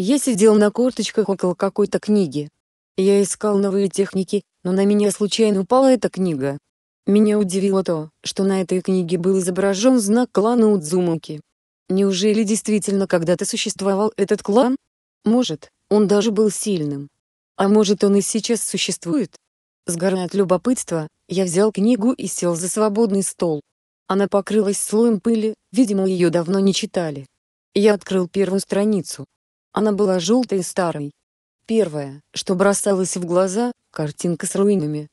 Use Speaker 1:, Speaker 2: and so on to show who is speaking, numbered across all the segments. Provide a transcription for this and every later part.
Speaker 1: Я сидел на корточках около какой-то книги. Я искал новые техники, но на меня случайно упала эта книга. Меня удивило то, что на этой книге был изображен знак клана Удзумуки. Неужели действительно когда-то существовал этот клан? Может, он даже был сильным. А может он и сейчас существует? Сгорая от любопытства, я взял книгу и сел за свободный стол. Она покрылась слоем пыли, видимо ее давно не читали. Я открыл первую страницу. Она была желтой и старой. Первое, что бросалось в глаза – картинка с руинами.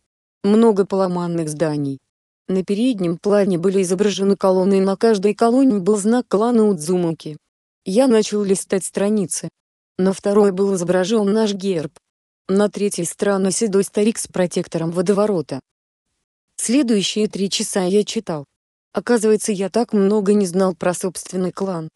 Speaker 1: Много поломанных зданий. На переднем плане были изображены колонны и на каждой колонне был знак клана Удзумаки. Я начал листать страницы. На второй был изображен наш герб. На третьей стране седой старик с протектором водоворота. Следующие три часа я читал. Оказывается, я так много не знал про собственный клан.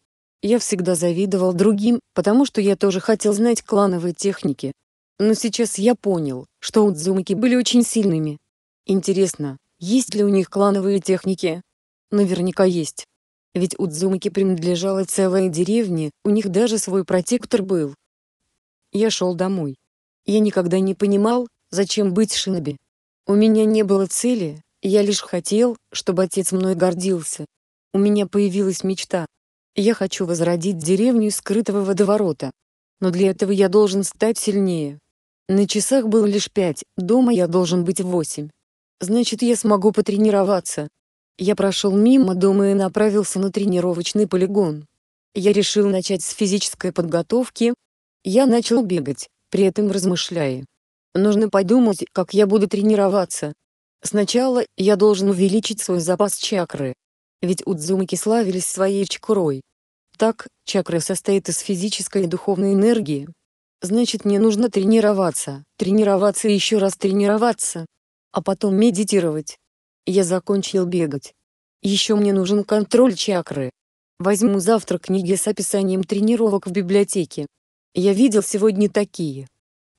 Speaker 1: Я всегда завидовал другим, потому что я тоже хотел знать клановые техники. Но сейчас я понял, что удзумаки были очень сильными. Интересно, есть ли у них клановые техники? Наверняка есть. Ведь Удзумаки принадлежала целая деревня, у них даже свой протектор был. Я шел домой. Я никогда не понимал, зачем быть шиноби. У меня не было цели, я лишь хотел, чтобы отец мной гордился. У меня появилась мечта, я хочу возродить деревню из скрытого водоворота. Но для этого я должен стать сильнее. На часах было лишь пять, дома я должен быть в восемь. Значит, я смогу потренироваться. Я прошел мимо дома и направился на тренировочный полигон. Я решил начать с физической подготовки. Я начал бегать, при этом размышляя. Нужно подумать, как я буду тренироваться. Сначала я должен увеличить свой запас чакры ведь удзумаки славились своей чакрой. Так, чакра состоит из физической и духовной энергии. Значит, мне нужно тренироваться, тренироваться и еще раз тренироваться. А потом медитировать. Я закончил бегать. Еще мне нужен контроль чакры. Возьму завтра книги с описанием тренировок в библиотеке. Я видел сегодня такие.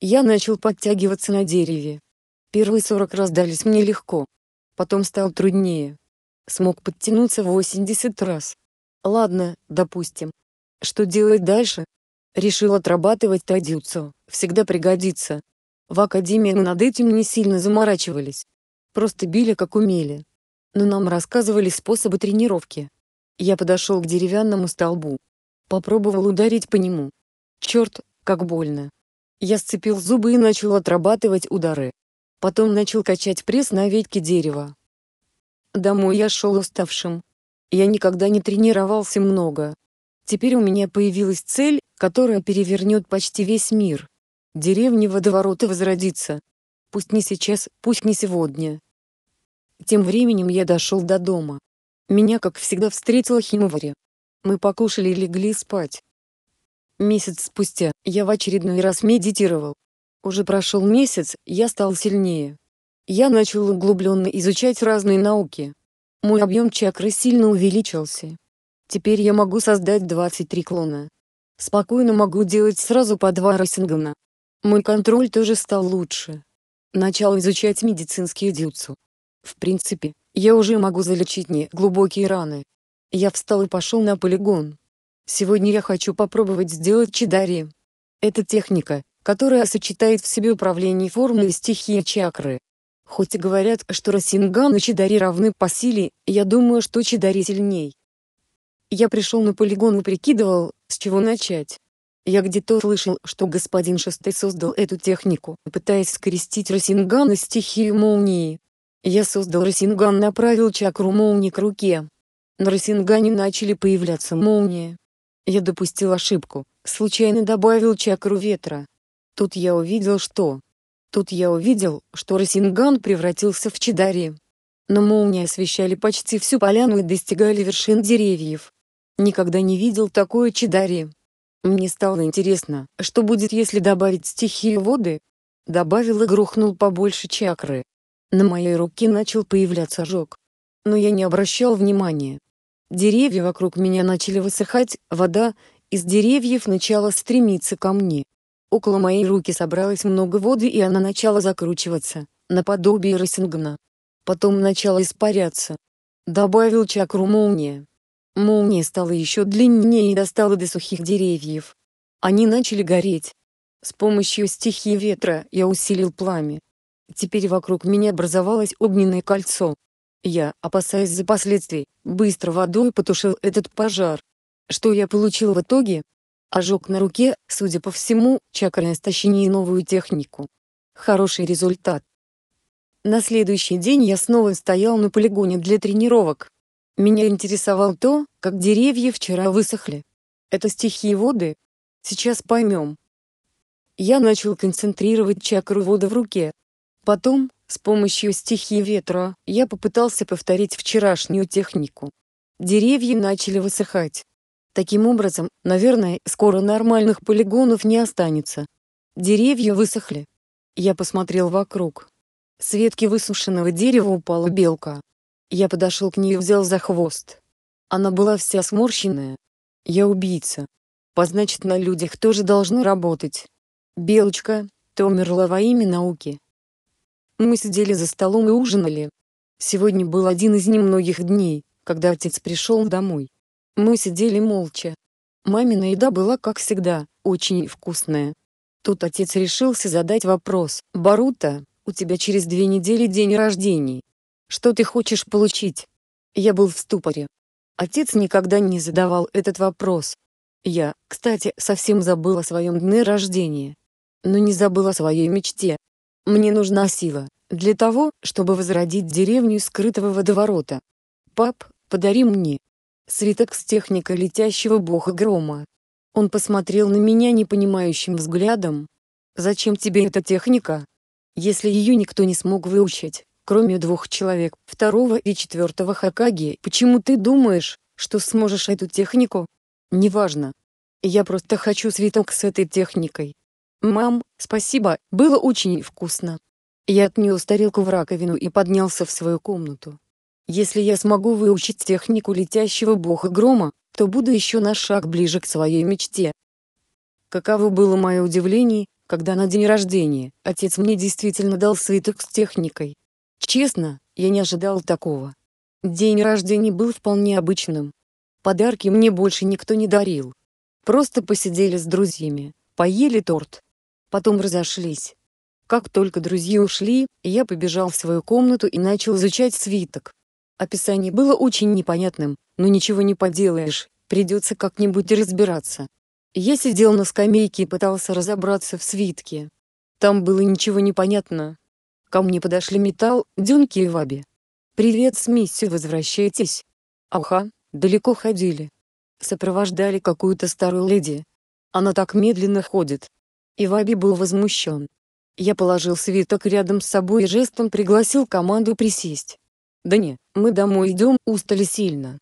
Speaker 1: Я начал подтягиваться на дереве. Первые 40 раз дались мне легко. Потом стал труднее смог подтянуться 80 раз. Ладно, допустим. Что делать дальше? Решил отрабатывать тайдюцу, всегда пригодится. В академии мы над этим не сильно заморачивались. Просто били как умели. Но нам рассказывали способы тренировки. Я подошел к деревянному столбу. Попробовал ударить по нему. Черт, как больно. Я сцепил зубы и начал отрабатывать удары. Потом начал качать пресс на ветке дерева. Домой я шел уставшим. Я никогда не тренировался много. Теперь у меня появилась цель, которая перевернет почти весь мир. Деревня водоворота возродится. Пусть не сейчас, пусть не сегодня. Тем временем я дошел до дома. Меня, как всегда, встретила Химовари. Мы покушали и легли спать. Месяц спустя я в очередной раз медитировал. Уже прошел месяц, я стал сильнее. Я начал углубленно изучать разные науки. Мой объем чакры сильно увеличился. Теперь я могу создать 23 клона. Спокойно могу делать сразу по два Росингана. Мой контроль тоже стал лучше. Начал изучать медицинские дюцу. В принципе, я уже могу залечить не глубокие раны. Я встал и пошел на полигон. Сегодня я хочу попробовать сделать чидари. Это техника, которая сочетает в себе управление формой и стихией чакры. Хоть и говорят, что росинган и Чидари равны по силе, я думаю, что Чидари сильней. Я пришел на полигон и прикидывал, с чего начать. Я где-то слышал, что господин Шестой создал эту технику, пытаясь скрестить росинган и стихию молнии. Я создал Расинган, направил чакру молнии к руке. На росингане начали появляться молнии. Я допустил ошибку, случайно добавил чакру ветра. Тут я увидел, что Тут я увидел, что Росинган превратился в Чидари. Но молнии освещали почти всю поляну и достигали вершин деревьев. Никогда не видел такое Чидари. Мне стало интересно, что будет, если добавить стихию воды? Добавил и грохнул побольше чакры. На моей руке начал появляться ожог. Но я не обращал внимания. Деревья вокруг меня начали высыхать, вода из деревьев начала стремиться ко мне. Около моей руки собралось много воды и она начала закручиваться, наподобие Рассингана. Потом начала испаряться. Добавил чакру молния. Молния стала еще длиннее и достала до сухих деревьев. Они начали гореть. С помощью стихии ветра я усилил пламя. Теперь вокруг меня образовалось огненное кольцо. Я, опасаясь за последствий, быстро водой потушил этот пожар. Что я получил в итоге? Ожог на руке, судя по всему, чакра истощения и новую технику. Хороший результат. На следующий день я снова стоял на полигоне для тренировок. Меня интересовало то, как деревья вчера высохли. Это стихии воды? Сейчас поймем. Я начал концентрировать чакру воды в руке. Потом, с помощью стихии ветра, я попытался повторить вчерашнюю технику. Деревья начали высыхать. Таким образом, наверное, скоро нормальных полигонов не останется. Деревья высохли. Я посмотрел вокруг. С ветки высушенного дерева упала белка. Я подошел к ней и взял за хвост. Она была вся сморщенная. Я убийца. Позначит на людях тоже должны работать. Белочка, ты умерла во имя науки. Мы сидели за столом и ужинали. Сегодня был один из немногих дней, когда отец пришел домой. Мы сидели молча. Мамина еда была, как всегда, очень вкусная. Тут отец решился задать вопрос. «Барута, у тебя через две недели день рождения. Что ты хочешь получить?» Я был в ступоре. Отец никогда не задавал этот вопрос. Я, кстати, совсем забыл о своем дне рождения. Но не забыл о своей мечте. Мне нужна сила, для того, чтобы возродить деревню скрытого водоворота. Пап, подари мне, свиток с техникой летящего бога грома. Он посмотрел на меня непонимающим взглядом. «Зачем тебе эта техника? Если ее никто не смог выучить, кроме двух человек, второго и четвертого Хакаги, почему ты думаешь, что сможешь эту технику? Неважно. Я просто хочу свиток с этой техникой. Мам, спасибо, было очень вкусно. Я отнес тарелку в раковину и поднялся в свою комнату. Если я смогу выучить технику летящего бога грома, то буду еще на шаг ближе к своей мечте. Каково было мое удивление, когда на день рождения отец мне действительно дал свиток с техникой. Честно, я не ожидал такого. День рождения был вполне обычным. Подарки мне больше никто не дарил. Просто посидели с друзьями, поели торт. Потом разошлись. Как только друзья ушли, я побежал в свою комнату и начал изучать свиток. Описание было очень непонятным, но ничего не поделаешь, придется как-нибудь разбираться. Я сидел на скамейке и пытался разобраться в свитке. Там было ничего непонятно. понятно. Ко мне подошли Металл, Дюнки и Ваби. «Привет с миссию возвращайтесь». «Аха, далеко ходили». Сопровождали какую-то старую леди. Она так медленно ходит. И Ваби был возмущен. Я положил свиток рядом с собой и жестом пригласил команду присесть. Да не, мы домой идем, устали сильно.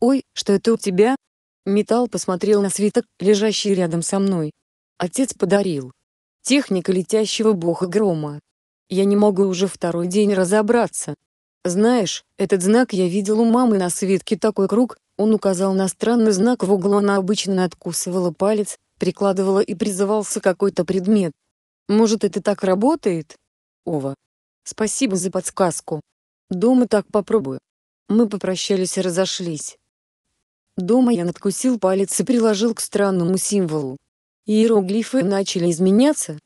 Speaker 1: Ой, что это у тебя? Металл посмотрел на свиток, лежащий рядом со мной. Отец подарил. Техника летящего бога грома. Я не могу уже второй день разобраться. Знаешь, этот знак я видел у мамы на свитке такой круг, он указал на странный знак в углу, она обычно откусывала палец, прикладывала и призывался какой-то предмет. Может это так работает? Ова. Спасибо за подсказку. Дома так попробую. Мы попрощались и разошлись. Дома я надкусил палец и приложил к странному символу. Иероглифы начали изменяться.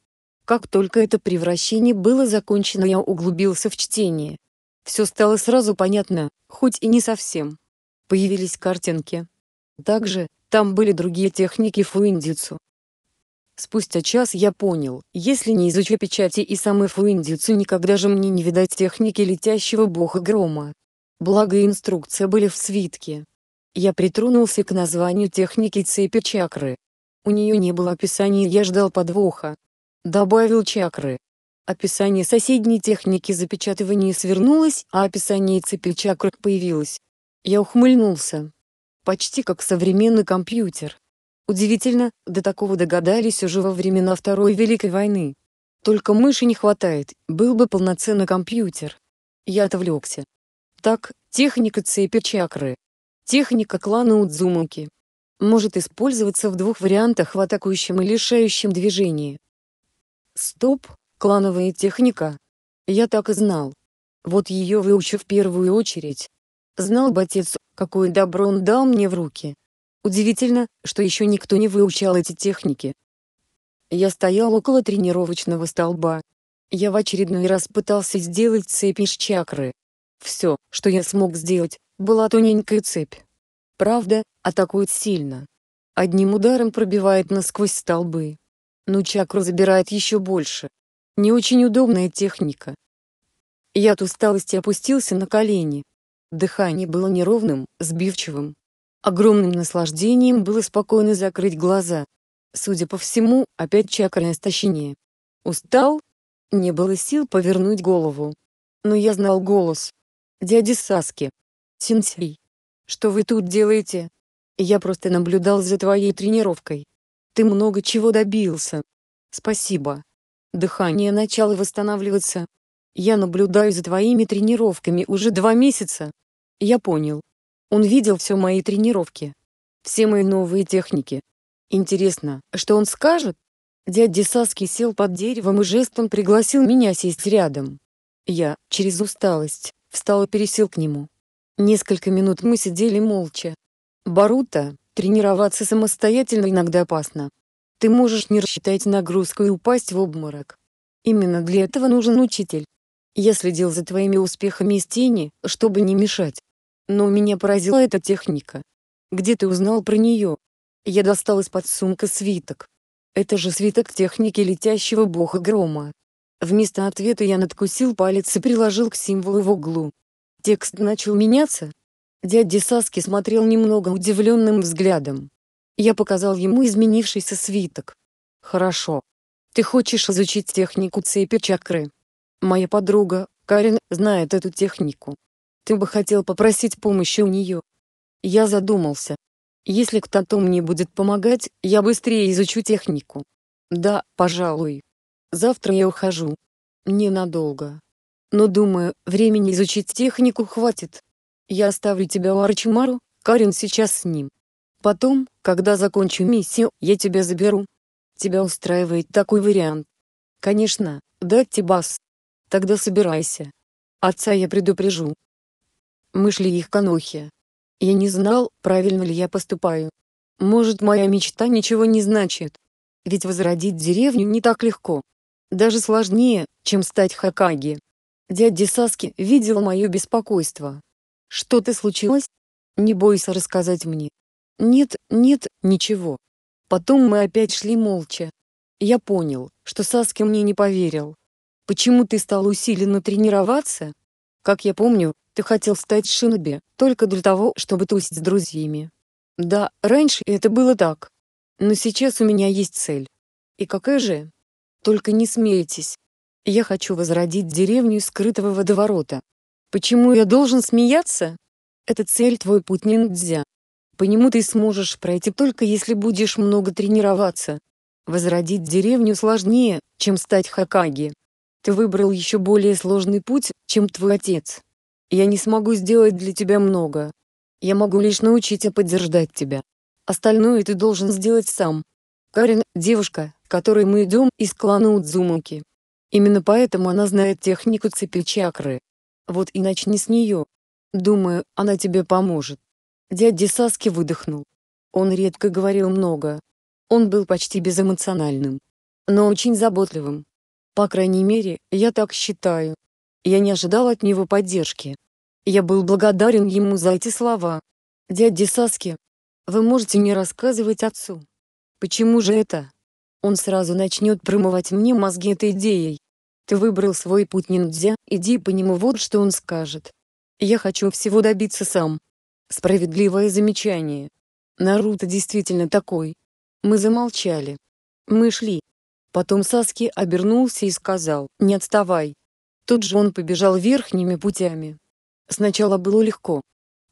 Speaker 1: Как только это превращение было закончено, я углубился в чтение. Все стало сразу понятно, хоть и не совсем. Появились картинки. Также, там были другие техники фуиндицу. Спустя час я понял, если не изучу печати и самой фуиндицу никогда же мне не видать техники летящего бога грома. Благо инструкции были в свитке. Я притронулся к названию техники цепи чакры. У нее не было описания я ждал подвоха. Добавил чакры. Описание соседней техники запечатывания свернулось, а описание цепи чакры появилось. Я ухмыльнулся. Почти как современный компьютер. Удивительно, до такого догадались уже во времена Второй Великой войны. Только мыши не хватает, был бы полноценный компьютер. Я отвлекся. Так, техника цепи чакры. Техника клана Удзумаки. Может использоваться в двух вариантах в атакующем и лишающем движении. Стоп, клановая техника. Я так и знал. Вот ее выучу в первую очередь. Знал бы отец, какое добро он дал мне в руки. Удивительно, что еще никто не выучал эти техники. Я стоял около тренировочного столба. Я в очередной раз пытался сделать цепь из чакры. Все, что я смог сделать, была тоненькая цепь. Правда, атакует сильно. Одним ударом пробивает насквозь столбы. Но чакру забирает еще больше. Не очень удобная техника. Я от усталости опустился на колени. Дыхание было неровным, сбивчивым, Огромным наслаждением было спокойно закрыть глаза. Судя по всему, опять чакрное истощение. Устал? Не было сил повернуть голову. Но я знал голос. Дяди Саски. Сенсей. Что вы тут делаете? Я просто наблюдал за твоей тренировкой. Ты много чего добился. Спасибо. Дыхание начало восстанавливаться. Я наблюдаю за твоими тренировками уже два месяца. Я понял. Он видел все мои тренировки, все мои новые техники. Интересно, что он скажет? Дядя Саски сел под деревом и жестом пригласил меня сесть рядом. Я, через усталость, встал и пересел к нему. Несколько минут мы сидели молча. Барута, тренироваться самостоятельно иногда опасно. Ты можешь не рассчитать нагрузку и упасть в обморок. Именно для этого нужен учитель. Я следил за твоими успехами из тени, чтобы не мешать. Но меня поразила эта техника. Где ты узнал про нее? Я достал из-под сумка свиток. Это же свиток техники летящего бога грома. Вместо ответа я надкусил палец и приложил к символу в углу. Текст начал меняться. Дядя Саски смотрел немного удивленным взглядом. Я показал ему изменившийся свиток. «Хорошо. Ты хочешь изучить технику цепи чакры? Моя подруга, Карин, знает эту технику. Ты бы хотел попросить помощи у нее. Я задумался. Если кто-то мне будет помогать, я быстрее изучу технику. Да, пожалуй. Завтра я ухожу. Ненадолго. Но думаю, времени изучить технику хватит. Я оставлю тебя у Арчимару, Карин сейчас с ним. Потом, когда закончу миссию, я тебя заберу. Тебя устраивает такой вариант? Конечно, да, Тибас. Тогда собирайся. Отца я предупрежу, мы шли их к Анохе. Я не знал, правильно ли я поступаю. Может, моя мечта ничего не значит. Ведь возродить деревню не так легко. Даже сложнее, чем стать Хакаги. Дядя Саски видел мое беспокойство. «Что-то случилось? Не бойся рассказать мне». «Нет, нет, ничего». Потом мы опять шли молча. Я понял, что Саски мне не поверил. «Почему ты стал усиленно тренироваться?» Как я помню, ты хотел стать шиноби, только для того, чтобы тусить с друзьями. Да, раньше это было так. Но сейчас у меня есть цель. И какая же? Только не смейтесь. Я хочу возродить деревню скрытого водоворота. Почему я должен смеяться? Это цель твой путь ниндзя. По нему ты сможешь пройти только если будешь много тренироваться. Возродить деревню сложнее, чем стать хакаги ты выбрал еще более сложный путь, чем твой отец. Я не смогу сделать для тебя много. Я могу лишь научить и поддержать тебя. Остальное ты должен сделать сам. Карин – девушка, которой мы идем из клана Удзумаки. Именно поэтому она знает технику цепи чакры. Вот и начни с нее. Думаю, она тебе поможет. Дядя Саски выдохнул. Он редко говорил много. Он был почти безэмоциональным. Но очень заботливым. По крайней мере, я так считаю. Я не ожидал от него поддержки. Я был благодарен ему за эти слова. «Дядя Саски, вы можете не рассказывать отцу. Почему же это? Он сразу начнет промывать мне мозги этой идеей. Ты выбрал свой путь ниндзя, иди по нему вот что он скажет. Я хочу всего добиться сам. Справедливое замечание. Наруто действительно такой. Мы замолчали. Мы шли. Потом Саски обернулся и сказал «Не отставай». Тут же он побежал верхними путями. Сначала было легко.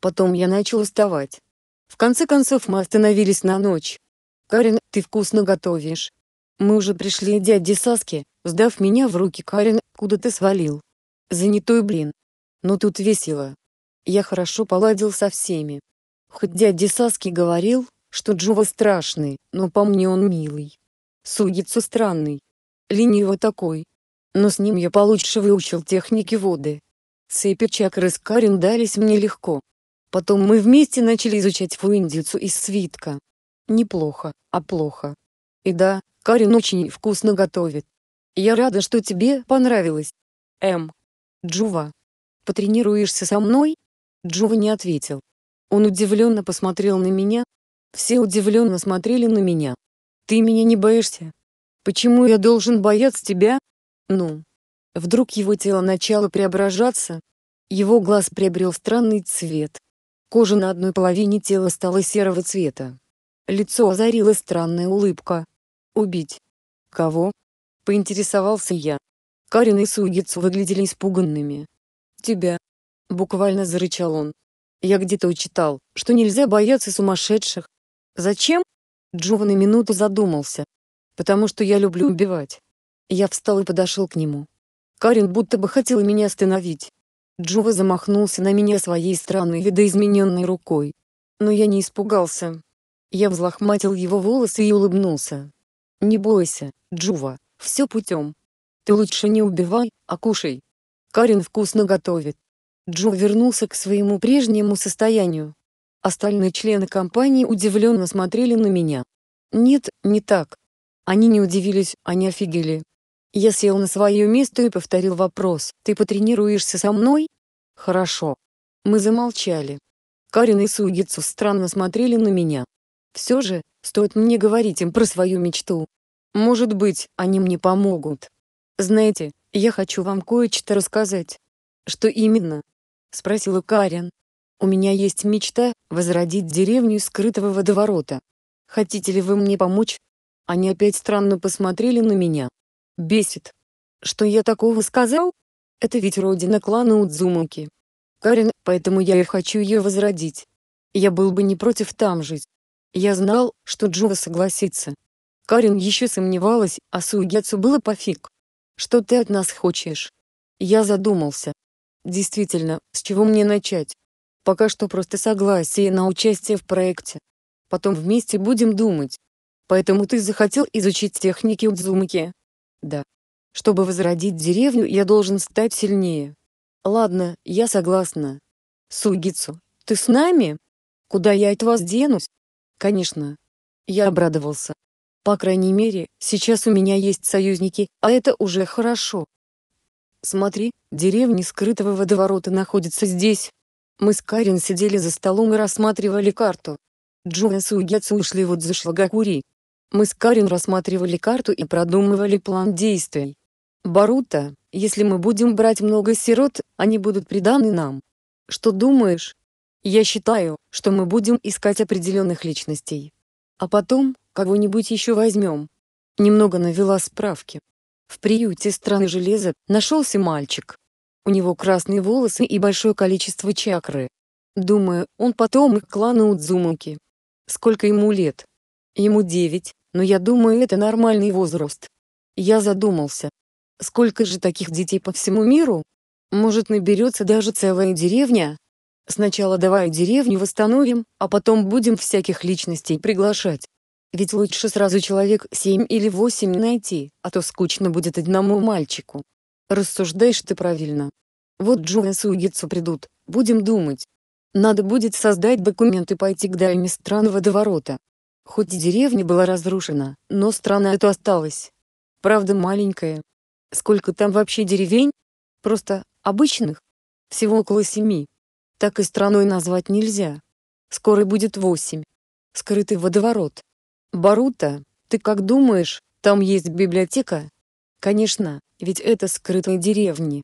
Speaker 1: Потом я начал уставать. В конце концов мы остановились на ночь. «Карин, ты вкусно готовишь». «Мы уже пришли, дяде Саски», сдав меня в руки Карин, куда ты свалил. Занятой блин. Но тут весело. Я хорошо поладил со всеми. Хоть дядя Саски говорил, что Джува страшный, но по мне он милый. Судится странный. Лениво такой. Но с ним я получше выучил техники воды. Цепи чакры с Карен дались мне легко. Потом мы вместе начали изучать фуиндицу из свитка. Неплохо, а плохо. И да, Карен очень вкусно готовит. Я рада, что тебе понравилось. М. Джува. Потренируешься со мной? Джува не ответил. Он удивленно посмотрел на меня. Все удивленно смотрели на меня. Ты меня не боишься? Почему я должен бояться тебя? Ну. Вдруг его тело начало преображаться. Его глаз приобрел странный цвет. Кожа на одной половине тела стала серого цвета. Лицо озарила странная улыбка. Убить. Кого? Поинтересовался я. Карин и Сугицу выглядели испуганными. Тебя. Буквально зарычал он. Я где-то учитал, что нельзя бояться сумасшедших. Зачем? Джо на минуту задумался. «Потому что я люблю убивать». Я встал и подошел к нему. Карен будто бы хотела меня остановить. Джова замахнулся на меня своей странной видоизмененной рукой. Но я не испугался. Я взлохматил его волосы и улыбнулся. «Не бойся, Джува, все путем. Ты лучше не убивай, а кушай. Карен вкусно готовит». Джо вернулся к своему прежнему состоянию. Остальные члены компании удивленно смотрели на меня. Нет, не так. Они не удивились, они офигели. Я сел на свое место и повторил вопрос. «Ты потренируешься со мной?» «Хорошо». Мы замолчали. Карин и Сугицу странно смотрели на меня. Все же, стоит мне говорить им про свою мечту. Может быть, они мне помогут. «Знаете, я хочу вам кое-что рассказать». «Что именно?» — спросила Карин. У меня есть мечта — возродить деревню скрытого водоворота. Хотите ли вы мне помочь?» Они опять странно посмотрели на меня. «Бесит. Что я такого сказал? Это ведь родина клана Удзумаки. Карин, поэтому я и хочу ее возродить. Я был бы не против там жить. Я знал, что Джува согласится. Карин еще сомневалась, а Сугецу было пофиг. Что ты от нас хочешь? Я задумался. Действительно, с чего мне начать? Пока что просто согласие на участие в проекте. Потом вместе будем думать. Поэтому ты захотел изучить техники Удзумаки? Да. Чтобы возродить деревню, я должен стать сильнее. Ладно, я согласна. Сугицу, ты с нами? Куда я от вас денусь? Конечно. Я обрадовался. По крайней мере, сейчас у меня есть союзники, а это уже хорошо. Смотри, деревня скрытого водоворота находится здесь. Мы с Карин сидели за столом и рассматривали карту. Джунасу и Гетсу ушли вот за Шлагакури. Мы с Карин рассматривали карту и продумывали план действий. Барута, если мы будем брать много сирот, они будут приданы нам. Что думаешь? Я считаю, что мы будем искать определенных личностей. А потом, кого-нибудь еще возьмем. Немного навела справки. В приюте страны железа нашелся мальчик, у него красные волосы и большое количество чакры. Думаю, он потом и клана Удзумаки. Сколько ему лет? Ему девять, но я думаю, это нормальный возраст. Я задумался. Сколько же таких детей по всему миру? Может наберется даже целая деревня? Сначала давай деревню восстановим, а потом будем всяких личностей приглашать. Ведь лучше сразу человек семь или восемь найти, а то скучно будет одному мальчику. Рассуждаешь ты правильно. Вот Джуна с Угицу придут, будем думать. Надо будет создать документы и пойти к дальме стран водоворота. Хоть и деревня была разрушена, но страна эта осталась. Правда маленькая. Сколько там вообще деревень? Просто обычных. Всего около семи. Так и страной назвать нельзя. Скоро будет восемь. Скрытый водоворот. Барута, ты как думаешь, там есть библиотека? Конечно, ведь это скрытые деревни.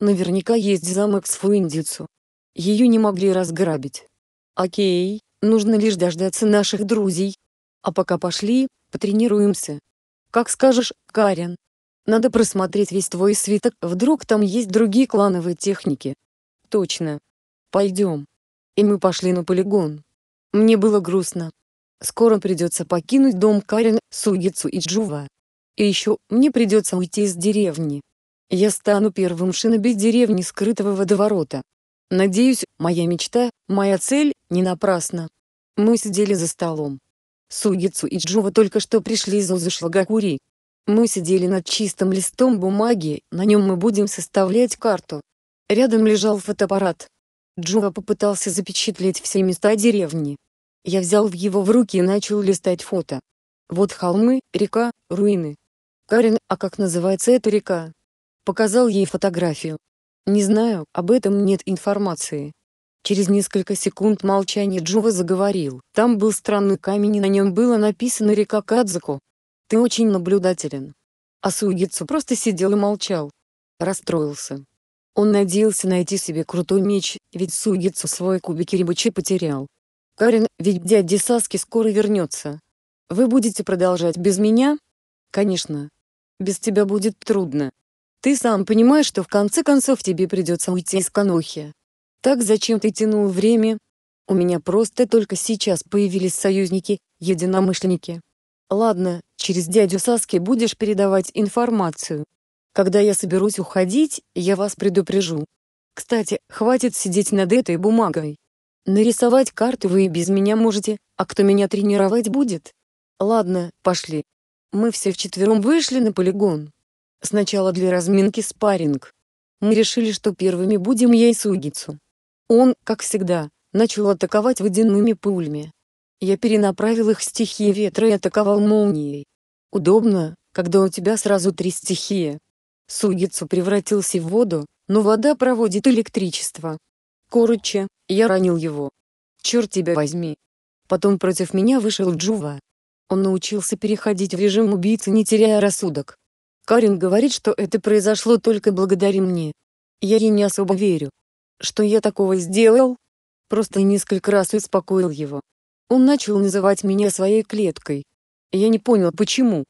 Speaker 1: Наверняка есть замок с Фуиндицу. Ее не могли разграбить. Окей, нужно лишь дождаться наших друзей. А пока пошли, потренируемся. Как скажешь, Карен. Надо просмотреть весь твой свиток, вдруг там есть другие клановые техники. Точно. Пойдем. И мы пошли на полигон. Мне было грустно. Скоро придется покинуть дом Карен, Сугицу и Джува. И еще мне придется уйти из деревни. Я стану первым шиноби деревни скрытого водоворота. Надеюсь, моя мечта, моя цель, не напрасна. Мы сидели за столом. Сугицу и Джува только что пришли из Озы Шлагакури. Мы сидели над чистым листом бумаги, на нем мы будем составлять карту. Рядом лежал фотоаппарат. Джува попытался запечатлеть все места деревни. Я взял в его в руки и начал листать фото. Вот холмы, река, руины. «Карин, а как называется эта река?» Показал ей фотографию. «Не знаю, об этом нет информации». Через несколько секунд молчание Джува заговорил. Там был странный камень и на нем было написано «Река Кадзаку». «Ты очень наблюдателен». А Сугицу просто сидел и молчал. Расстроился. Он надеялся найти себе крутой меч, ведь Сугицу свой кубик рибачи потерял. «Карин, ведь дядя Саски скоро вернется. Вы будете продолжать без меня?» «Конечно», без тебя будет трудно. Ты сам понимаешь, что в конце концов тебе придется уйти из Канохи. Так зачем ты тянул время? У меня просто только сейчас появились союзники, единомышленники. Ладно, через дядю Саски будешь передавать информацию. Когда я соберусь уходить, я вас предупрежу. Кстати, хватит сидеть над этой бумагой. Нарисовать карты вы и без меня можете, а кто меня тренировать будет? Ладно, пошли. Мы все вчетвером вышли на полигон. Сначала для разминки спарринг. Мы решили, что первыми будем я и сугицу. Он, как всегда, начал атаковать водяными пулями. Я перенаправил их стихии ветра и атаковал молнией. Удобно, когда у тебя сразу три стихии. Сугицу превратился в воду, но вода проводит электричество. Короче, я ранил его. Черт тебя возьми. Потом против меня вышел Джува. Он научился переходить в режим убийцы, не теряя рассудок. Карин говорит, что это произошло только благодаря мне. Я ей не особо верю. Что я такого сделал? Просто несколько раз успокоил его. Он начал называть меня своей клеткой. Я не понял, почему.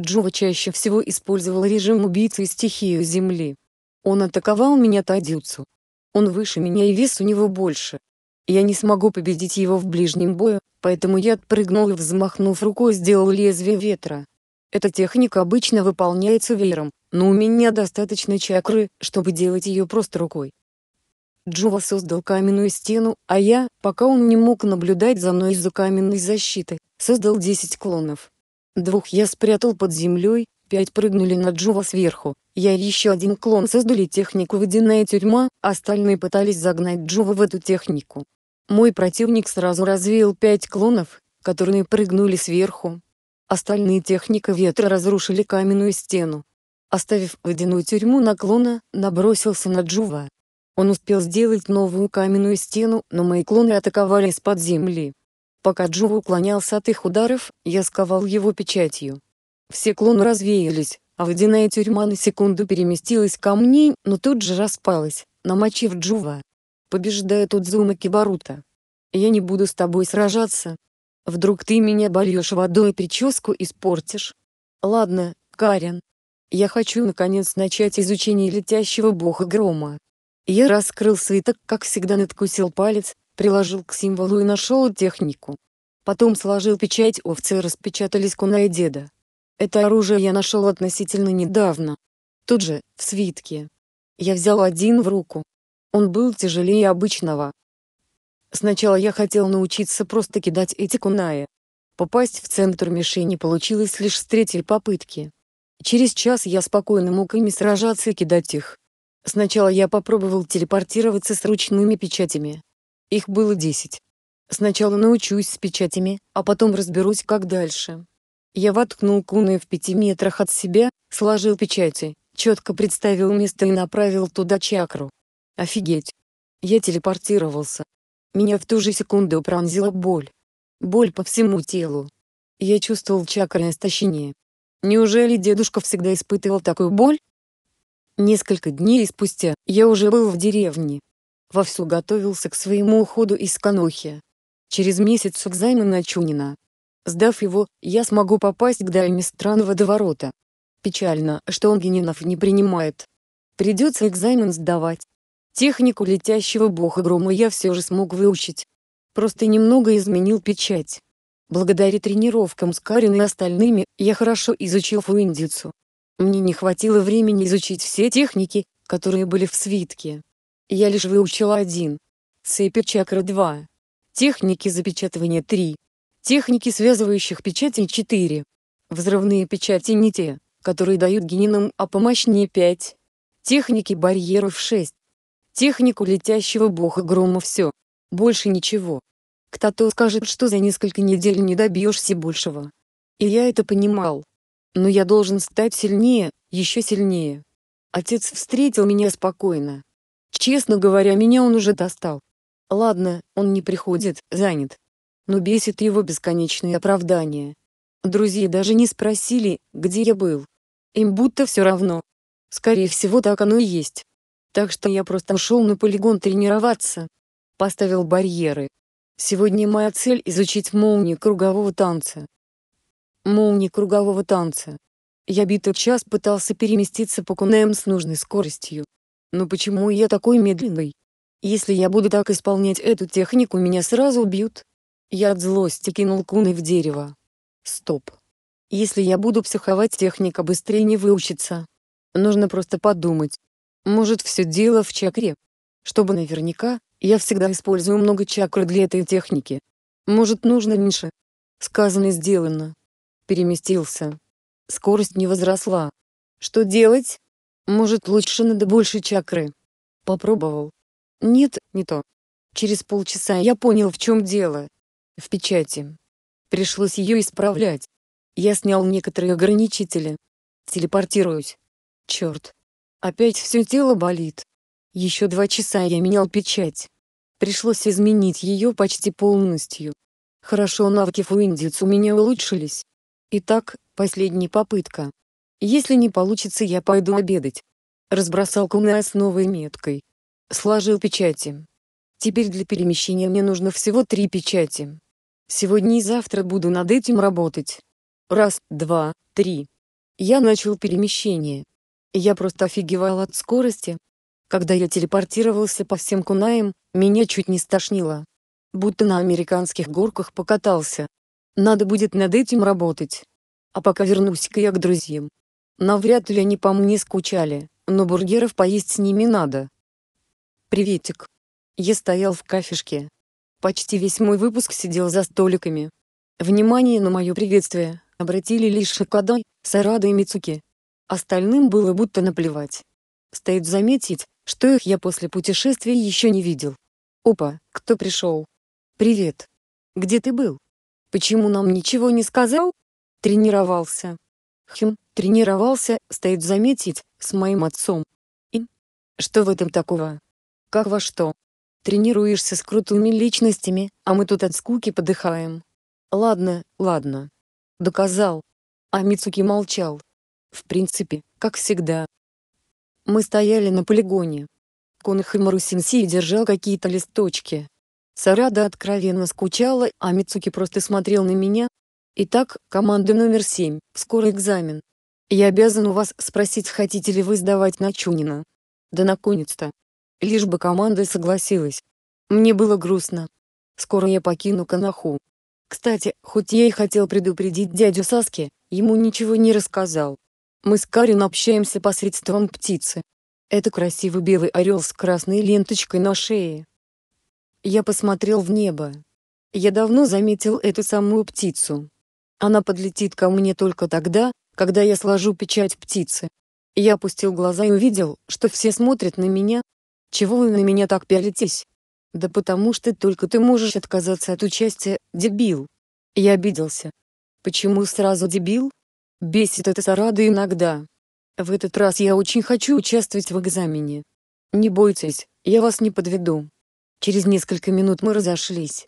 Speaker 1: Джова чаще всего использовал режим убийцы и стихию земли. Он атаковал меня Тадюцу. Он выше меня и вес у него больше. Я не смогу победить его в ближнем бою, поэтому я отпрыгнул и взмахнув рукой сделал лезвие ветра. Эта техника обычно выполняется веером, но у меня достаточно чакры, чтобы делать ее просто рукой. Джува создал каменную стену, а я, пока он не мог наблюдать за мной из-за каменной защиты, создал 10 клонов. Двух я спрятал под землей, пять прыгнули на Джува сверху, я и еще один клон создали технику «Водяная тюрьма», остальные пытались загнать Джува в эту технику. Мой противник сразу развеял пять клонов, которые прыгнули сверху. Остальные техника ветра разрушили каменную стену. Оставив водяную тюрьму наклона, набросился на Джува. Он успел сделать новую каменную стену, но мои клоны атаковали из-под земли. Пока Джува уклонялся от их ударов, я сковал его печатью. Все клоны развеялись, а водяная тюрьма на секунду переместилась ко мне, но тут же распалась, намочив Джува побеждает Удзума Кибарута. Я не буду с тобой сражаться. Вдруг ты меня больешь водой и прическу испортишь? Ладно, Карен. Я хочу наконец начать изучение летящего бога грома. Я раскрыл свиток, как всегда надкусил палец, приложил к символу и нашел технику. Потом сложил печать овцы и распечатались куна и деда. Это оружие я нашел относительно недавно. Тут же, в свитке. Я взял один в руку, он был тяжелее обычного. Сначала я хотел научиться просто кидать эти кунаи. «э». Попасть в центр мишени получилось лишь с третьей попытки. Через час я спокойно мог ими сражаться и кидать их. Сначала я попробовал телепортироваться с ручными печатями. Их было десять. Сначала научусь с печатями, а потом разберусь, как дальше. Я воткнул куны в пяти метрах от себя, сложил печати, четко представил место и направил туда чакру. Офигеть! Я телепортировался. Меня в ту же секунду пронзила боль. Боль по всему телу. Я чувствовал чакрное истощение. Неужели дедушка всегда испытывал такую боль? Несколько дней спустя я уже был в деревне. Вовсю готовился к своему уходу из Канохи. Через месяц экзамен на Чунина. Сдав его, я смогу попасть к дайме странного водоворота. Печально, что он Генинов не принимает. Придется экзамен сдавать, Технику летящего бога грома я все же смог выучить. Просто немного изменил печать. Благодаря тренировкам с Карин и остальными, я хорошо изучил фуиндицу. Мне не хватило времени изучить все техники, которые были в свитке. Я лишь выучил один. Цепи чакра 2. Техники запечатывания 3. Техники связывающих печатей 4. Взрывные печати не те, которые дают генинам, а помощнее 5. Техники барьеров 6 технику летящего бога грома все. Больше ничего. Кто-то скажет, что за несколько недель не добьешься большего. И я это понимал. Но я должен стать сильнее, еще сильнее. Отец встретил меня спокойно. Честно говоря, меня он уже достал. Ладно, он не приходит, занят. Но бесит его бесконечные оправдания. Друзья даже не спросили, где я был. Им будто все равно. Скорее всего, так оно и есть. Так что я просто шел на полигон тренироваться. Поставил барьеры. Сегодня моя цель — изучить молнии кругового танца. Молнии кругового танца. Я битый час пытался переместиться по кунеям с нужной скоростью. Но почему я такой медленный? Если я буду так исполнять эту технику, меня сразу убьют. Я от злости кинул куны в дерево. Стоп. Если я буду психовать, техника быстрее не выучится. Нужно просто подумать, может все дело в чакре? Чтобы наверняка, я всегда использую много чакр для этой техники. Может нужно меньше? Сказано сделано. Переместился. Скорость не возросла. Что делать? Может лучше надо больше чакры? Попробовал. Нет, не то. Через полчаса я понял в чем дело. В печати. Пришлось ее исправлять. Я снял некоторые ограничители. Телепортируюсь. Черт. Опять все тело болит. Еще два часа я менял печать. Пришлось изменить ее почти полностью. Хорошо навыки фуиндиц у меня улучшились. Итак, последняя попытка. Если не получится я пойду обедать. Разбросал куна с новой меткой. Сложил печати. Теперь для перемещения мне нужно всего три печати. Сегодня и завтра буду над этим работать. Раз, два, три. Я начал перемещение. Я просто офигевал от скорости. Когда я телепортировался по всем кунаям, меня чуть не стошнило. Будто на американских горках покатался. Надо будет над этим работать. А пока вернусь-ка я к друзьям. Навряд ли они по мне скучали, но бургеров поесть с ними надо. Приветик. Я стоял в кафешке. Почти весь мой выпуск сидел за столиками. Внимание на мое приветствие обратили лишь Шикадай, Сарада и Мицуки. Остальным было будто наплевать. Стоит заметить, что их я после путешествия еще не видел. Опа, кто пришел? Привет. Где ты был? Почему нам ничего не сказал? Тренировался. Хм, тренировался, стоит заметить, с моим отцом. И? Что в этом такого? Как во что? Тренируешься с крутыми личностями, а мы тут от скуки подыхаем. Ладно, ладно. Доказал. А Мицуки молчал. В принципе, как всегда. Мы стояли на полигоне. Конах и Марусинси держал какие-то листочки. Сарада откровенно скучала, а Мицуки просто смотрел на меня. Итак, команда номер семь, скоро экзамен. Я обязан у вас спросить, хотите ли вы сдавать на Чунина. Да наконец-то. Лишь бы команда согласилась. Мне было грустно. Скоро я покину Канаху. Кстати, хоть я и хотел предупредить дядю Саски, ему ничего не рассказал. Мы с Карин общаемся посредством птицы. Это красивый белый орел с красной ленточкой на шее. Я посмотрел в небо. Я давно заметил эту самую птицу. Она подлетит ко мне только тогда, когда я сложу печать птицы. Я опустил глаза и увидел, что все смотрят на меня. Чего вы на меня так пялитесь? Да потому что только ты можешь отказаться от участия, дебил. Я обиделся. Почему сразу дебил? Бесит эта сарада иногда. В этот раз я очень хочу участвовать в экзамене. Не бойтесь, я вас не подведу. Через несколько минут мы разошлись.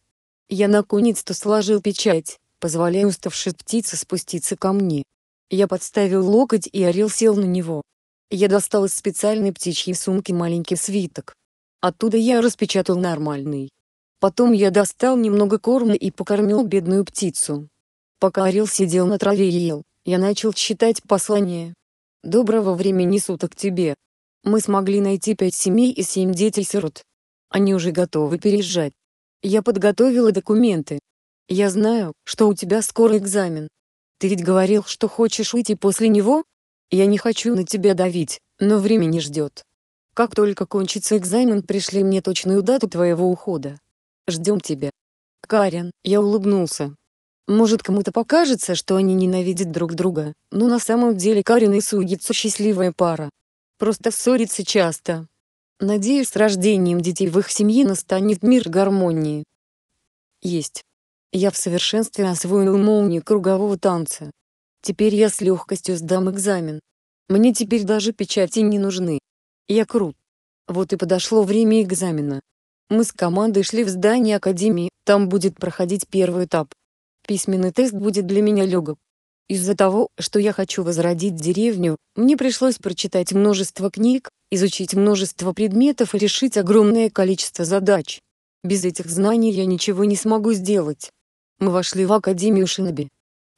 Speaker 1: Я наконец-то сложил печать, позволяя уставшей птице спуститься ко мне. Я подставил локоть и орел сел на него. Я достал из специальной птичьей сумки маленький свиток. Оттуда я распечатал нормальный. Потом я достал немного корма и покормил бедную птицу. Пока орел сидел на траве и ел, я начал читать послание. Доброго времени суток тебе. Мы смогли найти пять семей и семь детей-сирот. Они уже готовы переезжать. Я подготовила документы. Я знаю, что у тебя скоро экзамен. Ты ведь говорил, что хочешь уйти после него? Я не хочу на тебя давить, но время не ждет. Как только кончится экзамен, пришли мне точную дату твоего ухода. Ждем тебя. Карен, я улыбнулся. Может, кому-то покажется, что они ненавидят друг друга, но ну, на самом деле Карин и Сугицу счастливая пара. Просто ссорятся часто. Надеюсь, с рождением детей в их семье настанет мир гармонии. Есть. Я в совершенстве освоил молнии кругового танца. Теперь я с легкостью сдам экзамен. Мне теперь даже печати не нужны. Я крут. Вот и подошло время экзамена. Мы с командой шли в здание Академии, там будет проходить первый этап. Письменный тест будет для меня легок. Из-за того, что я хочу возродить деревню, мне пришлось прочитать множество книг, изучить множество предметов и решить огромное количество задач. Без этих знаний я ничего не смогу сделать. Мы вошли в Академию Шиноби.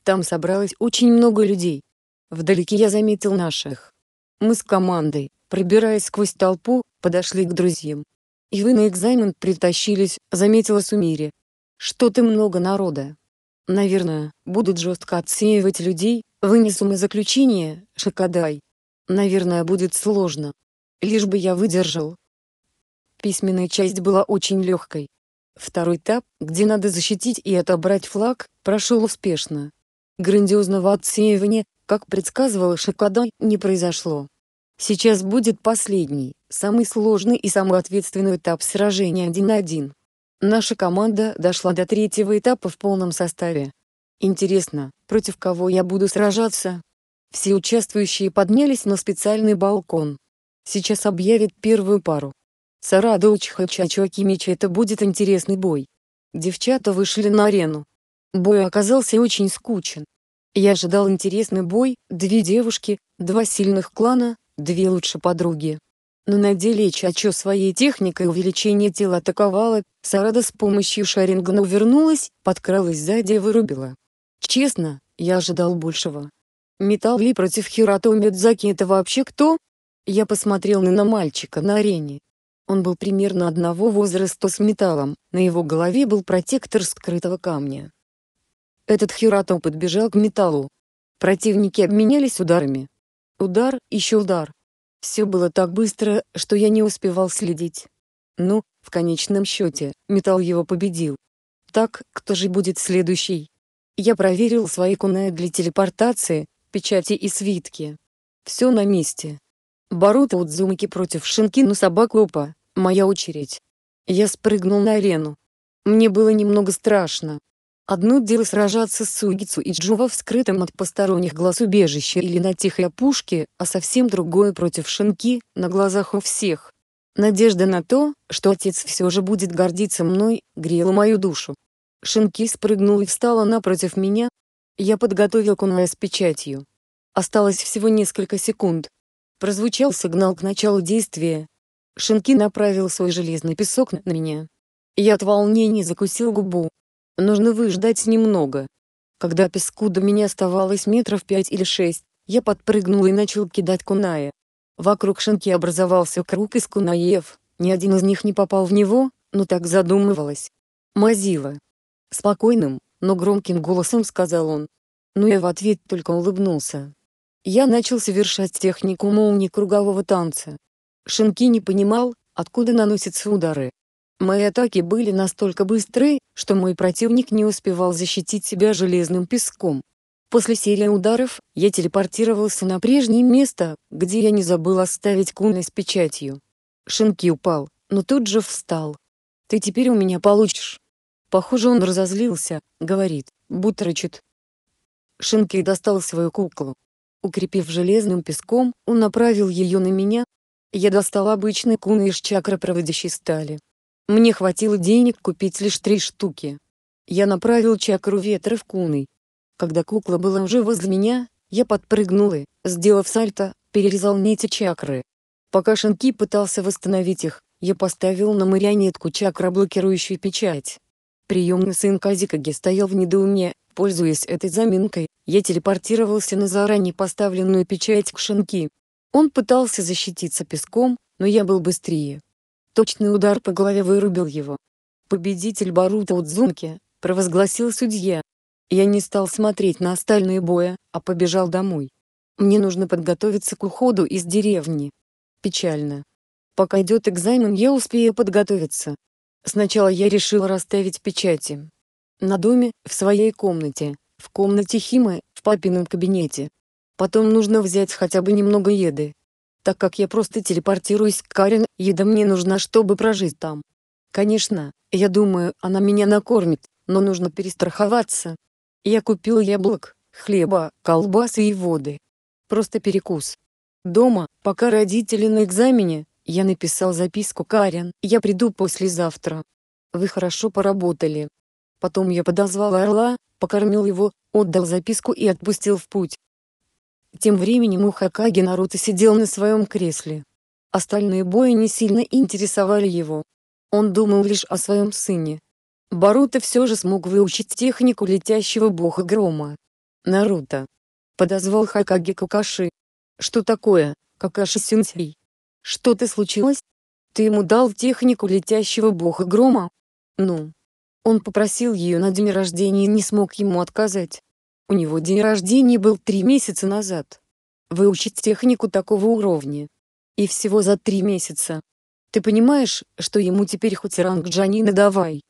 Speaker 1: Там собралось очень много людей. Вдалеке я заметил наших. Мы с командой, пробираясь сквозь толпу, подошли к друзьям. «И вы на экзамен притащились», — заметила Сумири. «Что ты много народа». Наверное, будут жестко отсеивать людей, вынесу мы заключение, Шакадай. Наверное, будет сложно. Лишь бы я выдержал. Письменная часть была очень легкой. Второй этап, где надо защитить и отобрать флаг, прошел успешно. Грандиозного отсеивания, как предсказывал Шакадай, не произошло. Сейчас будет последний, самый сложный и самый ответственный этап сражения один на один. Наша команда дошла до третьего этапа в полном составе. Интересно, против кого я буду сражаться? Все участвующие поднялись на специальный балкон. Сейчас объявят первую пару. Сара Доучиха и это будет интересный бой. Девчата вышли на арену. Бой оказался очень скучен. Я ожидал интересный бой, две девушки, два сильных клана, две лучшие подруги. Но на деле Чачо своей техникой увеличения тела атаковала, Сарада с помощью Шарингана увернулась, подкралась сзади и вырубила. Честно, я ожидал большего. Металл ли против Хирато Медзаки это вообще кто? Я посмотрел на мальчика на арене. Он был примерно одного возраста с металлом, на его голове был протектор скрытого камня. Этот Хирато подбежал к металлу. Противники обменялись ударами. Удар, еще удар, все было так быстро, что я не успевал следить. Ну, в конечном счете, металл его победил. Так, кто же будет следующий? Я проверил свои кунай для телепортации, печати и свитки. Все на месте. Боруто Удзумаки против Шинкину опа, моя очередь. Я спрыгнул на арену. Мне было немного страшно, Одно дело сражаться с Сугицу и Джува в скрытом от посторонних глаз убежище или на тихой опушке, а совсем другое против Шинки, на глазах у всех. Надежда на то, что отец все же будет гордиться мной, грела мою душу. Шинки спрыгнул и встала напротив меня. Я подготовил конвой с печатью. Осталось всего несколько секунд. Прозвучал сигнал к началу действия. Шинки направил свой железный песок на меня. Я от волнения закусил губу, Нужно выждать немного. Когда песку до меня оставалось метров пять или шесть, я подпрыгнул и начал кидать куная. Вокруг шинки образовался круг из кунаев, ни один из них не попал в него, но так задумывалось. Мазила. Спокойным, но громким голосом сказал он. Но ну я в ответ только улыбнулся. Я начал совершать технику молнии кругового танца. Шинки не понимал, откуда наносятся удары, Мои атаки были настолько быстры, что мой противник не успевал защитить себя железным песком. После серии ударов, я телепортировался на прежнее место, где я не забыл оставить куны с печатью. Шинки упал, но тут же встал. «Ты теперь у меня получишь». Похоже, он разозлился, говорит, бутрочит. Шинки достал свою куклу. Укрепив железным песком, он направил ее на меня. Я достал обычный кун из проводящей стали, мне хватило денег купить лишь три штуки. Я направил чакру ветра в куны. Когда кукла была уже возле меня, я подпрыгнул и, сделав сальто, перерезал нити чакры. Пока Шинки пытался восстановить их, я поставил на марионетку чакроблокирующую печать. Приемный сын Казикаги стоял в недоуме, пользуясь этой заминкой, я телепортировался на заранее поставленную печать к Шинки. Он пытался защититься песком, но я был быстрее. Точный удар по голове вырубил его. Победитель Барута Удзумки, провозгласил судья. Я не стал смотреть на остальные боя, а побежал домой. Мне нужно подготовиться к уходу из деревни. Печально. Пока идет экзамен, я успею подготовиться. Сначала я решил расставить печати. На доме, в своей комнате, в комнате Химы, в папином кабинете. Потом нужно взять хотя бы немного еды, так как я просто телепортируюсь к Карен, еда мне нужна, чтобы прожить там. Конечно, я думаю, она меня накормит, но нужно перестраховаться. Я купил яблок, хлеба, колбасы и воды. Просто перекус. Дома, пока родители на экзамене, я написал записку Карен, я приду послезавтра. Вы хорошо поработали. Потом я подозвал орла, покормил его, отдал записку и отпустил в путь. Тем временем у Хакаги Наруто сидел на своем кресле. Остальные бои не сильно интересовали его. Он думал лишь о своем сыне. Баруто все же смог выучить технику летящего бога грома. «Наруто!» — подозвал Хакаги Кокаши. «Что такое, Какаши-сенсей? Что-то случилось? Ты ему дал технику летящего бога грома? Ну?» Он попросил ее на день рождения и не смог ему отказать. У него день рождения был три месяца назад. Выучить технику такого уровня. И всего за три месяца. Ты понимаешь, что ему теперь хоть ранг Джанина давай.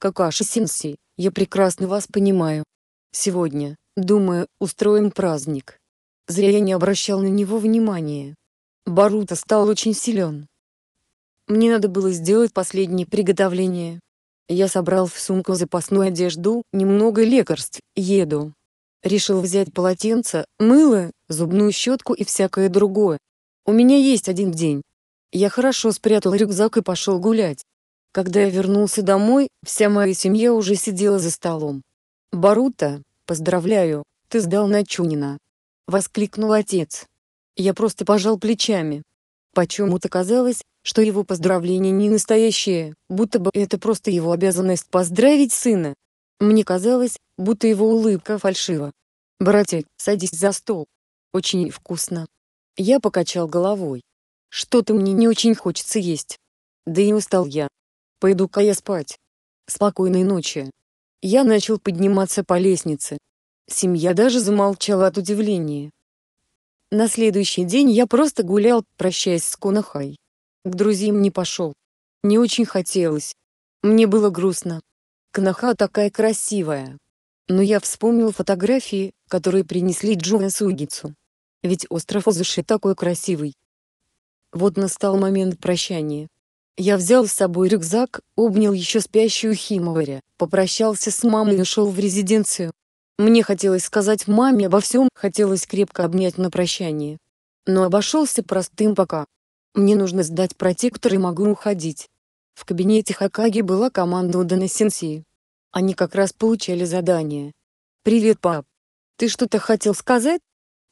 Speaker 1: Какаши Синси, я прекрасно вас понимаю. Сегодня, думаю, устроим праздник. Зря я не обращал на него внимания. Барута стал очень силен. Мне надо было сделать последние приготовления. Я собрал в сумку запасную одежду, немного лекарств, еду. Решил взять полотенце, мыло, зубную щетку и всякое другое. У меня есть один день. Я хорошо спрятал рюкзак и пошел гулять. Когда я вернулся домой, вся моя семья уже сидела за столом. «Барута, поздравляю, ты сдал на чунина, воскликнул отец. Я просто пожал плечами. Почему-то казалось, что его поздравление не настоящее, будто бы это просто его обязанность поздравить сына, мне казалось, будто его улыбка фальшива. «Братик, садись за стол. Очень вкусно». Я покачал головой. «Что-то мне не очень хочется есть. Да и устал я. Пойду-ка я спать. Спокойной ночи». Я начал подниматься по лестнице. Семья даже замолчала от удивления. На следующий день я просто гулял, прощаясь с Конахай. К друзьям не пошел. Не очень хотелось. Мне было грустно. Кнаха такая красивая. Но я вспомнил фотографии, которые принесли Джоэ Сугицу. Ведь остров Озуши такой красивый. Вот настал момент прощания. Я взял с собой рюкзак, обнял еще спящую Химоваря, попрощался с мамой и ушел в резиденцию. Мне хотелось сказать маме обо всем, хотелось крепко обнять на прощание. Но обошелся простым пока. Мне нужно сдать протектор и могу уходить. В кабинете Хакаги была команда Удана Сенсей. Они как раз получали задание. «Привет, пап. Ты что-то хотел сказать?»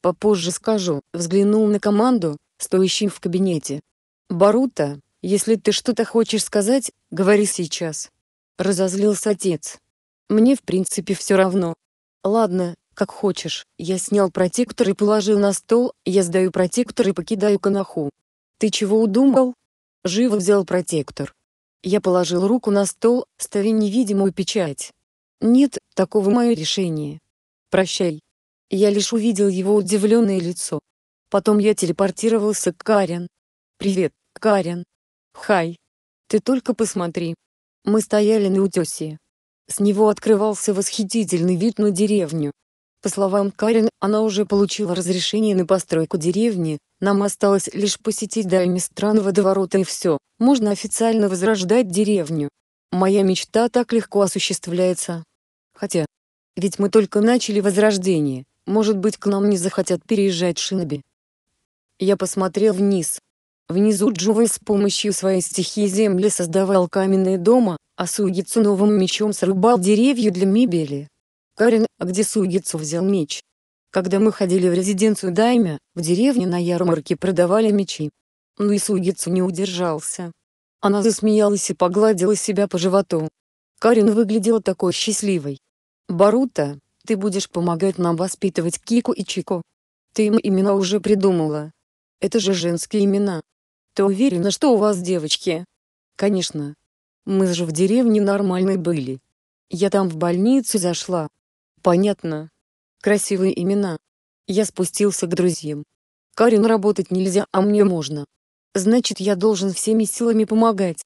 Speaker 1: «Попозже скажу», — взглянул на команду, стоящую в кабинете. «Барута, если ты что-то хочешь сказать, говори сейчас». Разозлился отец. «Мне в принципе все равно». «Ладно, как хочешь. Я снял протектор и положил на стол, я сдаю протектор и покидаю канаху». «Ты чего удумал?» Живо взял протектор. Я положил руку на стол, ставя невидимую печать. «Нет, такого мое решение. Прощай». Я лишь увидел его удивленное лицо. Потом я телепортировался к Карен. «Привет, Карен. Хай. Ты только посмотри. Мы стояли на утесе. С него открывался восхитительный вид на деревню. По словам Карен, она уже получила разрешение на постройку деревни, нам осталось лишь посетить дальний стран водоворота и все, можно официально возрождать деревню. Моя мечта так легко осуществляется. Хотя, ведь мы только начали возрождение, может быть к нам не захотят переезжать шиноби. Я посмотрел вниз. Внизу Джувей с помощью своей стихии земли создавал каменные дома, а Сугицу новым мечом срубал деревья для мебели. Карин, а где Сугицу взял меч? Когда мы ходили в резиденцию дайме, в деревне на ярмарке продавали мечи. Ну и Сугицу не удержался. Она засмеялась и погладила себя по животу. Карин выглядела такой счастливой. «Барута, ты будешь помогать нам воспитывать Кику и Чико. Ты им имена уже придумала. Это же женские имена. Ты уверена, что у вас девочки?» «Конечно. Мы же в деревне нормальной были. Я там в больницу зашла». «Понятно», Красивые имена. Я спустился к друзьям. Карину работать нельзя, а мне можно. Значит, я должен всеми силами помогать.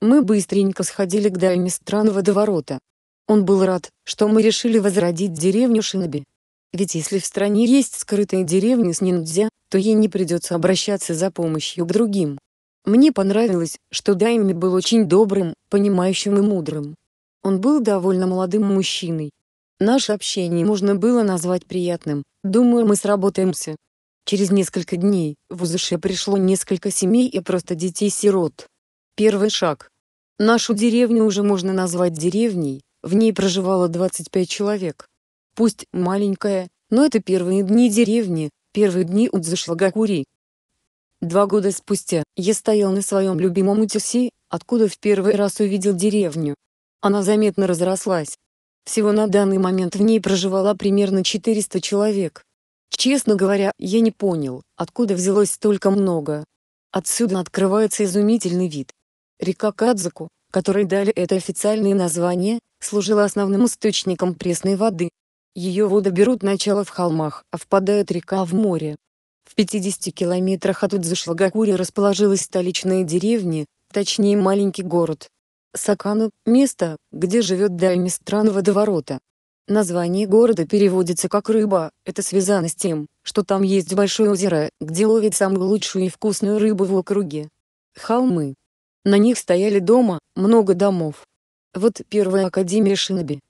Speaker 1: Мы быстренько сходили к дальме странного до Он был рад, что мы решили возродить деревню Шиноби. Ведь если в стране есть скрытая деревня, с ниндзя, то ей не придется обращаться за помощью к другим. Мне понравилось, что Дайми был очень добрым, понимающим и мудрым. Он был довольно молодым мужчиной, Наше общение можно было назвать приятным. Думаю, мы сработаемся. Через несколько дней в Узыше пришло несколько семей и просто детей-сирот. Первый шаг. Нашу деревню уже можно назвать деревней, в ней проживало 25 человек. Пусть маленькая, но это первые дни деревни, первые дни УЗШ Гакури. Два года спустя я стоял на своем любимом утесе, откуда в первый раз увидел деревню. Она заметно разрослась, всего на данный момент в ней проживало примерно 400 человек. Честно говоря, я не понял, откуда взялось столько много. Отсюда открывается изумительный вид. Река Кадзаку, которой дали это официальное название, служила основным источником пресной воды. Ее воды берут начало в холмах, а впадает река в море. В 50 километрах от Удзушлагакури расположилась столичная деревня, точнее маленький город, Сакану – место, где живет Даймистран водоворота. Название города переводится как «рыба», это связано с тем, что там есть большое озеро, где ловят самую лучшую и вкусную рыбу в округе. Холмы. На них стояли дома, много домов. Вот первая академия Шиноби.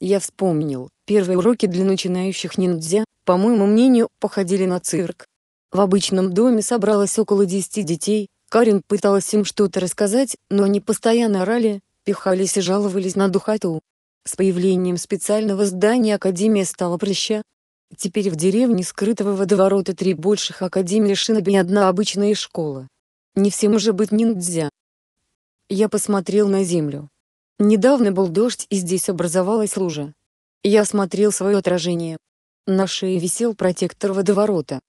Speaker 1: Я вспомнил, первые уроки для начинающих ниндзя, по моему мнению, походили на цирк. В обычном доме собралось около 10 детей, Карин пыталась им что-то рассказать, но они постоянно орали, пихались и жаловались на духоту. С появлением специального здания Академия стала прыща. Теперь в деревне скрытого водоворота три больших академии шиноби и одна обычная школа. Не всем уже быть ниндзя. Я посмотрел на землю. Недавно был дождь и здесь образовалась лужа. Я смотрел свое отражение. На шее висел протектор водоворота.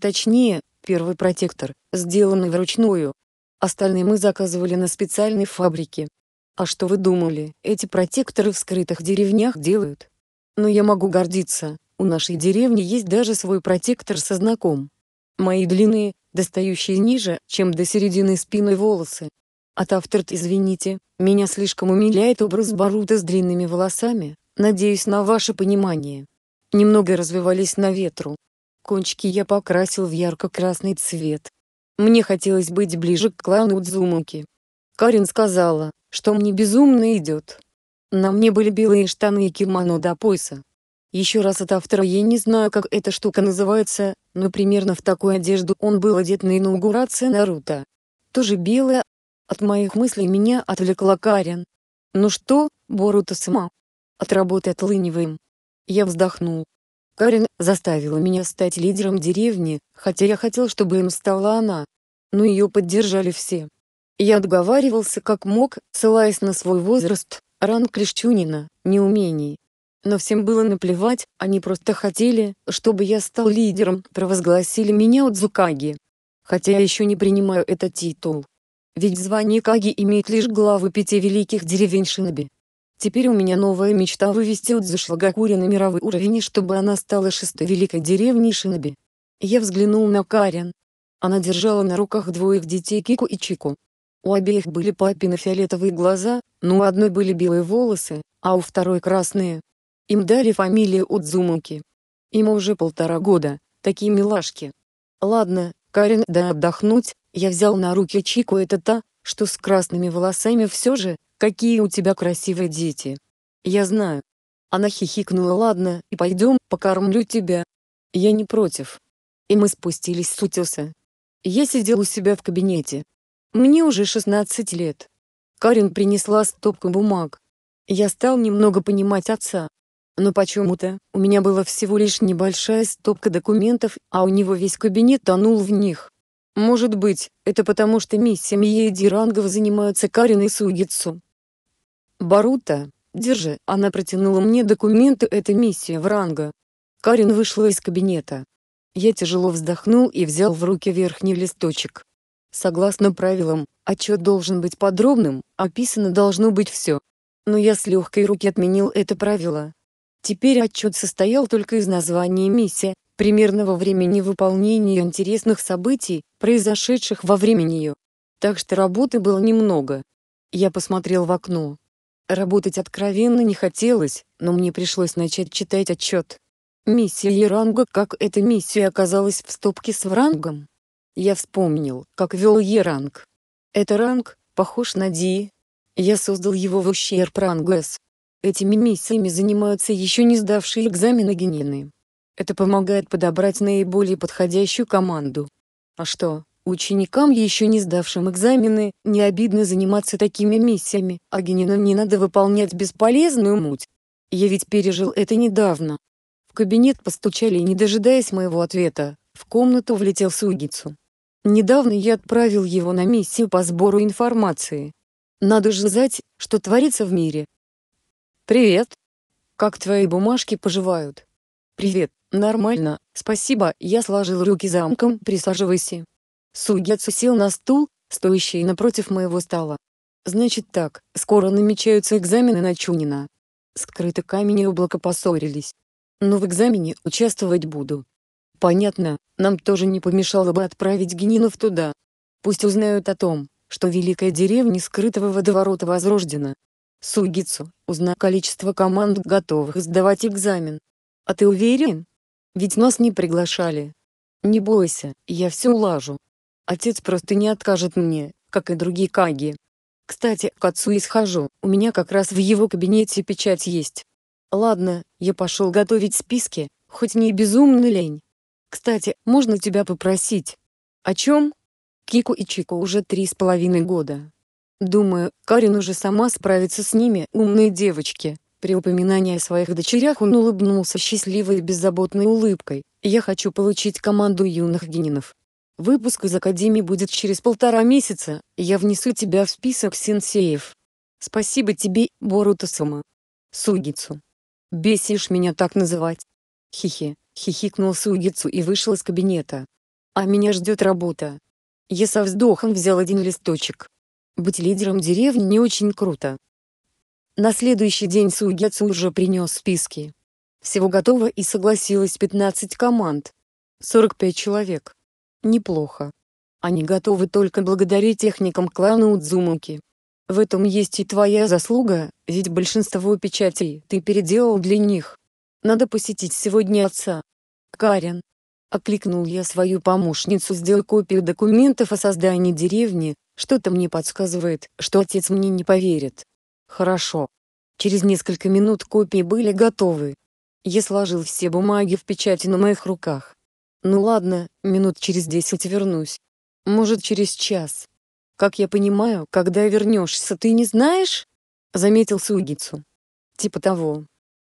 Speaker 1: Точнее, первый протектор — сделаны вручную. Остальные мы заказывали на специальной фабрике. А что вы думали, эти протекторы в скрытых деревнях делают? Но я могу гордиться, у нашей деревни есть даже свой протектор со знаком. Мои длинные, достающие ниже, чем до середины спины волосы. От авторт, извините, меня слишком умиляет образ Барута с длинными волосами, надеюсь на ваше понимание. Немного развивались на ветру. Кончики я покрасил в ярко-красный цвет. Мне хотелось быть ближе к клану Удзумаки. Карин сказала, что мне безумно идет. На мне были белые штаны и кимоно до пояса. Еще раз от автора я не знаю как эта штука называется, но примерно в такую одежду он был одет на инаугурации Наруто. Тоже белая. От моих мыслей меня отвлекла Карен. «Ну что, Боруто сама?» «От работы отлыниваем». Я вздохнул. Карин заставила меня стать лидером деревни, хотя я хотел, чтобы им стала она. Но ее поддержали все. Я отговаривался как мог, ссылаясь на свой возраст, ран Клещунина, неумений. Но всем было наплевать, они просто хотели, чтобы я стал лидером, провозгласили меня от Зукаги. Хотя я еще не принимаю этот титул. Ведь звание Каги имеет лишь главы пяти великих деревень Шиноби. Теперь у меня новая мечта вывести Удзу на мировой уровень чтобы она стала шестой великой деревней Шиноби. Я взглянул на Карен. Она держала на руках двоих детей Кику и Чику. У обеих были папины фиолетовые глаза, но у одной были белые волосы, а у второй красные. Им дали фамилию Удзумуки. Им уже полтора года, такие милашки. Ладно, Карен, да отдохнуть, я взял на руки Чику это та, что с красными волосами все же, «Какие у тебя красивые дети!» «Я знаю». Она хихикнула «Ладно, и пойдем, покормлю тебя». «Я не против». И мы спустились с утеса. Я сидел у себя в кабинете. Мне уже 16 лет. Карин принесла стопку бумаг. Я стал немного понимать отца. Но почему-то, у меня была всего лишь небольшая стопка документов, а у него весь кабинет тонул в них. Может быть, это потому что миссия миссиями Дирангов занимаются Карин и Сугицу. «Барута, держи!» Она протянула мне документы «Это миссия Вранга». Карин вышла из кабинета. Я тяжело вздохнул и взял в руки верхний листочек. Согласно правилам, отчет должен быть подробным, описано должно быть все. Но я с легкой руки отменил это правило. Теперь отчет состоял только из названия миссия, примерного времени выполнения интересных событий, произошедших во время нее. Так что работы было немного. Я посмотрел в окно. Работать откровенно не хотелось, но мне пришлось начать читать отчет. Миссия Еранга как эта миссия оказалась в стопке с Врангом. Я вспомнил, как вел Еранг. Это ранг, похож на Ди. Я создал его в ущерб Рангас. Этими миссиями занимаются еще не сдавшие экзамены генины. Это помогает подобрать наиболее подходящую команду. А что, Ученикам, еще не сдавшим экзамены, не обидно заниматься такими миссиями, а Генинам не надо выполнять бесполезную муть. Я ведь пережил это недавно. В кабинет постучали и не дожидаясь моего ответа, в комнату влетел Сугицу. Недавно я отправил его на миссию по сбору информации. Надо же знать, что творится в мире. «Привет. Как твои бумажки поживают?» «Привет. Нормально, спасибо». Я сложил руки замком. «Присаживайся». Сугетсу сел на стул, стоящий напротив моего стола. «Значит так, скоро намечаются экзамены на Чунина». Скрыто камень и облако поссорились. «Но в экзамене участвовать буду». «Понятно, нам тоже не помешало бы отправить Генинов туда. Пусть узнают о том, что великая деревня скрытого водоворота возрождена. Сугицу, узнай количество команд, готовых сдавать экзамен. А ты уверен? Ведь нас не приглашали. Не бойся, я все улажу. Отец просто не откажет мне, как и другие Каги. Кстати, к отцу и схожу, у меня как раз в его кабинете печать есть. Ладно, я пошел готовить списки, хоть не и безумно лень. Кстати, можно тебя попросить? О чем? Кику и Чику уже три с половиной года. Думаю, Карин уже сама справится с ними, умные девочки. При упоминании о своих дочерях он улыбнулся счастливой и беззаботной улыбкой. Я хочу получить команду юных генинов. Выпуск из Академии будет через полтора месяца, я внесу тебя в список сенсеев. Спасибо тебе, Боруто Сума. Сугицу. Бесишь меня так называть. Хихи, хихикнул Сугицу и вышел из кабинета. А меня ждет работа. Я со вздохом взял один листочек. Быть лидером деревни не очень круто. На следующий день Сугицу уже принес списки. Всего готово и согласилось 15 команд. 45 человек неплохо. Они готовы только благодаря техникам клана Удзумаки. В этом есть и твоя заслуга, ведь большинство печатей ты переделал для них. Надо посетить сегодня отца. Карен. Окликнул я свою помощницу, сделал копию документов о создании деревни, что-то мне подсказывает, что отец мне не поверит. Хорошо. Через несколько минут копии были готовы. Я сложил все бумаги в печати на моих руках. Ну ладно, минут через десять вернусь. Может, через час. Как я понимаю, когда вернешься, ты не знаешь? Заметил Сугицу. Типа того.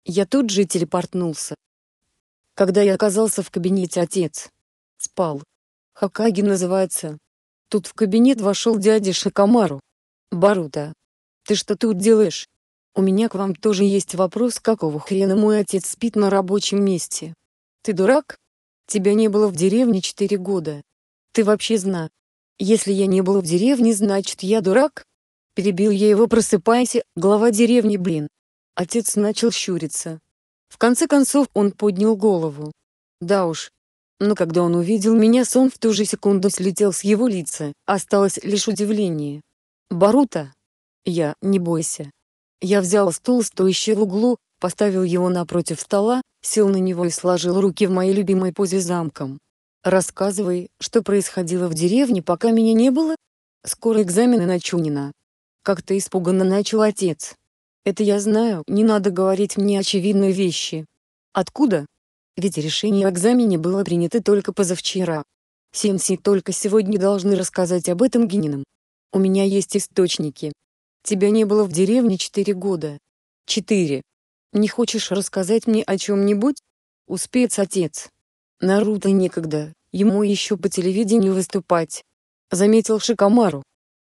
Speaker 1: Я тут же телепортнулся. Когда я оказался в кабинете, отец спал. Хакаги называется. Тут в кабинет вошел дядя Шакамару. Барута, ты что тут делаешь? У меня к вам тоже есть вопрос, какого хрена мой отец спит на рабочем месте? Ты дурак? Тебя не было в деревне четыре года. Ты вообще зна. Если я не был в деревне, значит я дурак? Перебил я его просыпайся, глава деревни блин. Отец начал щуриться. В конце концов он поднял голову. Да уж. Но когда он увидел меня, сон в ту же секунду слетел с его лица, осталось лишь удивление. «Барута!» «Я, не бойся!» Я взял стул, стоящий в углу, поставил его напротив стола, сел на него и сложил руки в моей любимой позе замком. «Рассказывай, что происходило в деревне, пока меня не было?» «Скоро экзамены на Чунина». Как-то испуганно начал отец. «Это я знаю, не надо говорить мне очевидные вещи». «Откуда?» «Ведь решение о экзамене было принято только позавчера. Сенси только сегодня должны рассказать об этом Генинам. У меня есть источники. Тебя не было в деревне четыре года. Четыре. Не хочешь рассказать мне о чем-нибудь? Успеет отец. Наруто некогда, ему еще по телевидению выступать. Заметил Шикамару.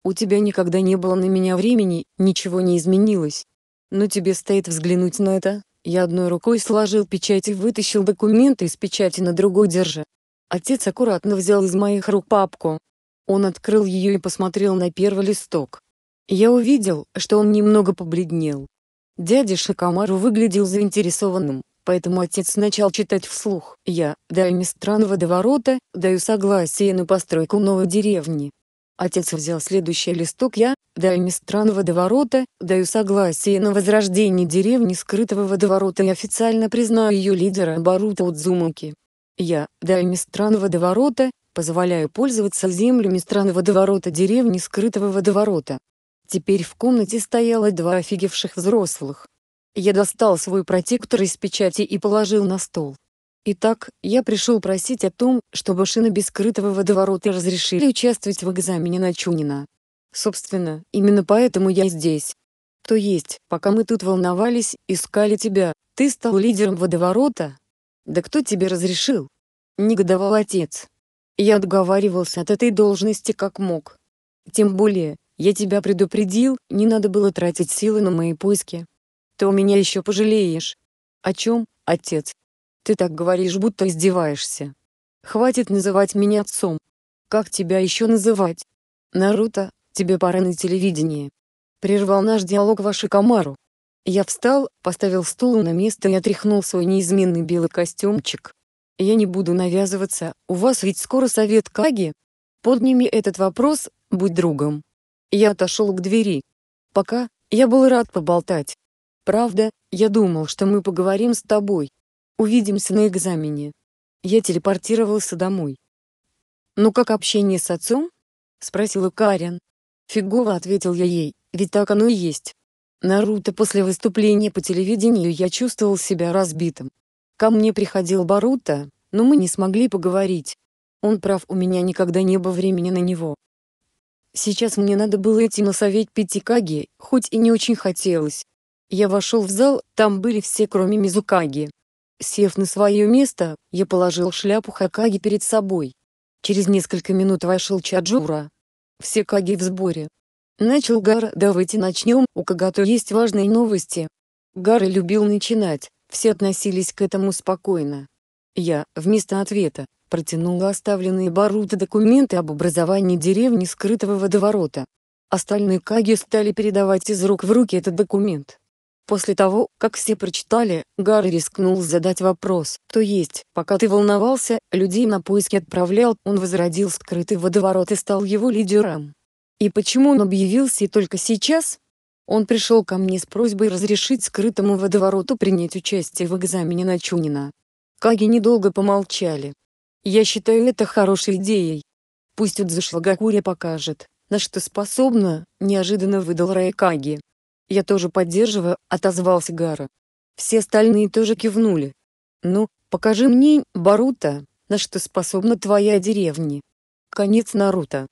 Speaker 1: У тебя никогда не было на меня времени, ничего не изменилось. Но тебе стоит взглянуть на это. Я одной рукой сложил печать и вытащил документы из печати на другой держа. Отец аккуратно взял из моих рук папку. Он открыл ее и посмотрел на первый листок. Я увидел, что он немного побледнел. Дядя Шикамару выглядел заинтересованным, поэтому отец начал читать вслух. «Я, дайми стран водоворота, даю согласие на постройку новой деревни». Отец взял следующий листок «Я, дайми стран водоворота, даю согласие на возрождение деревни скрытого водоворота и официально признаю ее лидера Барута Удзумаки. Я, дайми стран водоворота, позволяю пользоваться землями стран водоворота деревни скрытого водоворота. Теперь в комнате стояло два офигевших взрослых. Я достал свой протектор из печати и положил на стол. Итак, я пришел просить о том, чтобы шины без скрытого водоворота разрешили участвовать в экзамене на Чунина. Собственно, именно поэтому я здесь. То есть, пока мы тут волновались, искали тебя, ты стал лидером водоворота? Да кто тебе разрешил? Негодовал отец. Я отговаривался от этой должности как мог. Тем более, я тебя предупредил, не надо было тратить силы на мои поиски. Ты у меня еще пожалеешь. О чем, отец? Ты так говоришь, будто издеваешься. Хватит называть меня отцом. Как тебя еще называть? Наруто, тебе пора на телевидение. Прервал наш диалог Вашикамару. Я встал, поставил стул на место и отряхнул свой неизменный белый костюмчик. Я не буду навязываться, у вас ведь скоро совет Каги. Подними этот вопрос, будь другом. Я отошел к двери. Пока, я был рад поболтать. Правда, я думал, что мы поговорим с тобой. Увидимся на экзамене. Я телепортировался домой. «Ну как общение с отцом?» — спросила Карен. «Фигово», — ответил я ей, — «ведь так оно и есть». Наруто после выступления по телевидению я чувствовал себя разбитым. Ко мне приходил Баруто, но мы не смогли поговорить. Он прав, у меня никогда не было времени на него. Сейчас мне надо было идти на совет Пятикаги, хоть и не очень хотелось. Я вошел в зал, там были все кроме Мизукаги. Сев на свое место, я положил шляпу Хакаги перед собой. Через несколько минут вошел Чаджура. Все Каги в сборе. Начал Гара, давайте начнем, у Кагато есть важные новости. Гара любил начинать, все относились к этому спокойно. Я, вместо ответа, протянула оставленные Барута документы об образовании деревни скрытого водоворота. Остальные каги стали передавать из рук в руки этот документ. После того, как все прочитали, Гарри рискнул задать вопрос. То есть, пока ты волновался, людей на поиски отправлял, он возродил скрытый водоворот и стал его лидером. И почему он объявился и только сейчас? Он пришел ко мне с просьбой разрешить скрытому водовороту принять участие в экзамене на Чунина. Каги недолго помолчали. Я считаю это хорошей идеей. Пусть вот Зашлагакуря покажет, на что способна, неожиданно выдал Райкаги. Я тоже поддерживаю, отозвался Гара. Все остальные тоже кивнули. Ну, покажи мне, Барута, на что способна твоя деревня. Конец Наруто.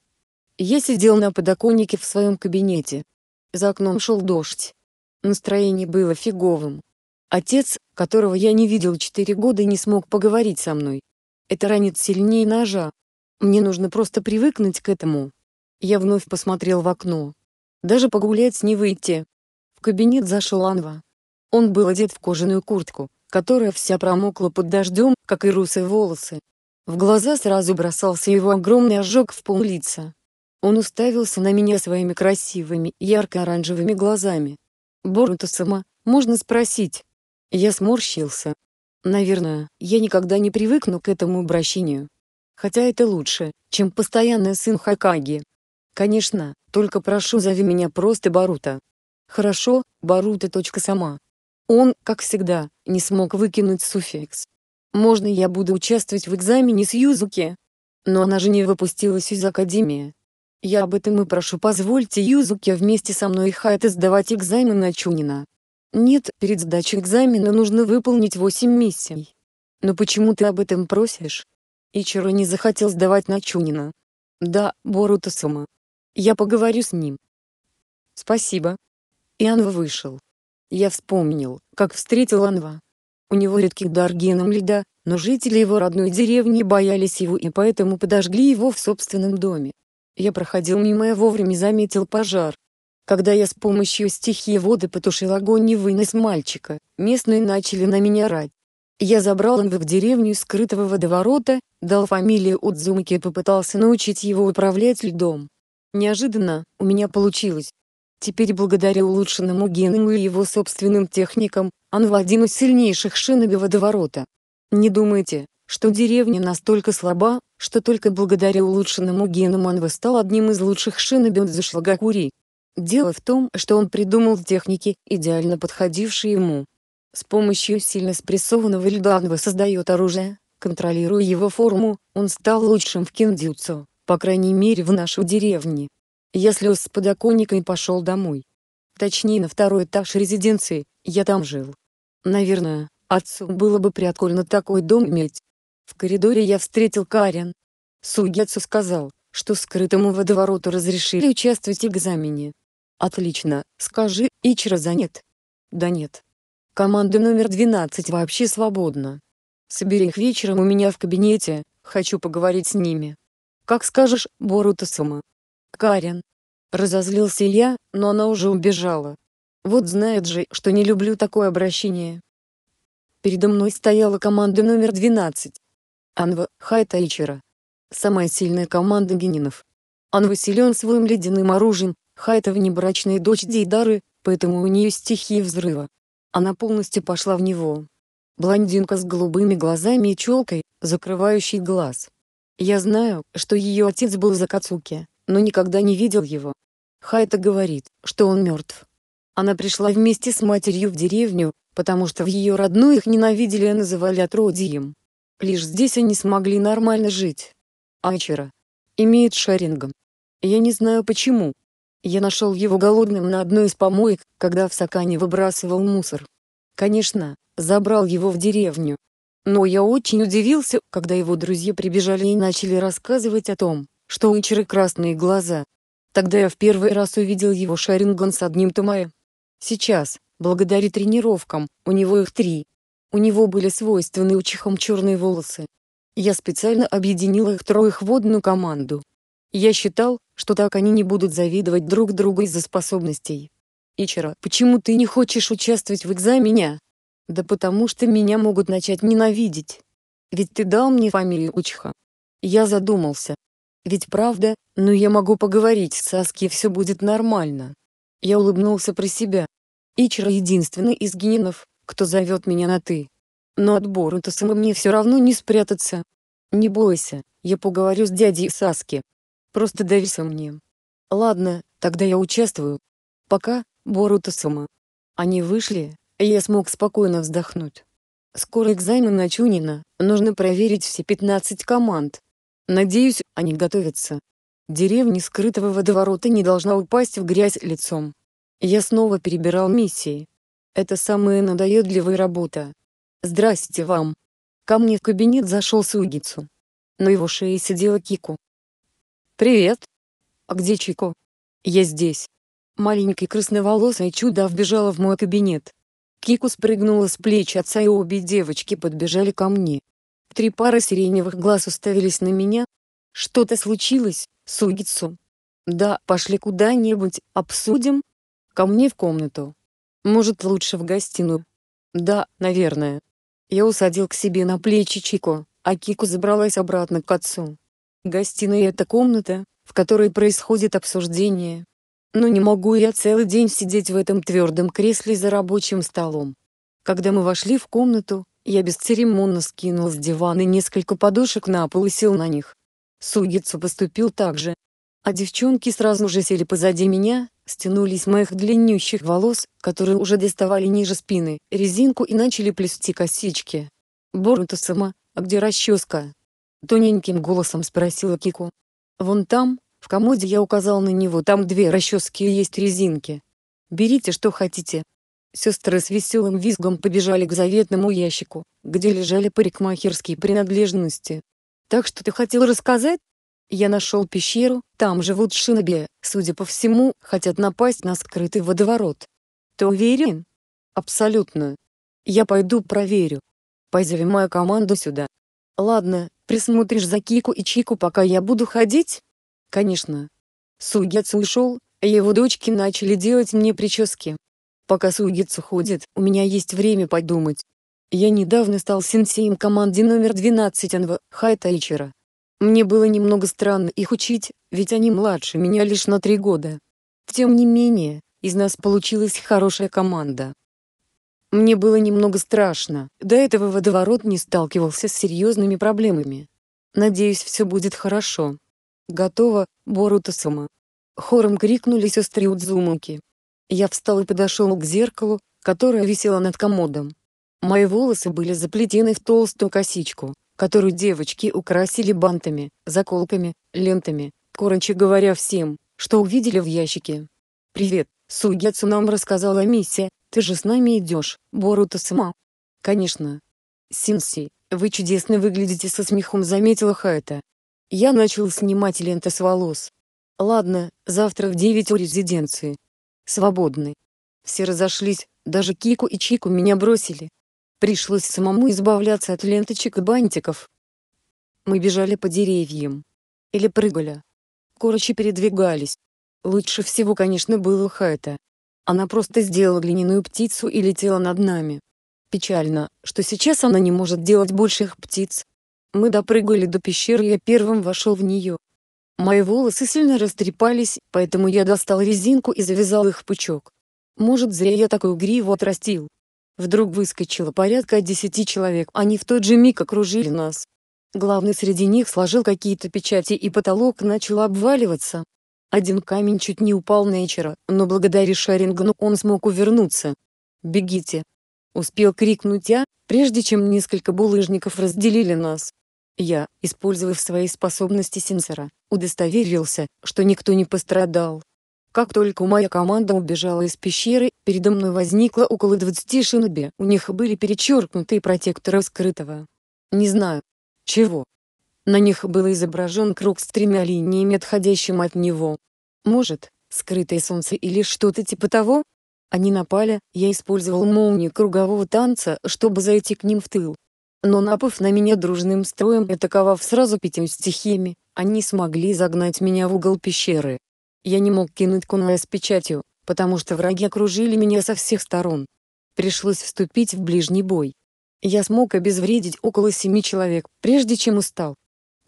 Speaker 1: Я сидел на подоконнике в своем кабинете. За окном шел дождь. Настроение было фиговым. Отец, которого я не видел четыре года, не смог поговорить со мной. Это ранит сильнее ножа. Мне нужно просто привыкнуть к этому. Я вновь посмотрел в окно. Даже погулять не выйти. В кабинет зашел Анва. Он был одет в кожаную куртку, которая вся промокла под дождем, как и русые волосы. В глаза сразу бросался его огромный ожог в пол лица. Он уставился на меня своими красивыми, ярко-оранжевыми глазами. «Борута можно спросить?» Я сморщился, Наверное, я никогда не привыкну к этому обращению. Хотя это лучше, чем постоянный сын Хакаги. Конечно, только прошу зови меня просто Барута. Хорошо, Барута. Сама. Он, как всегда, не смог выкинуть суффикс. Можно я буду участвовать в экзамене с Юзуки? Но она же не выпустилась из академии. Я об этом и прошу позвольте Юзуке вместе со мной и Хайте сдавать экзамен на Чунина. Нет, перед сдачей экзамена нужно выполнить восемь миссий. Но почему ты об этом просишь? Ичиро не захотел сдавать на Чунина. Да, Боруто сама. Я поговорю с ним. Спасибо. И Анва вышел. Я вспомнил, как встретил Анва. У него редкий дар геном льда, но жители его родной деревни боялись его и поэтому подожгли его в собственном доме. Я проходил мимо и вовремя заметил пожар, когда я с помощью стихии воды потушил огонь и вынес мальчика, местные начали на меня рать. Я забрал Инвы в деревню скрытого водоворота, дал фамилию Удзумки и попытался научить его управлять льдом. Неожиданно, у меня получилось. Теперь благодаря улучшенному Геному и его собственным техникам, Анва один из сильнейших шиноби водоворота. Не думайте, что деревня настолько слаба, что только благодаря улучшенному геному Анва стал одним из лучших шиноби Удзушлагакури. Дело в том, что он придумал техники, идеально подходившие ему. С помощью сильно спрессованного льда он создает оружие, контролируя его форму, он стал лучшим в киндюцу, по крайней мере в нашей деревне. Я слез с подоконника и пошел домой. Точнее на второй этаж резиденции, я там жил. Наверное, отцу было бы приоткольно такой дом иметь. В коридоре я встретил Карен. Сугетсу сказал, что скрытому водовороту разрешили участвовать в экзамене. Отлично, скажи, Ич занят? Да нет. Команда номер 12 вообще свободна. Собери их вечером у меня в кабинете, хочу поговорить с ними. Как скажешь, Борута сама. Карен. Разозлился я, но она уже убежала. Вот знает же, что не люблю такое обращение. Передо мной стояла команда номер 12. Анва, Хайта Ичера. Самая сильная команда генинов. Анва силен своим ледяным оружием, Хайта внебрачная дочь Дейдары, поэтому у нее стихия взрыва. Она полностью пошла в него. Блондинка с голубыми глазами и челкой, закрывающей глаз. Я знаю, что ее отец был за Кацуки, но никогда не видел его. Хайта говорит, что он мертв. Она пришла вместе с матерью в деревню, потому что в ее родную их ненавидели и называли отродьем. Лишь здесь они смогли нормально жить. Айчера. Имеет шарингом. Я не знаю почему, я нашел его голодным на одной из помоек, когда в Сакане выбрасывал мусор. Конечно, забрал его в деревню. Но я очень удивился, когда его друзья прибежали и начали рассказывать о том, что у Ичиры красные глаза. Тогда я в первый раз увидел его шаринган с одним Томая. Сейчас, благодаря тренировкам, у него их три. У него были свойственны учихам черные волосы. Я специально объединил их троих в одну команду. Я считал, что так они не будут завидовать друг другу из-за способностей. Ичера, почему ты не хочешь участвовать в экзамене? Да потому что меня могут начать ненавидеть. Ведь ты дал мне фамилию Учха. Я задумался. Ведь правда, но я могу поговорить с Саски, все будет нормально. Я улыбнулся про себя. Ичера единственный из генинов, кто зовет меня на «ты». Но от Борутосама мне все равно не спрятаться. Не бойся, я поговорю с дядей Саски. Просто дарися мне. Ладно, тогда я участвую. Пока, Боруто Сума. Они вышли, и я смог спокойно вздохнуть. Скоро экзамен на Чунина, нужно проверить все 15 команд. Надеюсь, они готовятся. Деревня скрытого водоворота не должна упасть в грязь лицом. Я снова перебирал миссии. Это самая надоедливая работа. Здрасте вам. Ко мне в кабинет зашел Сугицу. На его шее сидела Кику. «Привет!» «А где Чико?» «Я здесь!» Маленький красноволосое чудо вбежало в мой кабинет. Кику спрыгнула с плеч отца и обе девочки подбежали ко мне. Три пары сиреневых глаз уставились на меня. «Что-то случилось, Сугицу?» «Да, пошли куда-нибудь, обсудим?» «Ко мне в комнату. Может, лучше в гостиную?» «Да, наверное». Я усадил к себе на плечи Чико, а Кику забралась обратно к отцу. Гостиная — это комната, в которой происходит обсуждение. Но не могу я целый день сидеть в этом твердом кресле за рабочим столом. Когда мы вошли в комнату, я бесцеремонно скинул с дивана несколько подушек на пол и сел на них. Сугицу поступил так же. А девчонки сразу же сели позади меня, стянулись моих длиннющих волос, которые уже доставали ниже спины, резинку и начали плести косички. бору сама, а где расческа? — тоненьким голосом спросила Кику. «Вон там, в комоде я указал на него, там две расчески и есть резинки. Берите, что хотите». Сестры с веселым визгом побежали к заветному ящику, где лежали парикмахерские принадлежности. «Так что ты хотел рассказать?» «Я нашел пещеру, там живут шиноби, судя по всему, хотят напасть на скрытый водоворот». «Ты уверен?» «Абсолютно. Я пойду проверю. Позови мою команду сюда». «Ладно, присмотришь за Кику и Чику, пока я буду ходить?» «Конечно». Сугец ушел, а его дочки начали делать мне прически. Пока Сугец уходит, у меня есть время подумать. Я недавно стал сенсеем команды номер 12 НВ Хайтайчера. Мне было немного странно их учить, ведь они младше меня лишь на три года. Тем не менее, из нас получилась хорошая команда. Мне было немного страшно. До этого водоворот не сталкивался с серьезными проблемами. Надеюсь, все будет хорошо. Готово, Боруто Сума. Хором крикнули сестры Удзумаки. Я встал и подошел к зеркалу, которое висело над комодом. Мои волосы были заплетены в толстую косичку, которую девочки украсили бантами, заколками, лентами, короче говоря всем, что увидели в ящике. «Привет, Сугецу, нам рассказала миссия, ты же с нами идешь, Боруто сама. Конечно. Синси, вы чудесно выглядите со смехом, заметила Хайта. Я начал снимать ленты с волос. Ладно, завтра в 9 у резиденции. Свободны. Все разошлись, даже Кику и Чику меня бросили. Пришлось самому избавляться от ленточек и бантиков. Мы бежали по деревьям. Или прыгали. Короче передвигались. Лучше всего, конечно, было Хайта. Она просто сделала глиняную птицу и летела над нами. Печально, что сейчас она не может делать больших птиц. Мы допрыгали до пещеры и я первым вошел в нее. Мои волосы сильно растрепались, поэтому я достал резинку и завязал их в пучок. Может зря я такую гриву отрастил. Вдруг выскочило порядка десяти человек, они в тот же миг окружили нас. Главный среди них сложил какие-то печати и потолок начал обваливаться. Один камень чуть не упал на Эчера, но благодаря Шарингну он смог увернуться. «Бегите!» — успел крикнуть я, прежде чем несколько булыжников разделили нас. Я, использовав свои способности сенсора, удостоверился, что никто не пострадал. Как только моя команда убежала из пещеры, передо мной возникло около 20 шиноби. У них были перечеркнутые протекторы скрытого. Не знаю, чего, на них был изображен круг с тремя линиями, отходящим от него. Может, скрытое солнце или что-то типа того? Они напали, я использовал молнию кругового танца, чтобы зайти к ним в тыл. Но напав на меня дружным строем и атаковав сразу пятью стихиями, они смогли загнать меня в угол пещеры. Я не мог кинуть кунай с печатью, потому что враги окружили меня со всех сторон. Пришлось вступить в ближний бой. Я смог обезвредить около семи человек, прежде чем устал.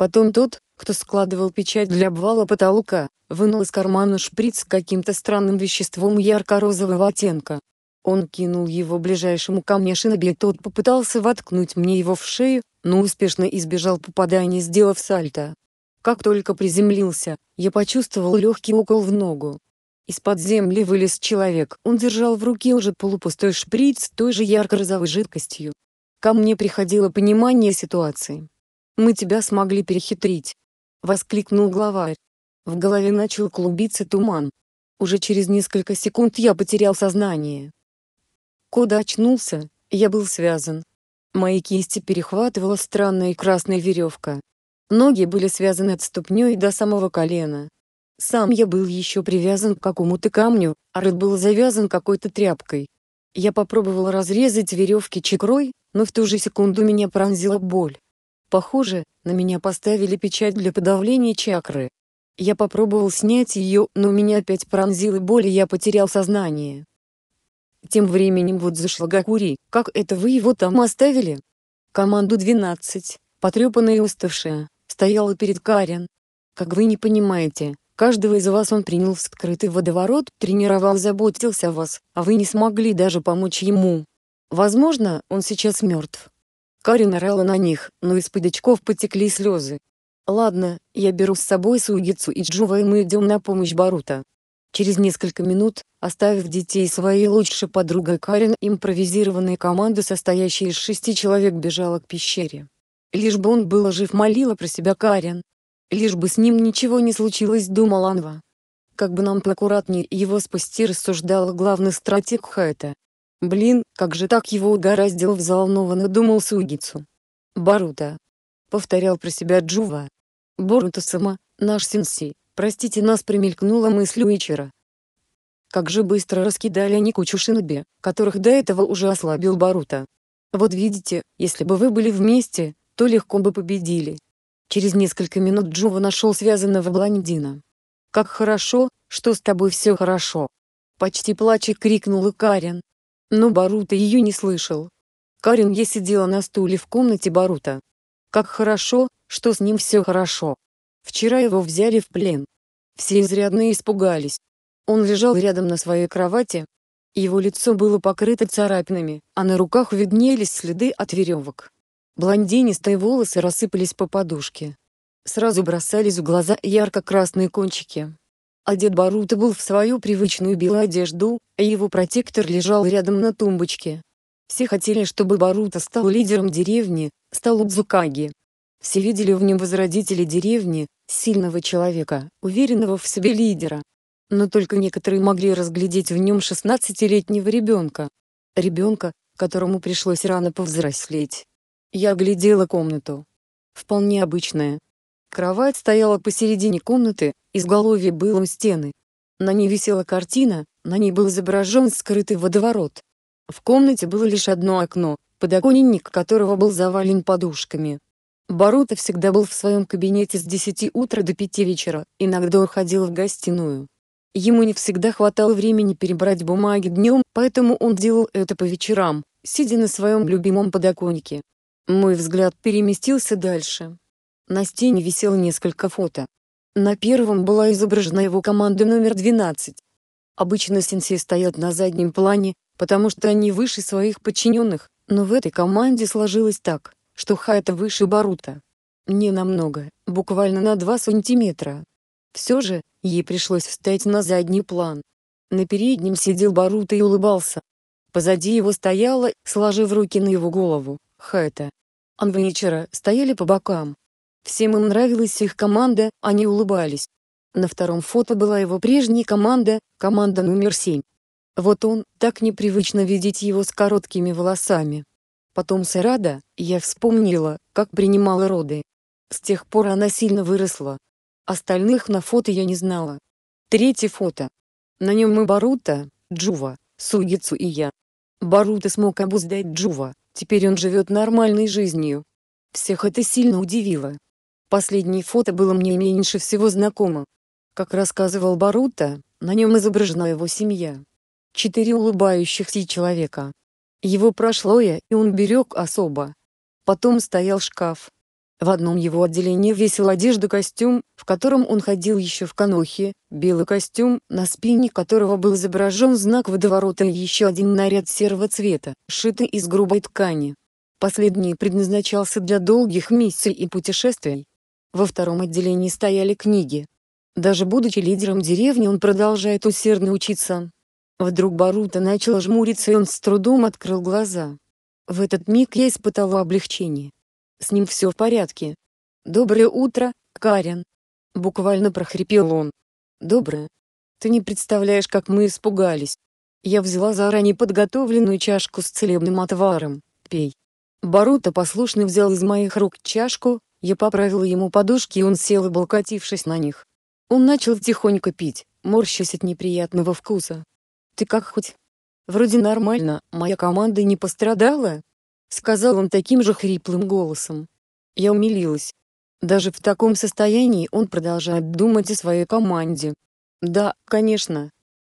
Speaker 1: Потом тот, кто складывал печать для обвала потолка, вынул из кармана шприц с каким-то странным веществом ярко-розового оттенка. Он кинул его ближайшему ко мне шиноби и тот попытался воткнуть мне его в шею, но успешно избежал попадания, сделав сальто. Как только приземлился, я почувствовал легкий укол в ногу. Из-под земли вылез человек, он держал в руке уже полупустой шприц с той же ярко-розовой жидкостью. Ко мне приходило понимание ситуации. «Мы тебя смогли перехитрить!» — воскликнул главарь. В голове начал клубиться туман. Уже через несколько секунд я потерял сознание. Кода очнулся, я был связан. Мои кисти перехватывала странная красная веревка. Ноги были связаны от ступней до самого колена. Сам я был еще привязан к какому-то камню, а рот был завязан какой-то тряпкой. Я попробовал разрезать веревки чекрой, но в ту же секунду меня пронзила боль. Похоже, на меня поставили печать для подавления чакры. Я попробовал снять ее, но меня опять пронзила боль и я потерял сознание. Тем временем вот зашла Гакури, как это вы его там оставили? Команду 12, потрепанная и уставшая, стояла перед Карен. Как вы не понимаете, каждого из вас он принял в скрытый водоворот, тренировал, заботился о вас, а вы не смогли даже помочь ему. Возможно, он сейчас мертв. Карин орала на них, но из-под очков потекли слезы. «Ладно, я беру с собой Сугицу и Джува и мы идем на помощь Барута». Через несколько минут, оставив детей своей лучшей подругой Карин, импровизированная команда, состоящая из шести человек, бежала к пещере. Лишь бы он был жив, молила про себя Карин. Лишь бы с ним ничего не случилось, думала Анва. Как бы нам поаккуратнее его спасти, рассуждала главный стратег Хайта. Блин, как же так его угораздил взволнованно думал Сугицу. Барута. Повторял про себя Джува. Барута сама, наш сенси, простите нас примелькнула мысль Уичера. Как же быстро раскидали они кучу шиноби, которых до этого уже ослабил Барута. Вот видите, если бы вы были вместе, то легко бы победили. Через несколько минут Джува нашел связанного блондина. «Как хорошо, что с тобой все хорошо!» Почти плача крикнула Карен, но «Ну, Барута ее не слышал. Карен я сидела на стуле в комнате Барута. Как хорошо, что с ним все хорошо. Вчера его взяли в плен. Все изрядно испугались. Он лежал рядом на своей кровати. Его лицо было покрыто царапинами, а на руках виднелись следы от веревок. Блондинистые волосы рассыпались по подушке. Сразу бросались в глаза ярко-красные кончики. Одет а Барута был в свою привычную белую одежду, а его протектор лежал рядом на тумбочке. Все хотели, чтобы Барута стал лидером деревни, стал Удзукаги. Все видели в нем возродителя деревни, сильного человека, уверенного в себе лидера. Но только некоторые могли разглядеть в нем 16-летнего ребенка. Ребенка, которому пришлось рано повзрослеть. Я оглядела комнату. Вполне обычная, Кровать стояла посередине комнаты, изголовье было у стены. На ней висела картина, на ней был изображен скрытый водоворот. В комнате было лишь одно окно, подоконник которого был завален подушками. Барута всегда был в своем кабинете с 10 утра до 5 вечера, иногда уходил в гостиную. Ему не всегда хватало времени перебрать бумаги днем, поэтому он делал это по вечерам, сидя на своем любимом подоконнике. Мой взгляд переместился дальше. На стене висело несколько фото. На первом была изображена его команда номер 12. Обычно сенсей стоят на заднем плане, потому что они выше своих подчиненных, но в этой команде сложилось так, что Хайта выше Барута. Не намного, буквально на 2 сантиметра. Все же, ей пришлось встать на задний план. На переднем сидел Барута и улыбался. Позади его стояла, сложив руки на его голову, Хайта. Анвеничера стояли по бокам. Всем им нравилась их команда, они улыбались. На втором фото была его прежняя команда, команда номер 7. Вот он, так непривычно видеть его с короткими волосами. Потом с Ирада, я вспомнила, как принимала роды. С тех пор она сильно выросла. Остальных на фото я не знала. Третье фото. На нем мы Барута, Джува, Сугицу и я. Барута смог обуздать Джува, теперь он живет нормальной жизнью. Всех это сильно удивило. Последнее фото было мне меньше всего знакомо. Как рассказывал Барута, на нем изображена его семья. Четыре улыбающихся человека. Его прошлое, и он берег особо. Потом стоял шкаф. В одном его отделении висел одежда-костюм, в котором он ходил еще в Канохе, белый костюм, на спине которого был изображен знак водоворота и еще один наряд серого цвета, шитый из грубой ткани. Последний предназначался для долгих миссий и путешествий. Во втором отделении стояли книги. Даже будучи лидером деревни, он продолжает усердно учиться. Вдруг Барута начал жмуриться, и он с трудом открыл глаза. В этот миг я испытала облегчение. С ним все в порядке. «Доброе утро, Карен!» Буквально прохрипел он. «Доброе. Ты не представляешь, как мы испугались. Я взяла заранее подготовленную чашку с целебным отваром. Пей». Барута послушно взял из моих рук чашку, я поправила ему подушки, и он сел, облокотившись на них. Он начал тихонько пить, морщась от неприятного вкуса. «Ты как хоть?» «Вроде нормально, моя команда не пострадала?» Сказал он таким же хриплым голосом. Я умилилась. Даже в таком состоянии он продолжает думать о своей команде. «Да, конечно.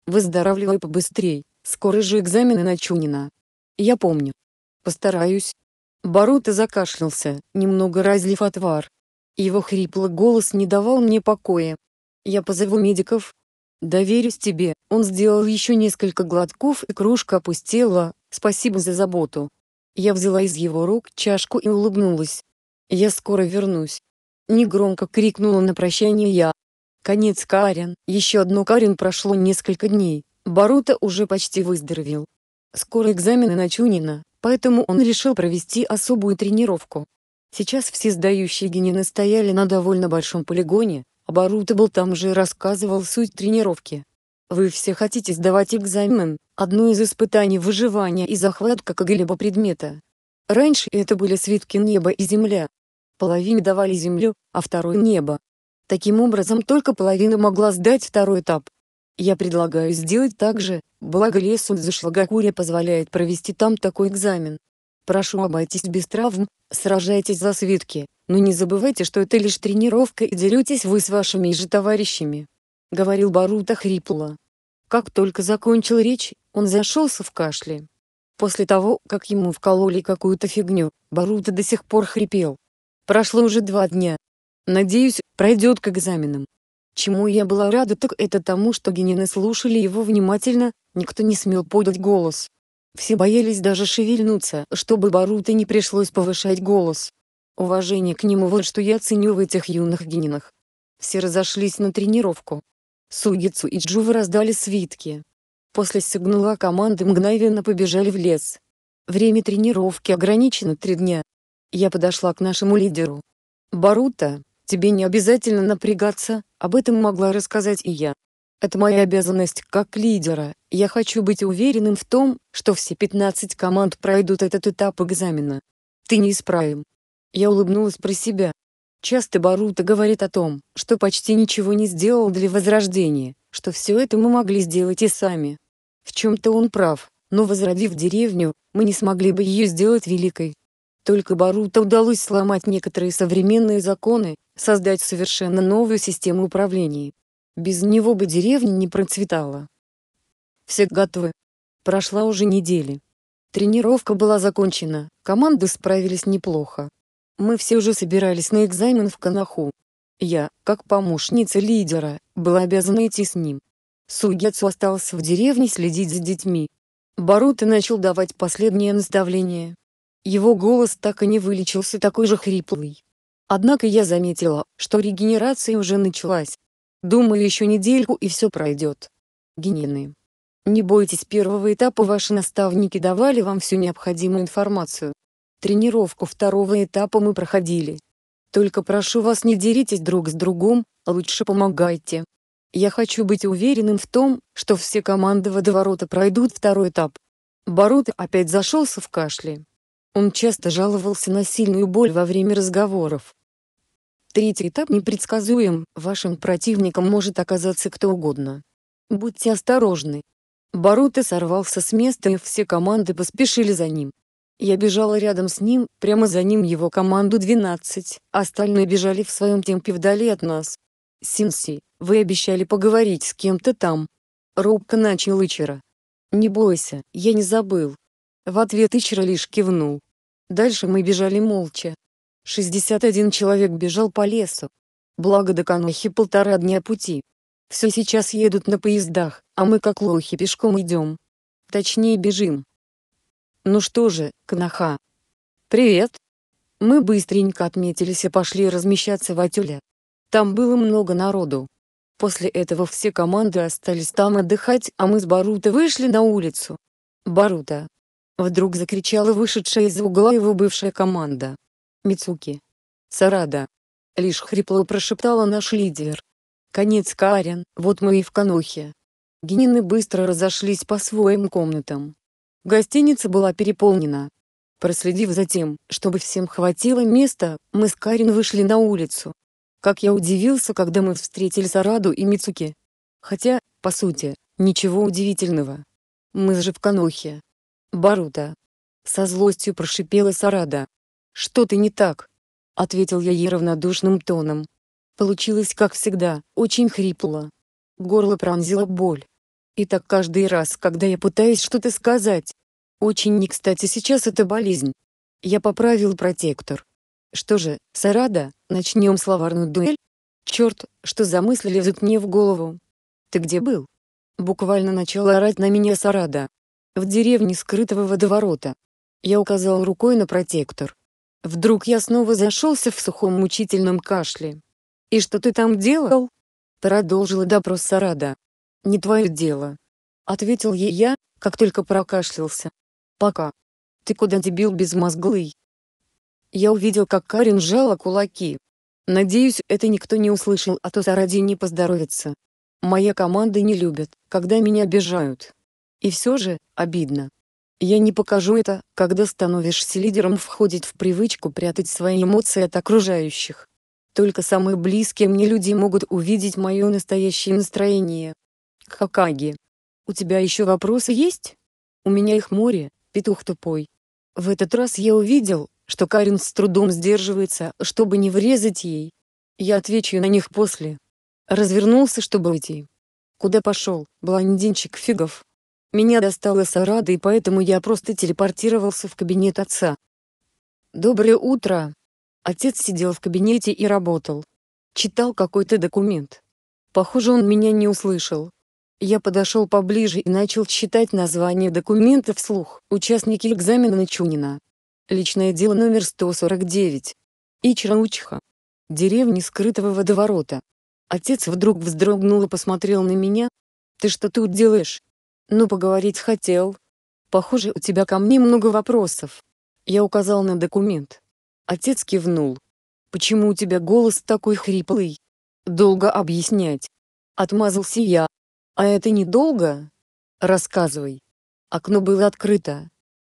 Speaker 1: Выздоравливай побыстрей, скоро же экзамены на Чунина. Я помню. Постараюсь». Барута закашлялся, немного разлив отвар. Его хриплый голос не давал мне покоя. «Я позову медиков». «Доверюсь тебе». Он сделал еще несколько глотков и кружка опустела. «Спасибо за заботу». Я взяла из его рук чашку и улыбнулась. «Я скоро вернусь». Негромко крикнула на прощание я. Конец Карен. Еще одно Карен прошло несколько дней. Барута уже почти выздоровел. Скоро экзамены на Чунина, поэтому он решил провести особую тренировку. Сейчас все сдающие Генина стояли на довольно большом полигоне, а был там же и рассказывал суть тренировки. Вы все хотите сдавать экзамен, одно из испытаний выживания и захват какого-либо предмета. Раньше это были свитки неба и земля. Половине давали землю, а второй — небо. Таким образом только половина могла сдать второй этап. Я предлагаю сделать так же, Благо лес Удзашлагакури позволяет провести там такой экзамен. Прошу обойтись без травм, сражайтесь за свитки, но не забывайте, что это лишь тренировка и деретесь вы с вашими же товарищами. Говорил Барута хрипло. Как только закончил речь, он зашелся в кашле. После того, как ему вкололи какую-то фигню, Барута до сих пор хрипел. Прошло уже два дня. Надеюсь, пройдет к экзаменам. Чему я была рада так это тому, что генины слушали его внимательно, никто не смел подать голос. Все боялись даже шевельнуться, чтобы Барута не пришлось повышать голос. Уважение к нему вот что я ценю в этих юных генинах. Все разошлись на тренировку. Сугицу и Джува раздали свитки. После сигнала команды мгновенно побежали в лес. Время тренировки ограничено три дня. Я подошла к нашему лидеру. «Барута, Тебе не обязательно напрягаться, об этом могла рассказать и я. Это моя обязанность как лидера. Я хочу быть уверенным в том, что все 15 команд пройдут этот этап экзамена. Ты неисправим. Я улыбнулась про себя. Часто Барута говорит о том, что почти ничего не сделал для возрождения, что все это мы могли сделать и сами. В чем-то он прав, но возродив деревню, мы не смогли бы ее сделать великой. Только Барута удалось сломать некоторые современные законы, создать совершенно новую систему управления. Без него бы деревня не процветала. Все готовы. Прошла уже неделя. Тренировка была закончена, команды справились неплохо. Мы все уже собирались на экзамен в Канаху. Я, как помощница лидера, была обязана идти с ним. Сугецу остался в деревне следить за детьми. Барута начал давать последнее наставление. Его голос так и не вылечился такой же хриплый. Однако я заметила, что регенерация уже началась. Думаю, еще недельку и все пройдет. Генины. Не бойтесь первого этапа, ваши наставники давали вам всю необходимую информацию. Тренировку второго этапа мы проходили. Только прошу вас не деритесь друг с другом, а лучше помогайте. Я хочу быть уверенным в том, что все команды водоворота пройдут второй этап. Барут опять зашелся в кашле. Он часто жаловался на сильную боль во время разговоров. Третий этап непредсказуем, вашим противником может оказаться кто угодно. Будьте осторожны. Барута сорвался с места и все команды поспешили за ним. Я бежала рядом с ним, прямо за ним его команду 12, остальные бежали в своем темпе вдали от нас. Синси, вы обещали поговорить с кем-то там. Робко начал Ичера. Не бойся, я не забыл. В ответ Ичера лишь кивнул. Дальше мы бежали молча. 61 человек бежал по лесу. Благо до Канохи полтора дня пути. Все сейчас едут на поездах, а мы как лохи пешком идем. Точнее бежим. Ну что же, Канаха. Привет. Мы быстренько отметились и пошли размещаться в отеле. Там было много народу. После этого все команды остались там отдыхать, а мы с Барута вышли на улицу. Барута. Вдруг закричала вышедшая из угла его бывшая команда. Мицуки. Сарада. Лишь хрипло прошептала наш лидер. Конец Карен, вот мы и в Канохе. Генины быстро разошлись по своим комнатам. Гостиница была переполнена. Проследив за тем, чтобы всем хватило места, мы с Карен вышли на улицу. Как я удивился, когда мы встретили Сараду и Мицуки. Хотя, по сути, ничего удивительного. Мы же в Канохе. Барута. Со злостью прошипела Сарада. что ты не так. Ответил я ей равнодушным тоном. Получилось, как всегда, очень хрипло. Горло пронзила боль. И так каждый раз, когда я пытаюсь что-то сказать. Очень не кстати сейчас это болезнь. Я поправил протектор. Что же, Сарада, начнем словарную дуэль? Черт, что замыслили взут мне в голову. Ты где был? Буквально начала орать на меня Сарада в деревне скрытого водоворота. Я указал рукой на протектор. Вдруг я снова зашелся в сухом мучительном кашле. «И что ты там делал?» Продолжила допрос Сарада. «Не твое дело», — ответил ей я, как только прокашлялся. «Пока. Ты куда дебил безмозглый?» Я увидел, как Карин сжала кулаки. Надеюсь, это никто не услышал, а то Сараде не поздоровится. Моя команда не любит, когда меня обижают. И все же, обидно. Я не покажу это, когда становишься лидером входит в привычку прятать свои эмоции от окружающих. Только самые близкие мне люди могут увидеть мое настоящее настроение. Хакаги. У тебя еще вопросы есть? У меня их море, петух тупой. В этот раз я увидел, что Карин с трудом сдерживается, чтобы не врезать ей. Я отвечу на них после. Развернулся, чтобы уйти. Куда пошел, блондинчик фигов? Меня достала Сарада и поэтому я просто телепортировался в кабинет отца. Доброе утро. Отец сидел в кабинете и работал. Читал какой-то документ. Похоже, он меня не услышал. Я подошел поближе и начал читать название документа вслух. Участники экзамена на чунина. Личное дело номер 149. Ичраучха. Деревни скрытого водоворота. Отец вдруг вздрогнул и посмотрел на меня. «Ты что тут делаешь?» Ну, поговорить хотел. Похоже, у тебя ко мне много вопросов. Я указал на документ. Отец кивнул. Почему у тебя голос такой хриплый? Долго объяснять. Отмазался я. А это недолго? Рассказывай. Окно было открыто.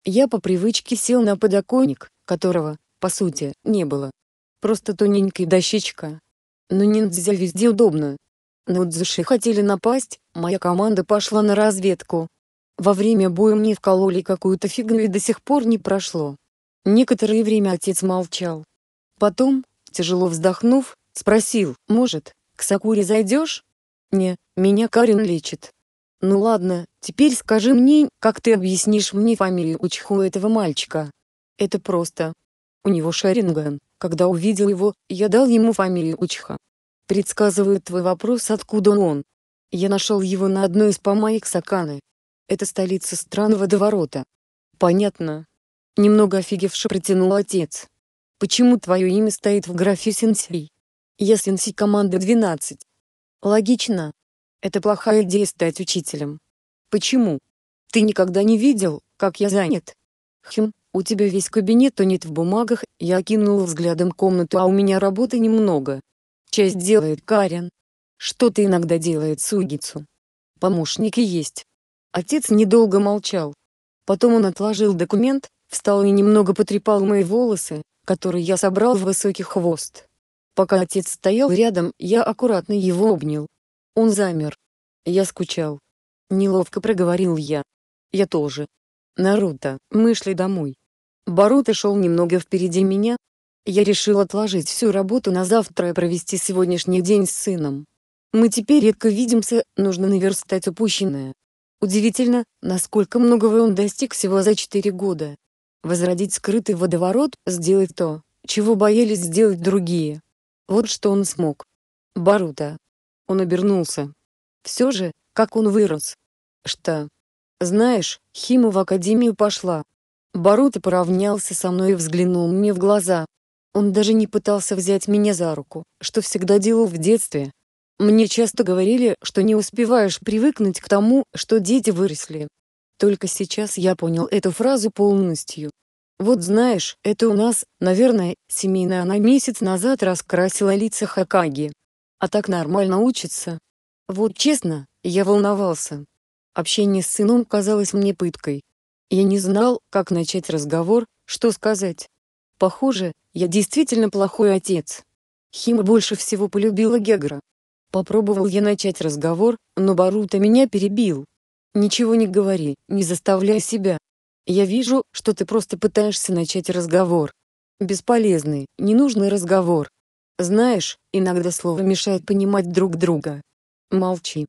Speaker 1: Я по привычке сел на подоконник, которого, по сути, не было. Просто тоненькая дощечка. Но ниндзя везде удобно, Нудзуши хотели напасть, моя команда пошла на разведку. Во время боя мне вкололи какую-то фигню и до сих пор не прошло. Некоторое время отец молчал. Потом, тяжело вздохнув, спросил, может, к Сакуре зайдешь? Не, меня Карин лечит. Ну ладно, теперь скажи мне, как ты объяснишь мне фамилию Учху этого мальчика? Это просто. У него Шаринган, когда увидел его, я дал ему фамилию Учха предсказывают твой вопрос «Откуда он?». Я нашел его на одной из помаек Саканы. Это столица стран водоворота. Понятно. Немного офигевши протянул отец. Почему твое имя стоит в графе Сенсей? Я Сенсей команды 12. Логично. Это плохая идея стать учителем. Почему? Ты никогда не видел, как я занят? Хм, у тебя весь кабинет тонет в бумагах, я окинул взглядом комнату, а у меня работы немного. Часть делает Карен. Что-то иногда делает Сугицу. Помощники есть. Отец недолго молчал. Потом он отложил документ, встал и немного потрепал мои волосы, которые я собрал в высокий хвост. Пока отец стоял рядом, я аккуратно его обнял. Он замер. Я скучал. Неловко проговорил я. Я тоже. Наруто, мы шли домой. Баруто шел немного впереди меня, я решил отложить всю работу на завтра и провести сегодняшний день с сыном. Мы теперь редко видимся, нужно наверстать упущенное. Удивительно, насколько многого он достиг всего за четыре года. Возродить скрытый водоворот, сделать то, чего боялись сделать другие. Вот что он смог. Барута. Он обернулся. Все же, как он вырос. Что? Знаешь, Хима в академию пошла. Барута поравнялся со мной и взглянул мне в глаза. Он даже не пытался взять меня за руку, что всегда делал в детстве. Мне часто говорили, что не успеваешь привыкнуть к тому, что дети выросли. Только сейчас я понял эту фразу полностью. Вот знаешь, это у нас, наверное, семейная она месяц назад раскрасила лица Хакаги. А так нормально учится. Вот честно, я волновался. Общение с сыном казалось мне пыткой. Я не знал, как начать разговор, что сказать, Похоже, я действительно плохой отец. Хима больше всего полюбила Гегора. Попробовал я начать разговор, но Барута меня перебил. Ничего не говори, не заставляй себя. Я вижу, что ты просто пытаешься начать разговор. Бесполезный, ненужный разговор. Знаешь, иногда слово мешает понимать друг друга. Молчи.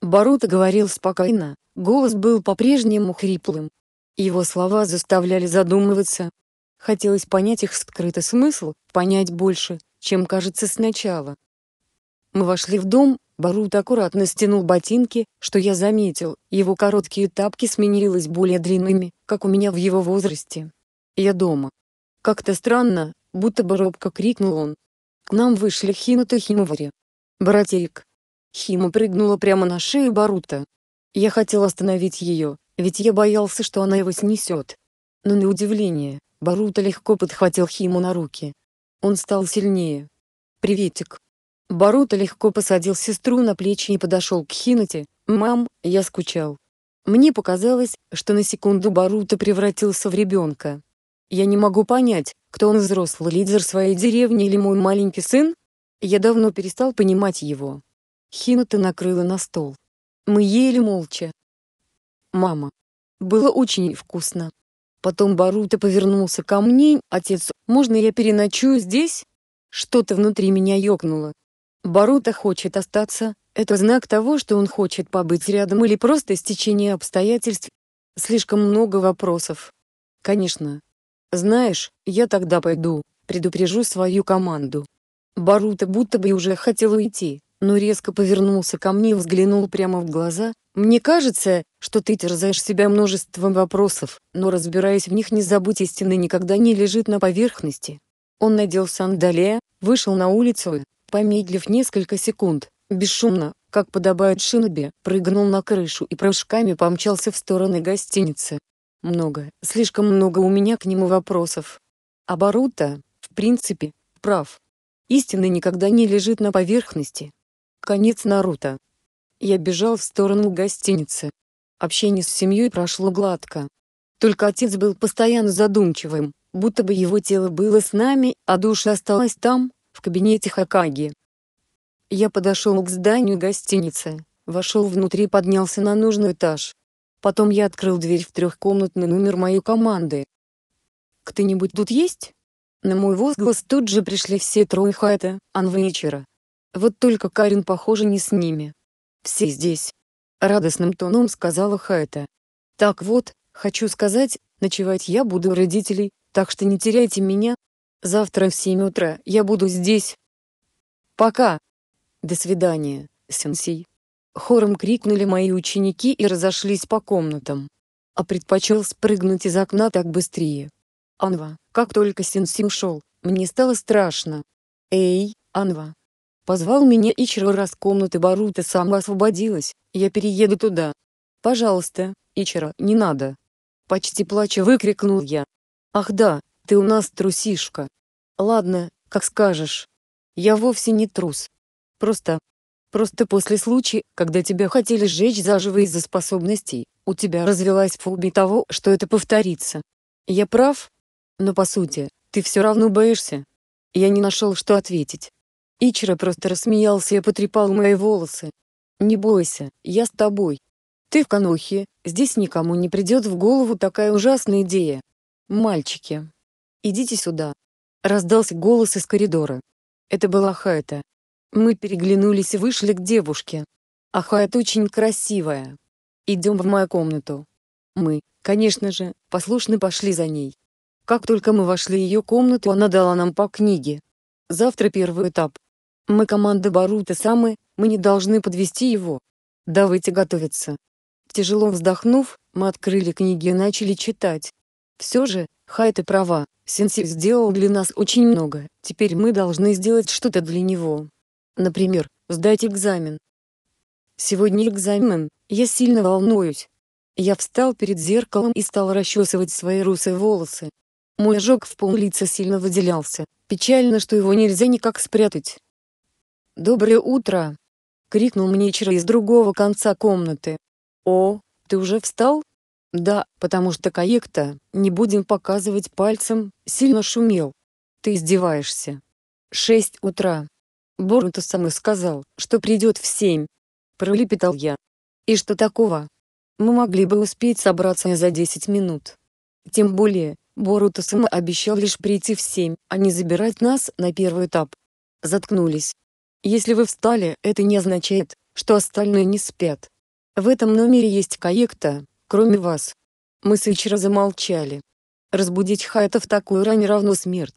Speaker 1: Барута говорил спокойно, голос был по-прежнему хриплым. Его слова заставляли задумываться, Хотелось понять их скрытый смысл, понять больше, чем кажется сначала. Мы вошли в дом, Барут аккуратно стянул ботинки, что я заметил, его короткие тапки сменились более длинными, как у меня в его возрасте. Я дома. Как-то странно, будто бы робко крикнул он. К нам вышли Хинут и Химовари. «Братик!» Хима прыгнула прямо на шею Барута. Я хотел остановить ее, ведь я боялся, что она его снесет. Но на удивление, Барута легко подхватил Химу на руки. Он стал сильнее. «Приветик». Барута легко посадил сестру на плечи и подошел к Хинате. «Мам, я скучал». Мне показалось, что на секунду Барута превратился в ребенка. Я не могу понять, кто он взрослый лидер своей деревни или мой маленький сын. Я давно перестал понимать его. Хината накрыла на стол. Мы ели молча. Мама. Было очень вкусно. Потом Барута повернулся ко мне, «Отец, можно я переночую здесь?» Что-то внутри меня ёкнуло. Барута хочет остаться, это знак того, что он хочет побыть рядом или просто стечение обстоятельств. Слишком много вопросов. Конечно. Знаешь, я тогда пойду, предупрежу свою команду. Барута будто бы уже хотел уйти, но резко повернулся ко мне и взглянул прямо в глаза. Мне кажется, что ты терзаешь себя множеством вопросов, но разбираясь в них не забудь истины никогда не лежит на поверхности. Он надел сандалия, вышел на улицу и, помедлив несколько секунд, бесшумно, как подобает шинобе, прыгнул на крышу и прыжками помчался в стороны гостиницы. Много, слишком много у меня к нему вопросов. А Барута, в принципе, прав. Истина никогда не лежит на поверхности. Конец Наруто. Я бежал в сторону гостиницы, Общение с семьей прошло гладко. Только отец был постоянно задумчивым, будто бы его тело было с нами, а душа осталась там, в кабинете Хакаги. Я подошел к зданию гостиницы, вошел внутрь и поднялся на нужный этаж. Потом я открыл дверь в трехкомнатный номер моей команды. «Кто-нибудь тут есть?» На мой возглас тут же пришли все трое Хайта, Анвейчера. Вот только Карин, похоже, не с ними. «Все здесь», — радостным тоном сказала Хайта. «Так вот, хочу сказать, ночевать я буду у родителей, так что не теряйте меня. Завтра в семь утра я буду здесь. Пока. До свидания, сенсей». Хором крикнули мои ученики и разошлись по комнатам. А предпочел спрыгнуть из окна так быстрее. Анва, как только сенсей ушел, мне стало страшно. «Эй, Анва, Позвал меня Ичиро раз комнаты Барута сама освободилась, я перееду туда. Пожалуйста, Ичиро, не надо. Почти плача выкрикнул я. Ах да, ты у нас трусишка. Ладно, как скажешь. Я вовсе не трус. Просто... Просто после случая, когда тебя хотели сжечь заживо из-за способностей, у тебя развелась фобия того, что это повторится. Я прав? Но по сути, ты все равно боишься. Я не нашел, что ответить. Ичиро просто рассмеялся и потрепал мои волосы. «Не бойся, я с тобой. Ты в Канохе, здесь никому не придет в голову такая ужасная идея. Мальчики, идите сюда». Раздался голос из коридора. Это была Хайта. Мы переглянулись и вышли к девушке. А Хайта очень красивая. «Идем в мою комнату». Мы, конечно же, послушно пошли за ней. Как только мы вошли в ее комнату, она дала нам по книге. Завтра первый этап. Мы команда Барута Самы, мы не должны подвести его. Давайте готовиться. Тяжело вздохнув, мы открыли книги и начали читать. Все же, Хай ты права, Сенси сделал для нас очень много, теперь мы должны сделать что-то для него. Например, сдать экзамен. Сегодня экзамен, я сильно волнуюсь. Я встал перед зеркалом и стал расчесывать свои русые волосы. Мой ожог в пол лица сильно выделялся, печально, что его нельзя никак спрятать. «Доброе утро!» — крикнул мне Чира из другого конца комнаты. «О, ты уже встал?» «Да, потому что каекта, не будем показывать пальцем, сильно шумел. Ты издеваешься». «Шесть утра». Борунто сам и сказал, что придет в семь. Пролепетал я. «И что такого? Мы могли бы успеть собраться за десять минут. Тем более, Боруто сам обещал лишь прийти в семь, а не забирать нас на первый этап». Заткнулись. Если вы встали, это не означает, что остальные не спят. В этом номере есть каекта, кроме вас. Мы с вечера замолчали. Разбудить Хайта в такую рань равно смерть.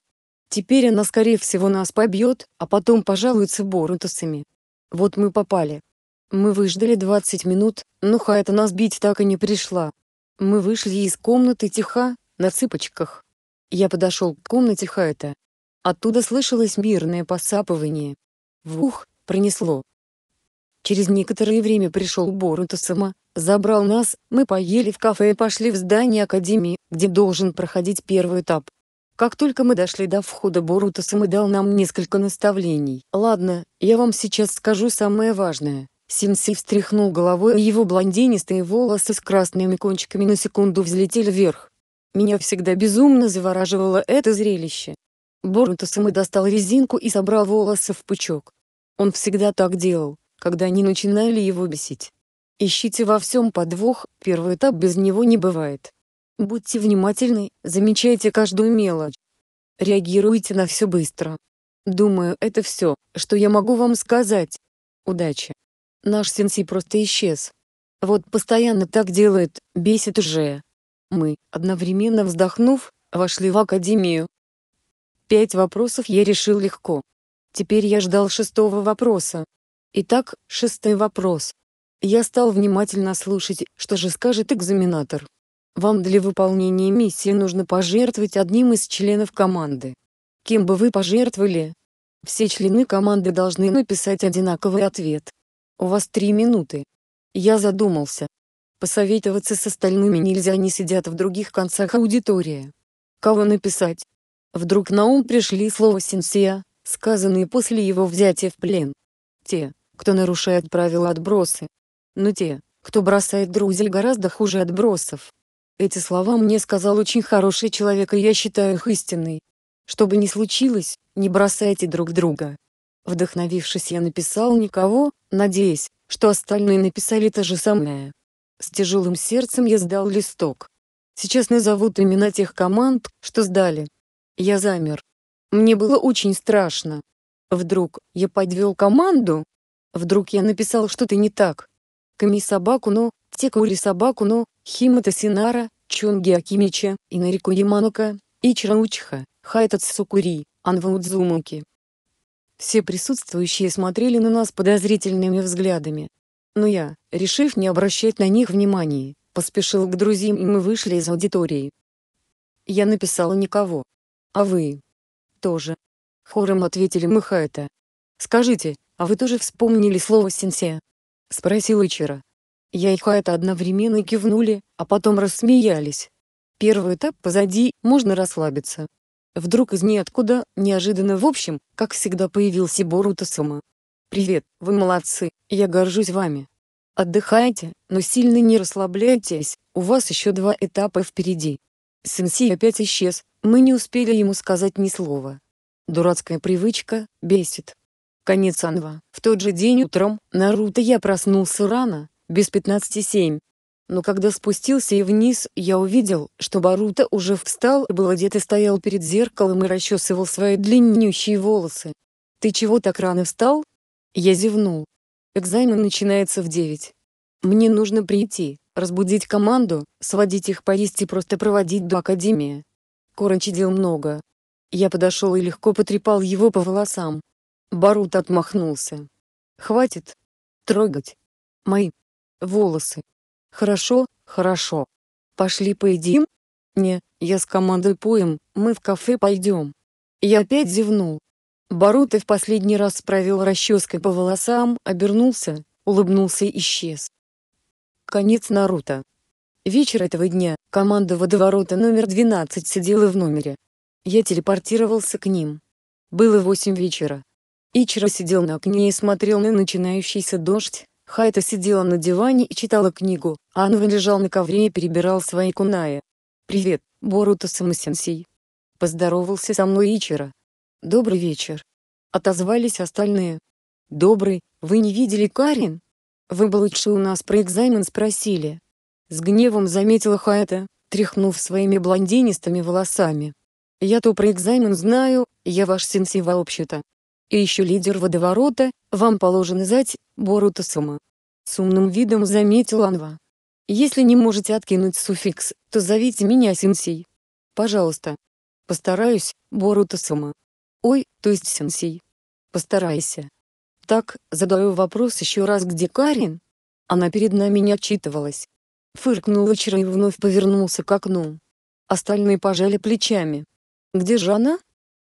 Speaker 1: Теперь она скорее всего нас побьет, а потом пожалуется борутусами. Вот мы попали. Мы выждали 20 минут, но Хайта нас бить так и не пришла. Мы вышли из комнаты тихо, на цыпочках. Я подошел к комнате Хайта. Оттуда слышалось мирное посапывание. Вух, пронесло. Через некоторое время пришел Боруто сама, забрал нас, мы поели в кафе и пошли в здание академии, где должен проходить первый этап. Как только мы дошли до входа Боруто сама дал нам несколько наставлений. «Ладно, я вам сейчас скажу самое важное». Синси встряхнул головой, и его блондинистые волосы с красными кончиками на секунду взлетели вверх. Меня всегда безумно завораживало это зрелище. Борутосом и достал резинку и собрал волосы в пучок. Он всегда так делал, когда они начинали его бесить. Ищите во всем подвох, первый этап без него не бывает. Будьте внимательны, замечайте каждую мелочь. Реагируйте на все быстро. Думаю, это все, что я могу вам сказать. Удачи. Наш сенсей просто исчез. Вот постоянно так делает, бесит уже. Мы, одновременно вздохнув, вошли в академию. Пять вопросов я решил легко. Теперь я ждал шестого вопроса. Итак, шестой вопрос. Я стал внимательно слушать, что же скажет экзаменатор. Вам для выполнения миссии нужно пожертвовать одним из членов команды. Кем бы вы пожертвовали? Все члены команды должны написать одинаковый ответ. У вас три минуты. Я задумался. Посоветоваться с остальными нельзя, они сидят в других концах аудитории. Кого написать? Вдруг на ум пришли слова «сенсия», сказанные после его взятия в плен. Те, кто нарушает правила отбросы. Но те, кто бросает друзей гораздо хуже отбросов. Эти слова мне сказал очень хороший человек и я считаю их истинной. Что бы ни случилось, не бросайте друг друга. Вдохновившись я написал никого, надеясь, что остальные написали то же самое. С тяжелым сердцем я сдал листок. Сейчас назовут имена тех команд, что сдали. Я замер. Мне было очень страшно. Вдруг я подвел команду? Вдруг я написал что-то не так? Ками собаку но, Текури собаку но, Химата Синара, Чунги Акимича, Инарику Яманука, Ичраучха, Хайтацукури, Анваудзумуки. Все присутствующие смотрели на нас подозрительными взглядами. Но я, решив не обращать на них внимания, поспешил к друзьям и мы вышли из аудитории. Я написала никого. А вы? тоже. Хором ответили Махайта. «Скажите, а вы тоже вспомнили слово «сенсея»?» — спросил Ичира. Я и Хайта одновременно кивнули, а потом рассмеялись. Первый этап позади, можно расслабиться. Вдруг из ниоткуда, неожиданно в общем, как всегда появился Боруто Сума. «Привет, вы молодцы, я горжусь вами. Отдыхайте, но сильно не расслабляйтесь, у вас еще два этапа впереди». Сенси опять исчез, мы не успели ему сказать ни слова. Дурацкая привычка, бесит. Конец Анва. В тот же день утром, Наруто я проснулся рано, без 15.7. Но когда спустился и вниз, я увидел, что Баруто уже встал, был одет и стоял перед зеркалом и расчесывал свои длиннющие волосы. «Ты чего так рано встал?» Я зевнул. «Экзамен начинается в девять. Мне нужно прийти, разбудить команду, сводить их поесть и просто проводить до академии. Корн чадил много. Я подошел и легко потрепал его по волосам. Барут отмахнулся. «Хватит трогать мои волосы. Хорошо, хорошо. Пошли поедим?» «Не, я с командой поем, мы в кафе пойдем». Я опять зевнул. Барут и в последний раз справил расческой по волосам, обернулся, улыбнулся и исчез. Конец Наруто. Вечер этого дня, команда водоворота номер 12 сидела в номере. Я телепортировался к ним. Было восемь вечера. Ичиро сидел на окне и смотрел на начинающийся дождь, Хайта сидела на диване и читала книгу, а Анва лежал на ковре и перебирал свои кунаи. «Привет, Боруто Самосенсей!» Поздоровался со мной Ичера. «Добрый вечер!» Отозвались остальные. «Добрый, вы не видели Карин?» «Вы бы лучше у нас про экзамен спросили», с гневом заметила Хаэта, тряхнув своими блондинистыми волосами. «Я-то про экзамен знаю, я ваш сенсей вообще-то. И еще лидер водоворота, вам положено зать, Боруто Сума». С умным видом заметил Анва. «Если не можете откинуть суффикс, то зовите меня сенсей. Пожалуйста. Постараюсь, Боруто Сума». «Ой, то есть сенсей. Постарайся». «Так, задаю вопрос еще раз, где Карин?» Она перед нами не отчитывалась, Фыркнул Ичиро и вновь повернулся к окну. Остальные пожали плечами. «Где же она?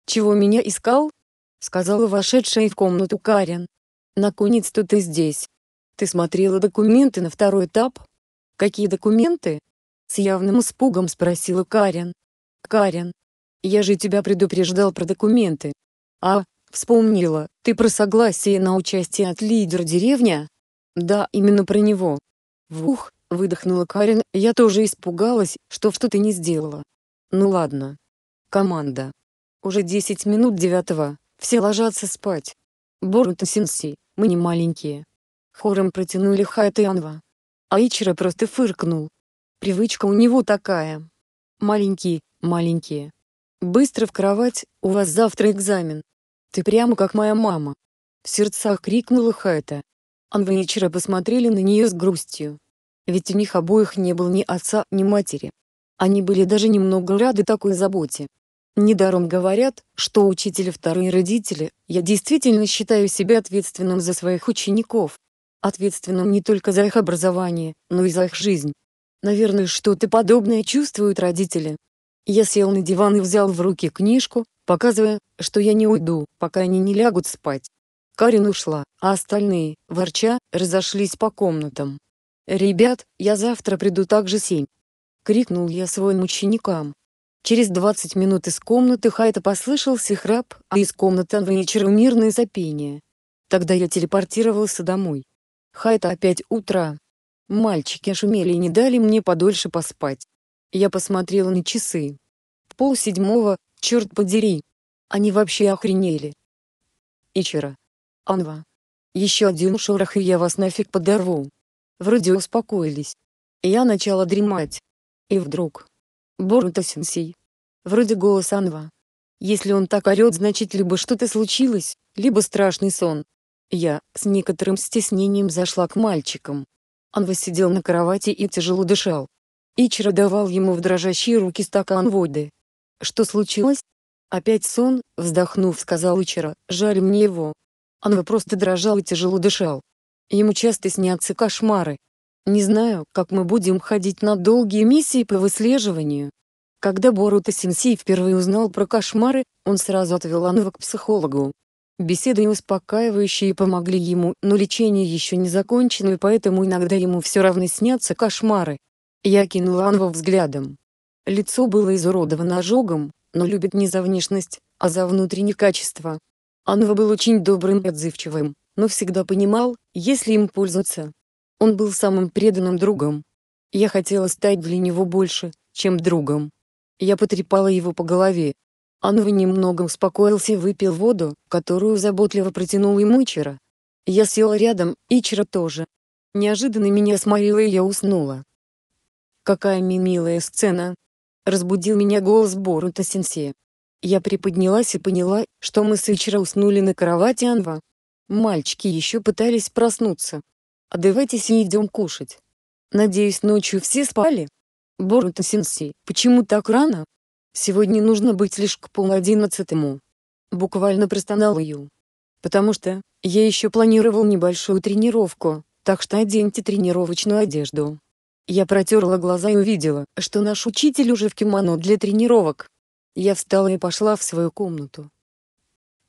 Speaker 1: Чего меня искал?» Сказала вошедшая в комнату Карен. «Наконец-то ты здесь. Ты смотрела документы на второй этап?» «Какие документы?» С явным испугом спросила Карен. «Карен, я же тебя предупреждал про документы». «А, вспомнила, ты про согласие на участие от лидера деревня?» «Да, именно про него». Вух, выдохнула Карен, я тоже испугалась, что что-то не сделала. Ну ладно. Команда. Уже 10 минут девятого, все ложатся спать. Боруто Синси, мы не маленькие. Хором протянули Хайт и Анва. Аичера просто фыркнул. Привычка у него такая. Маленькие, маленькие. Быстро в кровать, у вас завтра экзамен. Ты прямо как моя мама. В сердцах крикнула Хайта. Анва и Ичера посмотрели на нее с грустью ведь у них обоих не было ни отца, ни матери. Они были даже немного рады такой заботе. Недаром говорят, что учителя вторые родители, я действительно считаю себя ответственным за своих учеников. Ответственным не только за их образование, но и за их жизнь. Наверное, что-то подобное чувствуют родители. Я сел на диван и взял в руки книжку, показывая, что я не уйду, пока они не лягут спать. Карин ушла, а остальные, ворча, разошлись по комнатам. «Ребят, я завтра приду также семь!» — крикнул я своим ученикам. Через двадцать минут из комнаты Хайта послышался храп, а из комнаты вечера мирное запение. Тогда я телепортировался домой. Хайта опять утро. Мальчики шумели и не дали мне подольше поспать. Я посмотрела на часы. Пол седьмого, черт подери. Они вообще охренели. Ичера. Анва. Еще один шорох и я вас нафиг подорву. Вроде успокоились. Я начала дремать. И вдруг. Боруто-сенсей. Вроде голос Анва. Если он так орет, значит либо что-то случилось, либо страшный сон. Я, с некоторым стеснением зашла к мальчикам. Анва сидел на кровати и тяжело дышал. Ичиро давал ему в дрожащие руки стакан воды. «Что случилось?» «Опять сон», — вздохнув, сказал Ичиро, «жаль мне его». Анва просто дрожал и тяжело дышал. Ему часто снятся кошмары. Не знаю, как мы будем ходить на долгие миссии по выслеживанию. Когда Боруто Сенсей впервые узнал про кошмары, он сразу отвел Анова к психологу. Беседы и успокаивающие помогли ему, но лечение еще не закончено и поэтому иногда ему все равно снятся кошмары. Я кинул Анва взглядом. Лицо было изуродовано ожогом, но любит не за внешность, а за внутренние качества. Анва был очень добрым и отзывчивым но всегда понимал, если им пользоваться. Он был самым преданным другом. Я хотела стать для него больше, чем другом. Я потрепала его по голове. Анова немного успокоился и выпил воду, которую заботливо протянул ему Ичера. Я села рядом, Ичера тоже. Неожиданно меня сморило и я уснула. Какая милая сцена. Разбудил меня голос Борута Сенсея. Я приподнялась и поняла, что мы с Ичера уснули на кровати Анва. Мальчики еще пытались проснуться. А давайте с и идем кушать. Надеюсь, ночью все спали?» «Боруто Сенсей, почему так рано?» «Сегодня нужно быть лишь к полодиннадцатому». Буквально простонал ее, «Потому что, я еще планировал небольшую тренировку, так что оденьте тренировочную одежду». Я протерла глаза и увидела, что наш учитель уже в кимоно для тренировок. Я встала и пошла в свою комнату.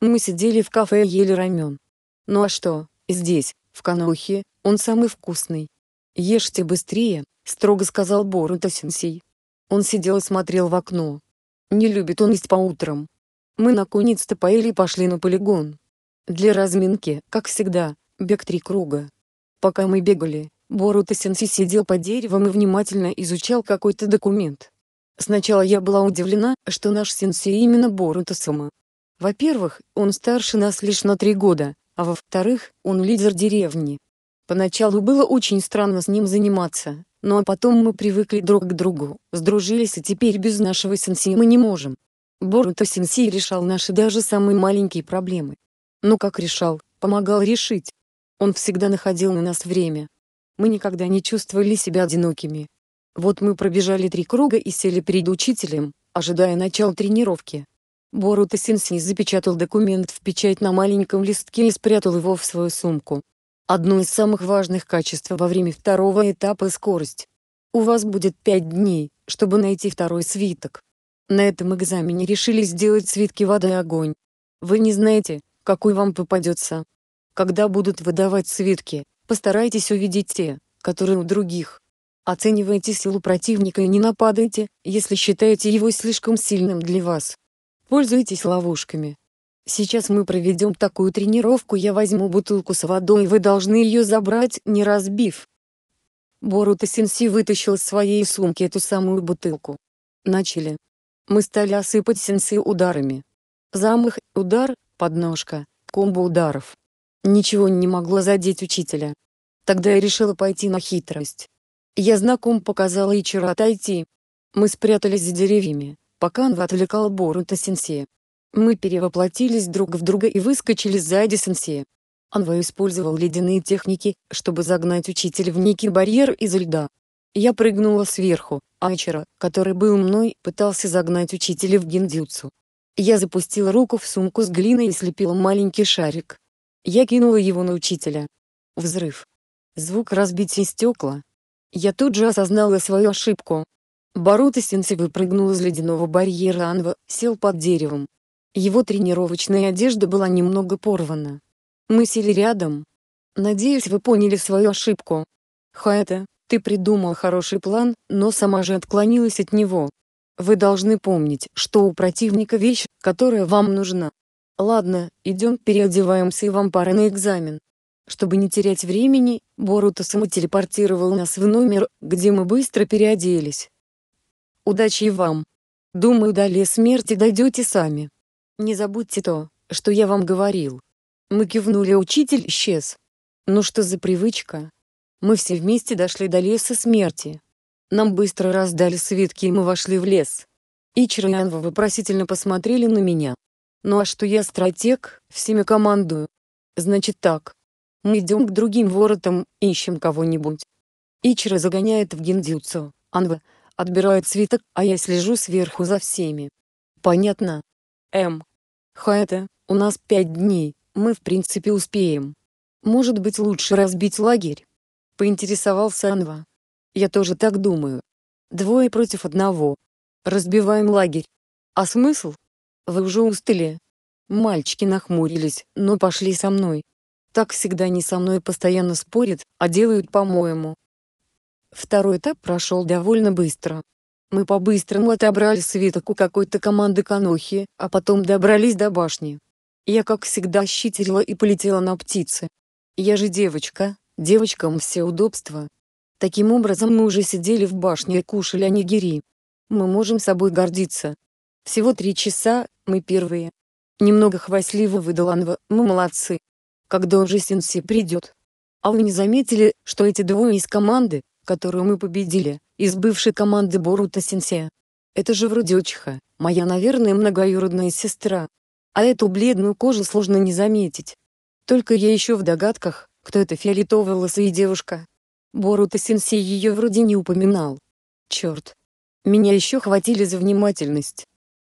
Speaker 1: Мы сидели в кафе и ели рамен. Ну а что, здесь, в Канохе, он самый вкусный. Ешьте быстрее, строго сказал Боруто Сенсей. Он сидел и смотрел в окно. Не любит он есть по утрам. Мы наконец-то поели и пошли на полигон. Для разминки, как всегда, бег три круга. Пока мы бегали, Боруто Сенсей сидел под деревом и внимательно изучал какой-то документ. Сначала я была удивлена, что наш сенсей именно Боруто Сама. Во-первых, он старше нас лишь на три года, а во-вторых, он лидер деревни. Поначалу было очень странно с ним заниматься, но а потом мы привыкли друг к другу, сдружились и теперь без нашего сенси мы не можем. Боруто сенси решал наши даже самые маленькие проблемы. Но ну как решал, помогал решить. Он всегда находил на нас время. Мы никогда не чувствовали себя одинокими. Вот мы пробежали три круга и сели перед учителем, ожидая начала тренировки. Боруто Синси запечатал документ в печать на маленьком листке и спрятал его в свою сумку. Одно из самых важных качеств во время второго этапа – скорость. У вас будет пять дней, чтобы найти второй свиток. На этом экзамене решили сделать свитки «Вода и огонь». Вы не знаете, какой вам попадется. Когда будут выдавать свитки, постарайтесь увидеть те, которые у других. Оценивайте силу противника и не нападайте, если считаете его слишком сильным для вас. Пользуйтесь ловушками. Сейчас мы проведем такую тренировку, я возьму бутылку с водой, и вы должны ее забрать, не разбив. Боруто Сенси вытащил из своей сумки эту самую бутылку. Начали. Мы стали осыпать Сенси ударами. Замах, удар, подножка, комбо ударов. Ничего не могло задеть учителя. Тогда я решила пойти на хитрость. Я знаком показала Ичиро отойти. Мы спрятались за деревьями. Пока Анва отвлекал Борута Сенсея. Мы перевоплотились друг в друга и выскочили сзади Сенсея. Анва использовал ледяные техники, чтобы загнать учителя в некий барьер из льда. Я прыгнула сверху, Айчера, который был мной, пытался загнать учителя в гендюцу. Я запустила руку в сумку с глиной и слепила маленький шарик. Я кинула его на учителя. Взрыв. Звук разбития стекла. Я тут же осознала свою ошибку. Боротосенцы выпрыгнул из ледяного барьера Анва, сел под деревом. Его тренировочная одежда была немного порвана. Мы сели рядом. Надеюсь, вы поняли свою ошибку. Хаэта, ты придумал хороший план, но сама же отклонилась от него. Вы должны помнить, что у противника вещь, которая вам нужна. Ладно, идем переодеваемся и вам пора на экзамен. Чтобы не терять времени, Боруто самотелепортировал нас в номер, где мы быстро переоделись. Удачи и вам. Думаю, далее смерти дойдете сами. Не забудьте то, что я вам говорил. Мы кивнули, а учитель исчез. Ну что за привычка? Мы все вместе дошли до леса смерти. Нам быстро раздали свитки, и мы вошли в лес. Ичиро и Анва вопросительно посмотрели на меня. Ну а что я стратег, всеми командую. Значит так. Мы идем к другим воротам, ищем кого-нибудь. Ичера загоняет в гиндзюцу, Анва — отбирает свиток, а я слежу сверху за всеми. Понятно? М. Хаэта, у нас пять дней, мы в принципе успеем. Может быть лучше разбить лагерь? Поинтересовался Анва. Я тоже так думаю. Двое против одного. Разбиваем лагерь. А смысл? Вы уже устали. Мальчики нахмурились, но пошли со мной. Так всегда не со мной постоянно спорят, а делают по-моему. Второй этап прошел довольно быстро. Мы по-быстрому отобрали свиток у какой-то команды Канохи, а потом добрались до башни. Я как всегда щитерила и полетела на птицы. Я же девочка, девочкам все удобства. Таким образом мы уже сидели в башне и кушали анигири. Мы можем собой гордиться. Всего три часа, мы первые. Немного хвастливо выдал Анва, мы молодцы. Когда уже Синси придет. А вы не заметили, что эти двое из команды, которую мы победили, из бывшей команды Борута Сенсея. Это же вроде Очиха, моя, наверное, многоюродная сестра. А эту бледную кожу сложно не заметить. Только я еще в догадках, кто эта фиолетово-лысая девушка. Борута Сенсей ее вроде не упоминал. Черт. Меня еще хватили за внимательность.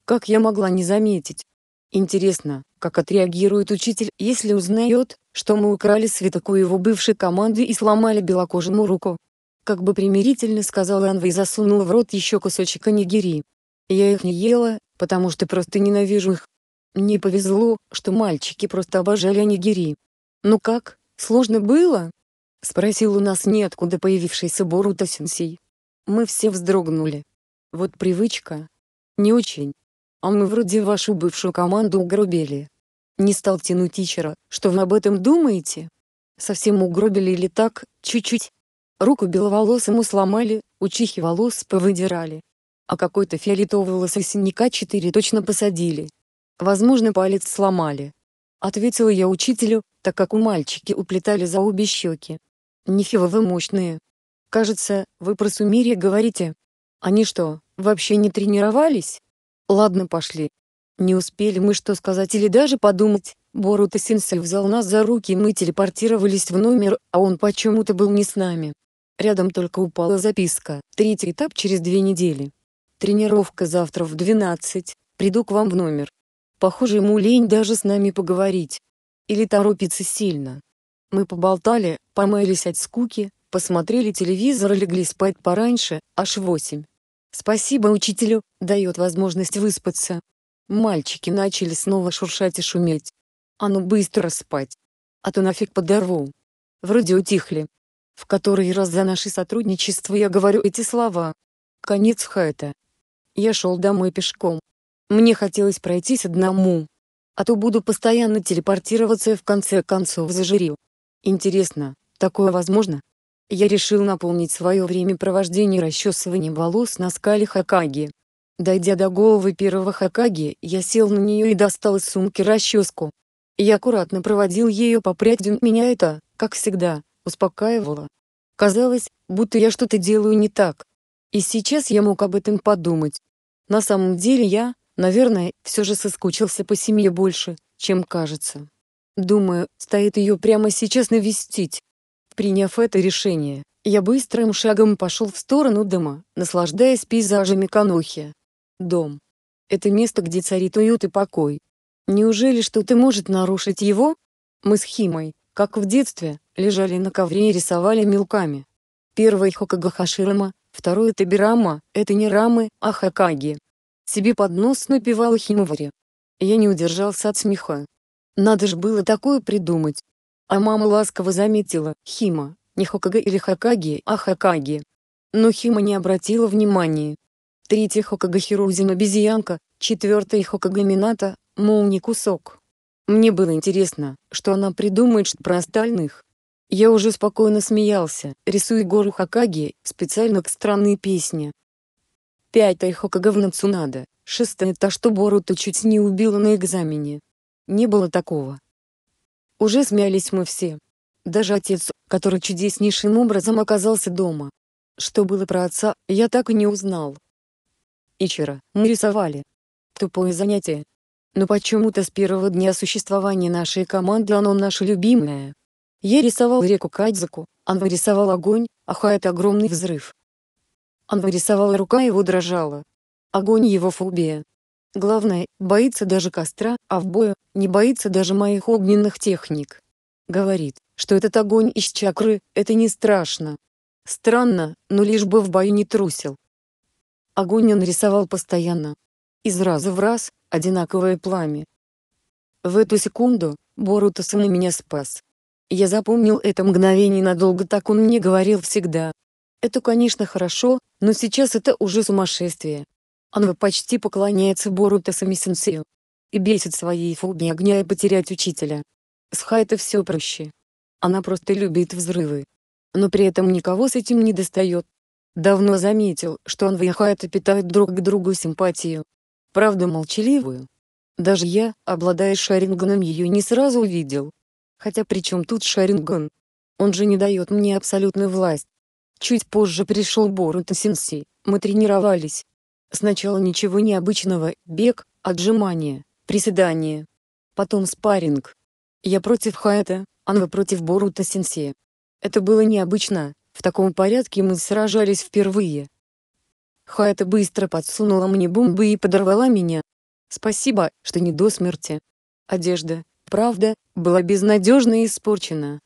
Speaker 1: Как я могла не заметить? Интересно, как отреагирует учитель, если узнает, что мы украли свиток его бывшей команды и сломали белокожему руку. Как бы примирительно сказала Анва и засунула в рот еще кусочек анигири. Я их не ела, потому что просто ненавижу их. Мне повезло, что мальчики просто обожали анигири. Ну как, сложно было? Спросил у нас неоткуда появившийся Боруто Сенсей. Мы все вздрогнули. Вот привычка. Не очень. А мы вроде вашу бывшую команду угробили. Не стал тянуть Ичера, что вы об этом думаете? Совсем угробили или так, чуть-чуть? Руку беловолосому сломали, учихи волос повыдирали. А какой-то фиолетовый фиолетоволосый синяка четыре точно посадили. Возможно, палец сломали. Ответила я учителю, так как у мальчики уплетали за обе щеки. Нифига вы мощные. Кажется, вы про сумирье говорите. Они что, вообще не тренировались? Ладно, пошли. Не успели мы что сказать или даже подумать. Боруто Сенсей взял нас за руки, и мы телепортировались в номер, а он почему-то был не с нами. Рядом только упала записка. Третий этап через две недели. Тренировка завтра в 12. Приду к вам в номер. Похоже, ему лень даже с нами поговорить. Или торопится сильно. Мы поболтали, помылись от скуки, посмотрели телевизор и легли спать пораньше, аж восемь. Спасибо учителю, дает возможность выспаться. Мальчики начали снова шуршать и шуметь. А ну быстро спать. А то нафиг подорву. Вроде утихли, в который раз за наше сотрудничество я говорю эти слова. Конец Хайта. Я шел домой пешком. Мне хотелось пройтись одному. А то буду постоянно телепортироваться и в конце концов зажирю. Интересно, такое возможно? Я решил наполнить свое времяпровождение расчесыванием волос на скале Хакаги. Дойдя до головы первого Хакаги, я сел на нее и достал из сумки расческу. Я аккуратно проводил ее по прядям, меня это, как всегда, успокаивала. Казалось, будто я что-то делаю не так. И сейчас я мог об этом подумать. На самом деле я, наверное, все же соскучился по семье больше, чем кажется. Думаю, стоит ее прямо сейчас навестить. Приняв это решение, я быстрым шагом пошел в сторону дома, наслаждаясь пейзажами Канохи. Дом. Это место, где царит уют и покой. Неужели что-то может нарушить его? Мы с Химой, как в детстве, лежали на ковре и рисовали мелками. Первый Хокага Хаширама, второй Табирама, это не Рамы, а Хакаги. Себе под нос напевала Химовари. Я не удержался от смеха. Надо ж было такое придумать. А мама ласково заметила, Хима, не Хокага или Хакаги, а Хакаги. Но Хима не обратила внимания. Третий Хокага Хирузин обезьянка, четвертый Хокага Мината, молний кусок. Мне было интересно, что она придумает про остальных. Я уже спокойно смеялся, рисуя гору Хакаги, специально к странной песне. Пятая Хокаговна Цунада, шестая та, что Боруто чуть не убила на экзамене. Не было такого. Уже смеялись мы все. Даже отец, который чудеснейшим образом оказался дома. Что было про отца, я так и не узнал. Ичера, мы рисовали. Тупое занятие, но почему-то с первого дня существования нашей команды оно наше любимое. Я рисовал реку Кадзаку, он рисовал огонь, а Хайт огромный взрыв. Он рисовала рука его дрожала. Огонь его фобия. Главное, боится даже костра, а в бою, не боится даже моих огненных техник. Говорит, что этот огонь из чакры, это не страшно. Странно, но лишь бы в бою не трусил. Огонь он рисовал постоянно, из раза в раз, одинаковое пламя. В эту секунду, Борутас на меня спас. Я запомнил это мгновение надолго, так он мне говорил всегда. Это, конечно, хорошо, но сейчас это уже сумасшествие. Анва почти поклоняется Борутасами сенсею. И бесит своей фобией огня и потерять учителя. С Хайта все проще. Она просто любит взрывы. Но при этом никого с этим не достает. Давно заметил, что он и Хайта питают друг к другу симпатию правда молчаливую. Даже я, обладая шарингоном, ее не сразу увидел. Хотя при чем тут шарингон? Он же не дает мне абсолютную власть. Чуть позже пришел Боруто Сенси, мы тренировались. Сначала ничего необычного, бег, отжимания, приседания. Потом спарринг. Я против Хаэта, Анва против Боруто Сенси. Это было необычно, в таком порядке мы сражались впервые. Хайта быстро подсунула мне бомбы и подорвала меня. Спасибо, что не до смерти. Одежда, правда, была безнадежно испорчена.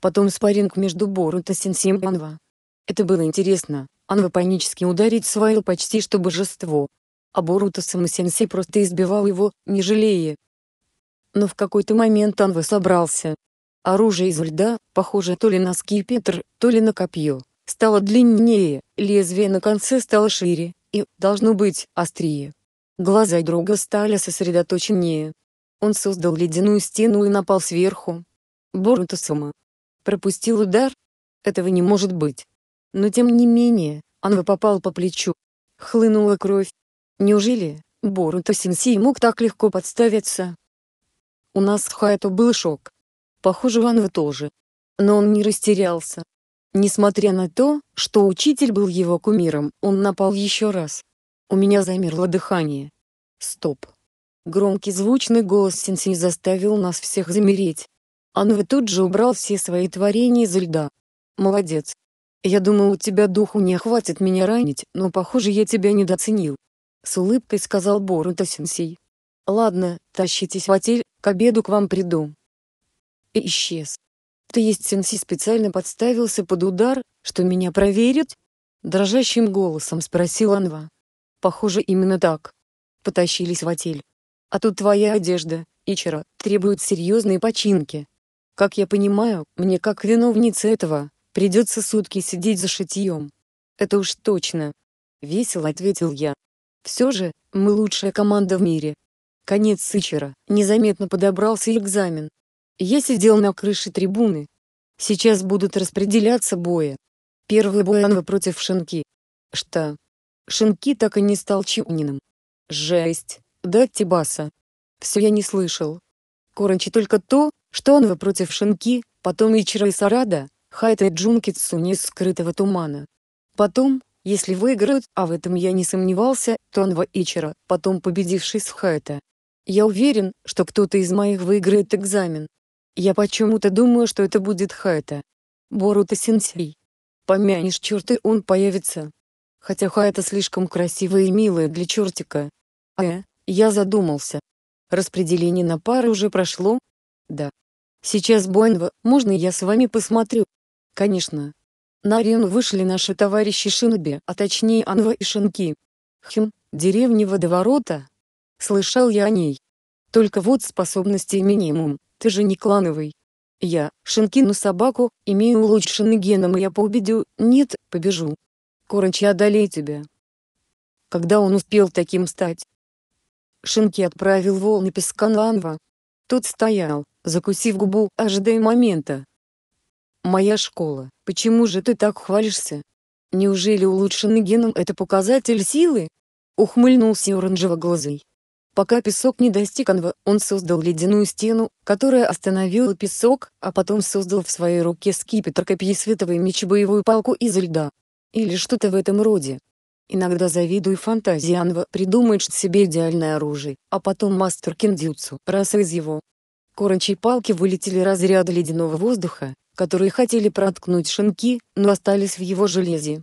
Speaker 1: Потом спарринг между Борут и Синсим и Анва. Это было интересно, Анва панически ударить свое почти что божество. А Борутасом и Сенсей просто избивал его, не жалея. Но в какой-то момент Анва собрался. Оружие из льда, похоже то ли на скипетр, то ли на копье. Стало длиннее, лезвие на конце стало шире и, должно быть, острее. Глаза друга стали сосредоточеннее. Он создал ледяную стену и напал сверху. Боруто Пропустил удар? Этого не может быть. Но тем не менее, Анва попал по плечу. Хлынула кровь. Неужели, Боруто Сенсей мог так легко подставиться? У нас с Хайто был шок. Похоже, Ванва тоже. Но он не растерялся. Несмотря на то, что учитель был его кумиром, он напал еще раз. У меня замерло дыхание. Стоп. Громкий звучный голос сенсей заставил нас всех замереть. Анвы ну тут же убрал все свои творения из льда. Молодец. Я думал, у тебя духу не хватит меня ранить, но похоже, я тебя недооценил. С улыбкой сказал Боруто сенсей. Ладно, тащитесь в отель, к обеду к вам приду. И исчез будто есть сенси специально подставился под удар, что меня проверит? Дрожащим голосом спросил Анва. Похоже, именно так. Потащились в отель. А тут твоя одежда, Ичера, требует серьезной починки. Как я понимаю, мне как виновнице этого, придется сутки сидеть за шитьем. Это уж точно. Весело ответил я. Все же, мы лучшая команда в мире. Конец ичера незаметно подобрался экзамен, я сидел на крыше трибуны. Сейчас будут распределяться бои. Первый бой Анвы против Шинки. Что? Шинки так и не стал Чуниным. Жесть, Дать Тибаса. Все я не слышал. Короче только то, что Анва против Шинки, потом Ичира и Сарада, Хайта и Джункитсуни из скрытого тумана. Потом, если выиграют, а в этом я не сомневался, то Анва Ичира, потом победивший с Хайта. Я уверен, что кто-то из моих выиграет экзамен. Я почему-то думаю, что это будет Хайта. Боруто-сенсей. Помянешь черты, он появится. Хотя Хайта слишком красивая и милая для чертика. Э, я задумался. Распределение на пары уже прошло? Да. Сейчас Буэнва, можно я с вами посмотрю? Конечно. На арену вышли наши товарищи Шиноби, а точнее Анва и Шинки. Хм, деревня водоворота. Слышал я о ней. Только вот способности минимум ты же не клановый. Я, Шинкину собаку, имею улучшенный геном и я поубедю, нет, побежу. Короче, одолей тебя. Когда он успел таким стать? Шинки отправил волны песка на Анва. Тот стоял, закусив губу, ожидая момента. «Моя школа, почему же ты так хвалишься? Неужели улучшенный геном это показатель силы?» Ухмыльнулся оранжево глазый Пока песок не достиг Анвы, он создал ледяную стену, которая остановила песок, а потом создал в своей руке скипетр копьи световой меч и боевую палку из льда. Или что-то в этом роде. Иногда завидую фантазии Анва придумает себе идеальное оружие, а потом мастер киндюцу, раз из его. Корочей палки вылетели разряды ледяного воздуха, которые хотели проткнуть шинки, но остались в его железе.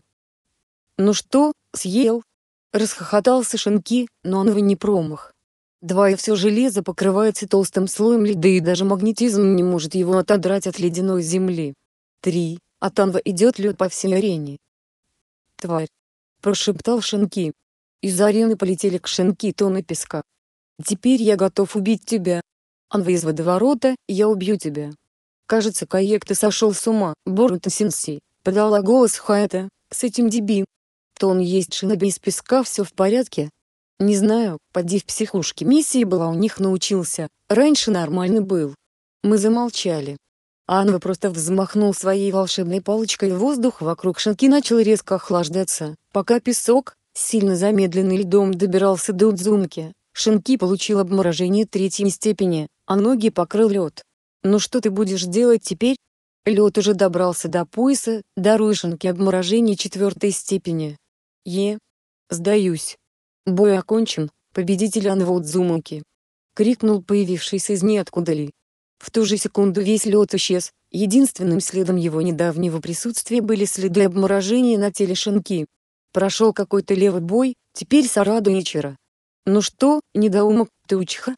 Speaker 1: «Ну что, съел?» Расхохотался Шинки, но он его не промах. Два и все железо покрывается толстым слоем льда и даже магнетизм не может его отодрать от ледяной земли. Три, От Анва идет лед по всей арене. «Тварь!» – прошептал Шинки. Из арены полетели к Шинки тонны песка. «Теперь я готов убить тебя. Анва из водоворота, я убью тебя». «Кажется, Каек, ты сошел с ума, Боруто Сенси», – подала голос Хаэта, – «с этим деби». «То он есть шиноби из песка, все в порядке?» Не знаю, поди в психушке. Миссия была у них научился. Раньше нормально был. Мы замолчали. Анва просто взмахнул своей волшебной палочкой, в воздух вокруг шинки начал резко охлаждаться, пока песок, сильно замедленный льдом добирался до Удзумки. Шинки получил обморожение третьей степени, а ноги покрыл лед. Но «Ну что ты будешь делать теперь?» Лед уже добрался до пояса, даруя Шинке обморожение четвертой степени. «Е. Сдаюсь». «Бой окончен, победитель Анвуд крикнул появившийся из ниоткуда Ли. В ту же секунду весь лед исчез, единственным следом его недавнего присутствия были следы обморожения на теле Шинки. Прошел какой-то левый бой, теперь Сараду Ичера. «Ну что, недоумок, ты учиха?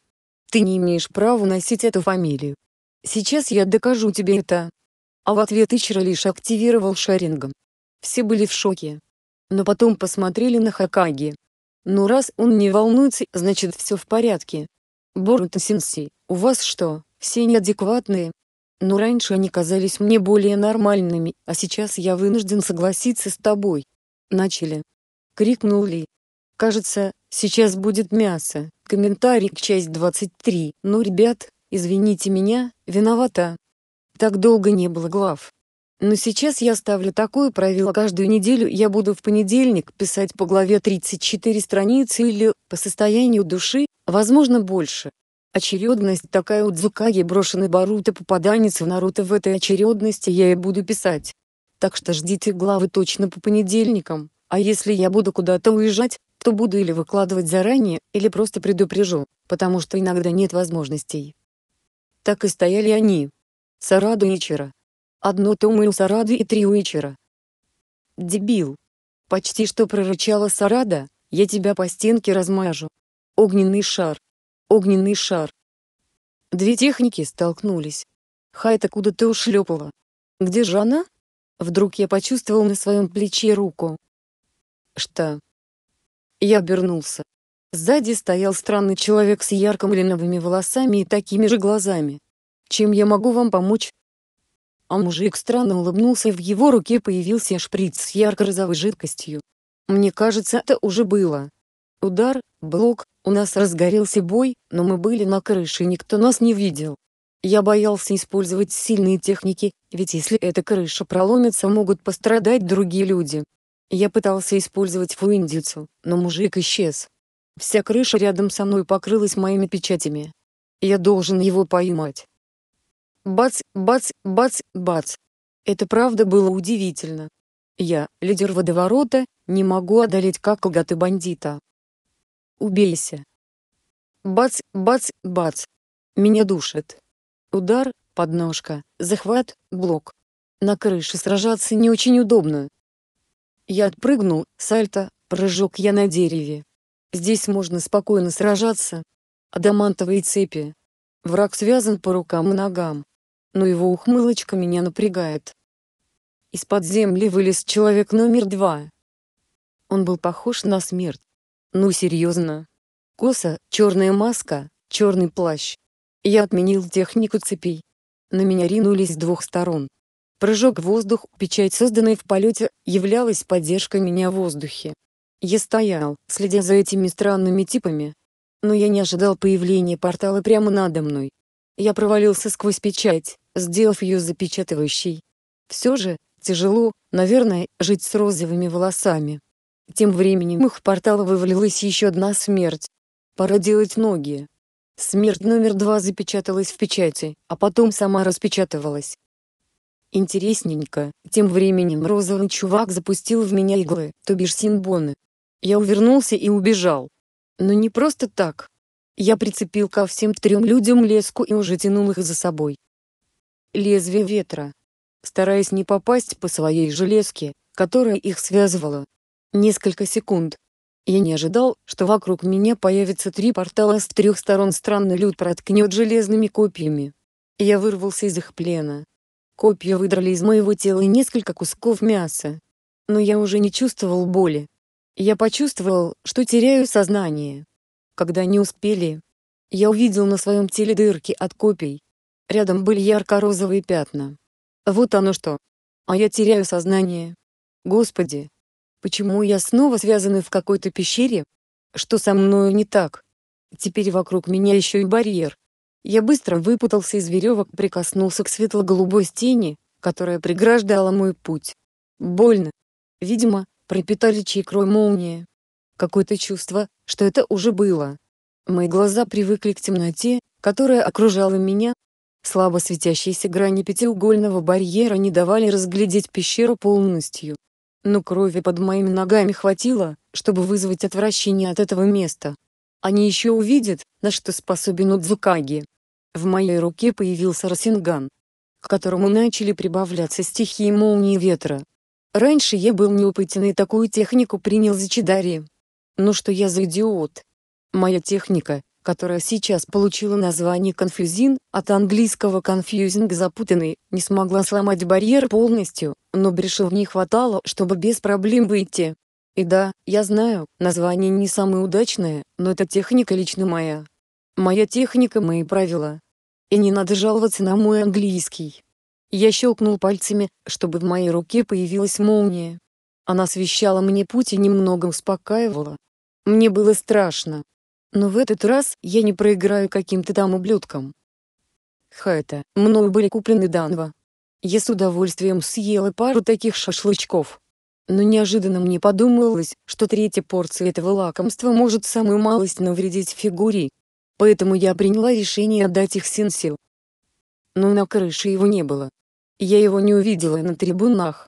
Speaker 1: Ты не имеешь права носить эту фамилию. Сейчас я докажу тебе это!» А в ответ Ичера лишь активировал шарингом. Все были в шоке. Но потом посмотрели на Хакаги. Ну раз он не волнуется, значит все в порядке. Боруто-сенсей, у вас что, все неадекватные? Но ну, раньше они казались мне более нормальными, а сейчас я вынужден согласиться с тобой. Начали. Крикнул Ли. Кажется, сейчас будет мясо. Комментарий к часть 23. Ну, ребят, извините меня, виновата. Так долго не было глав. Но сейчас я ставлю такое правило. Каждую неделю я буду в понедельник писать по главе 34 страницы или, по состоянию души, возможно, больше. Очередность такая у Дзукаги брошенный Баруто попаданец в Наруто в этой очередности я и буду писать. Так что ждите главы точно по понедельникам, а если я буду куда-то уезжать, то буду или выкладывать заранее, или просто предупрежу, потому что иногда нет возможностей. Так и стояли они. Сараду вечера. Одно Томил Сарады и три Уичера. «Дебил!» Почти что прорычала Сарада, я тебя по стенке размажу. Огненный шар. Огненный шар. Две техники столкнулись. Хайта куда-то ушлепала. Где же она? Вдруг я почувствовал на своем плече руку. Что? Я обернулся. Сзади стоял странный человек с ярко-малиновыми волосами и такими же глазами. Чем я могу вам помочь? а мужик странно улыбнулся и в его руке появился шприц с ярко-розовой жидкостью. Мне кажется, это уже было. Удар, блок, у нас разгорелся бой, но мы были на крыше и никто нас не видел. Я боялся использовать сильные техники, ведь если эта крыша проломится, могут пострадать другие люди. Я пытался использовать фуиндицу, но мужик исчез. Вся крыша рядом со мной покрылась моими печатями. Я должен его поймать. Бац, бац, бац, бац. Это правда было удивительно. Я, лидер водоворота, не могу одолеть как лготы бандита. Убейся. Бац, бац, бац. Меня душит. Удар, подножка, захват, блок. На крыше сражаться не очень удобно. Я отпрыгнул, сальто, прыжок я на дереве. Здесь можно спокойно сражаться. Адамантовые цепи. Враг связан по рукам и ногам но его ухмылочка меня напрягает. Из-под земли вылез человек номер два. Он был похож на смерть. Ну серьезно. Коса, черная маска, черный плащ. Я отменил технику цепей. На меня ринулись с двух сторон. Прыжок в воздух, печать, созданная в полете, являлась поддержкой меня в воздухе. Я стоял, следя за этими странными типами. Но я не ожидал появления портала прямо надо мной. Я провалился сквозь печать, сделав ее запечатывающей. Все же, тяжело, наверное, жить с розовыми волосами. Тем временем их портала вывалилась еще одна смерть. Пора делать ноги. Смерть номер два запечаталась в печати, а потом сама распечатывалась. Интересненько, тем временем розовый чувак запустил в меня иглы, то бишь синбоны. Я увернулся и убежал. Но не просто так, я прицепил ко всем трем людям леску и уже тянул их за собой. Лезвие ветра. Стараясь не попасть по своей железке, которая их связывала. Несколько секунд. Я не ожидал, что вокруг меня появятся три портала с трех сторон странный люд проткнет железными копьями. Я вырвался из их плена. Копья выдрали из моего тела несколько кусков мяса. Но я уже не чувствовал боли. Я почувствовал, что теряю сознание. Когда не успели, я увидел на своем теле дырки от копий. Рядом были ярко-розовые пятна. Вот оно что. А я теряю сознание. Господи, почему я снова связан в какой-то пещере? Что со мною не так? Теперь вокруг меня еще и барьер. Я быстро выпутался из веревок, прикоснулся к светло-голубой стене, которая преграждала мой путь. Больно. Видимо, пропитали чьей крой молния какое-то чувство, что это уже было. Мои глаза привыкли к темноте, которая окружала меня. Слабо светящиеся грани пятиугольного барьера не давали разглядеть пещеру полностью. Но крови под моими ногами хватило, чтобы вызвать отвращение от этого места. Они еще увидят, на что способен Удзукаги. В моей руке появился Росинган, к которому начали прибавляться стихии молнии ветра. Раньше я был неопытен и такую технику принял за чидари. Ну что я за идиот? Моя техника, которая сейчас получила название конфюзин, от английского confusing запутанный, не смогла сломать барьер полностью, но брешев не хватало, чтобы без проблем выйти. И да, я знаю, название не самое удачное, но это техника лично моя. Моя техника, мои правила. И не надо жаловаться на мой английский. Я щелкнул пальцами, чтобы в моей руке появилась молния, она освещала мне путь и немного успокаивала. Мне было страшно. Но в этот раз я не проиграю каким-то там ублюдкам. Хайта, мною были куплены данва. Я с удовольствием съела пару таких шашлычков. Но неожиданно мне подумалось, что третья порция этого лакомства может самую малость навредить фигуре. Поэтому я приняла решение отдать их Синсил. Но на крыше его не было. Я его не увидела на трибунах.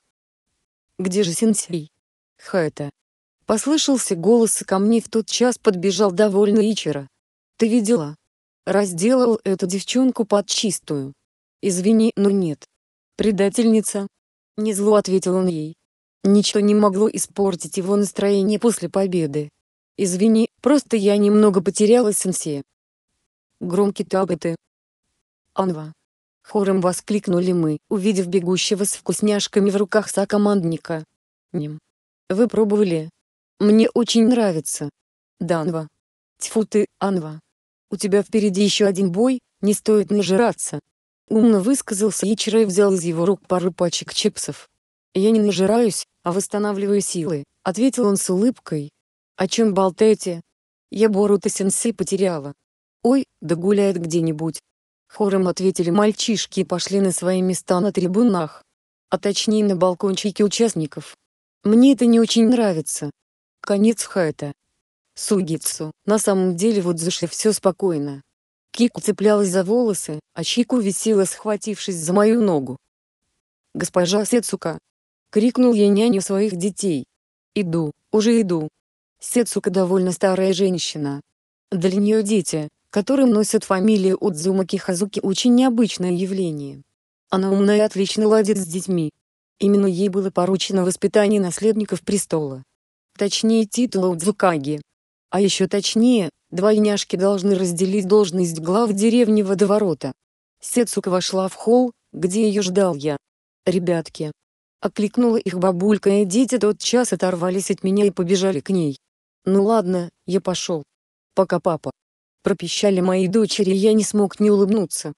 Speaker 1: Где же сенсей? Хайта. Послышался голос, и ко мне в тот час подбежал довольно Ичера. Ты видела? Разделал эту девчонку под чистую. Извини, но нет. Предательница. Не зло ответил он ей. Ничто не могло испортить его настроение после победы. Извини, просто я немного потерялась, сенсей. Громкий табеты. Анва. Хором воскликнули мы, увидев бегущего с вкусняшками в руках сокомандника. Ним. Вы пробовали? Мне очень нравится. Данва. Тьфу ты, Анва. У тебя впереди еще один бой, не стоит нажираться. Умно высказался Ичиро и взял из его рук пару пачек чипсов. «Я не нажираюсь, а восстанавливаю силы», — ответил он с улыбкой. «О чем болтаете?» «Я Боруто-сенсей потеряла». «Ой, да гуляет где-нибудь, Хором ответили мальчишки и пошли на свои места на трибунах. А точнее на балкончике участников. Мне это не очень нравится. Конец хайта. Сугицу, на самом деле вот заши все спокойно. Кику цеплялась за волосы, а Чику висела схватившись за мою ногу. «Госпожа Сецука!» — крикнул я няню своих детей. «Иду, уже иду!» Сецука довольно старая женщина. Для нее дети, которым носят фамилии Удзумаки Хазуки очень необычное явление. Она умная и отлично ладит с детьми. Именно ей было поручено воспитание наследников престола. Точнее титула Удзукаги. А еще точнее, двойняшки должны разделить должность глав деревни Водоворота. Сецука вошла в холл, где ее ждал я. «Ребятки!» Окликнула их бабулька и «э, дети тотчас оторвались от меня и побежали к ней. «Ну ладно, я пошел. Пока папа» пропищали мои дочери, и я не смог не улыбнуться.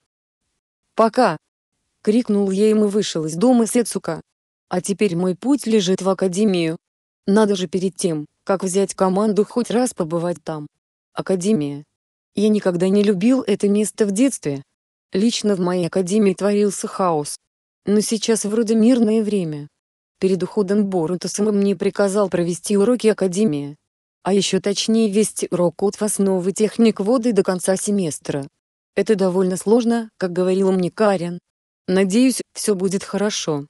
Speaker 1: «Пока!» — крикнул я им и вышел из дома Сецука. «А теперь мой путь лежит в академию. Надо же перед тем, как взять команду хоть раз побывать там. Академия. Я никогда не любил это место в детстве. Лично в моей академии творился хаос. Но сейчас вроде мирное время. Перед уходом Борутасом мне приказал провести уроки академии а еще точнее вести урок-код в основы техник ввода до конца семестра. Это довольно сложно, как говорила мне Карен. Надеюсь, все будет хорошо.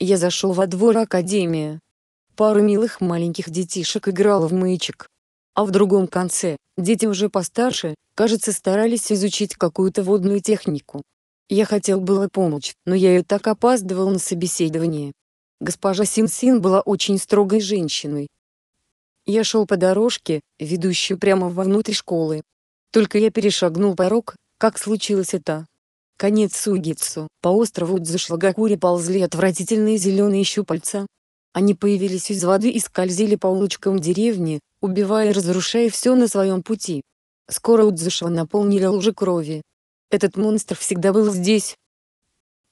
Speaker 1: Я зашел во двор академии. Пару милых маленьких детишек играла в мычек. А в другом конце, дети уже постарше, кажется, старались изучить какую-то водную технику. Я хотел было помочь, но я и так опаздывал на собеседование. Госпожа Синсин -Син была очень строгой женщиной, я шел по дорожке, ведущей прямо вовнутрь школы. Только я перешагнул порог, как случилось это. Конец Сугицу. По острову Дзушлагакури ползли отвратительные зеленые щупальца. Они появились из воды и скользили по улочкам деревни, убивая и разрушая все на своем пути. Скоро Удзушева наполнили лужи крови. Этот монстр всегда был здесь.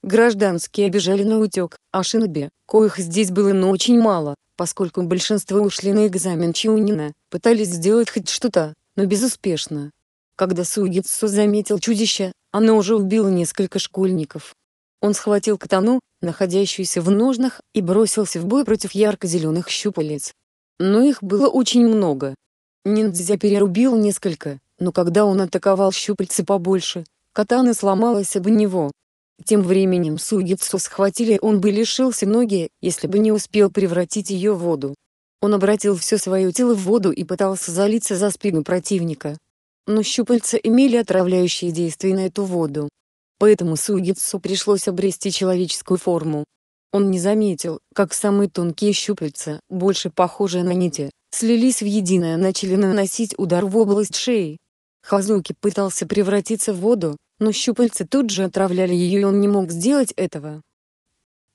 Speaker 1: Гражданские бежали на утек, а шиноби, коих здесь было но очень мало, поскольку большинство ушли на экзамен Чиунина, пытались сделать хоть что-то, но безуспешно. Когда Сугитсу заметил чудище, оно уже убило несколько школьников. Он схватил катану, находящуюся в ножнах, и бросился в бой против ярко-зеленых щупалец. Но их было очень много. Ниндзя перерубил несколько, но когда он атаковал щупальцы побольше, катана сломалась об него, тем временем Сугицу схватили он бы лишился ноги, если бы не успел превратить ее в воду. Он обратил все свое тело в воду и пытался залиться за спину противника. Но щупальца имели отравляющие действия на эту воду. Поэтому Сугицу пришлось обрести человеческую форму. Он не заметил, как самые тонкие щупальца, больше похожие на нити, слились в единое и начали наносить удар в область шеи. Хазуки пытался превратиться в воду, но щупальцы тут же отравляли ее и он не мог сделать этого.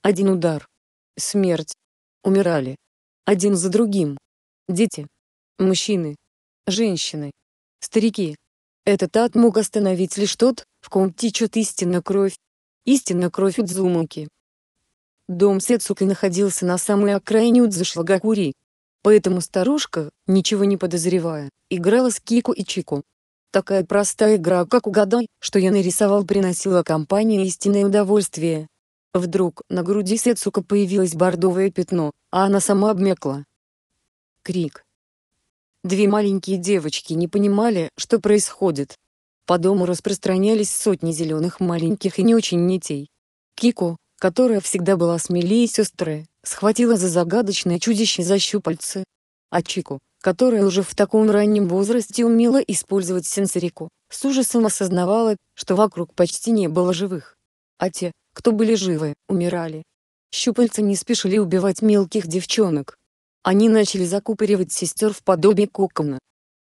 Speaker 1: Один удар. Смерть. Умирали. Один за другим. Дети. Мужчины. Женщины. Старики. Этот ад мог остановить лишь тот, в ком течет истинная кровь. Истинная кровь Удзумаки. Дом Сецуки находился на самой окраине Удзушлагакури. Поэтому старушка, ничего не подозревая, играла с Кику и Чику. Такая простая игра, как угадай, что я нарисовал, приносила компании истинное удовольствие. Вдруг на груди Сецука появилось бордовое пятно, а она сама обмякла. Крик. Две маленькие девочки не понимали, что происходит. По дому распространялись сотни зеленых маленьких и не очень нитей. Кико, которая всегда была смелее сестры, схватила за загадочное чудище за щупальцы. А Чику, которая уже в таком раннем возрасте умела использовать сенсорику, с ужасом осознавала, что вокруг почти не было живых. А те, кто были живы, умирали. Щупальца не спешили убивать мелких девчонок. Они начали закупоривать сестер в подобие кокона.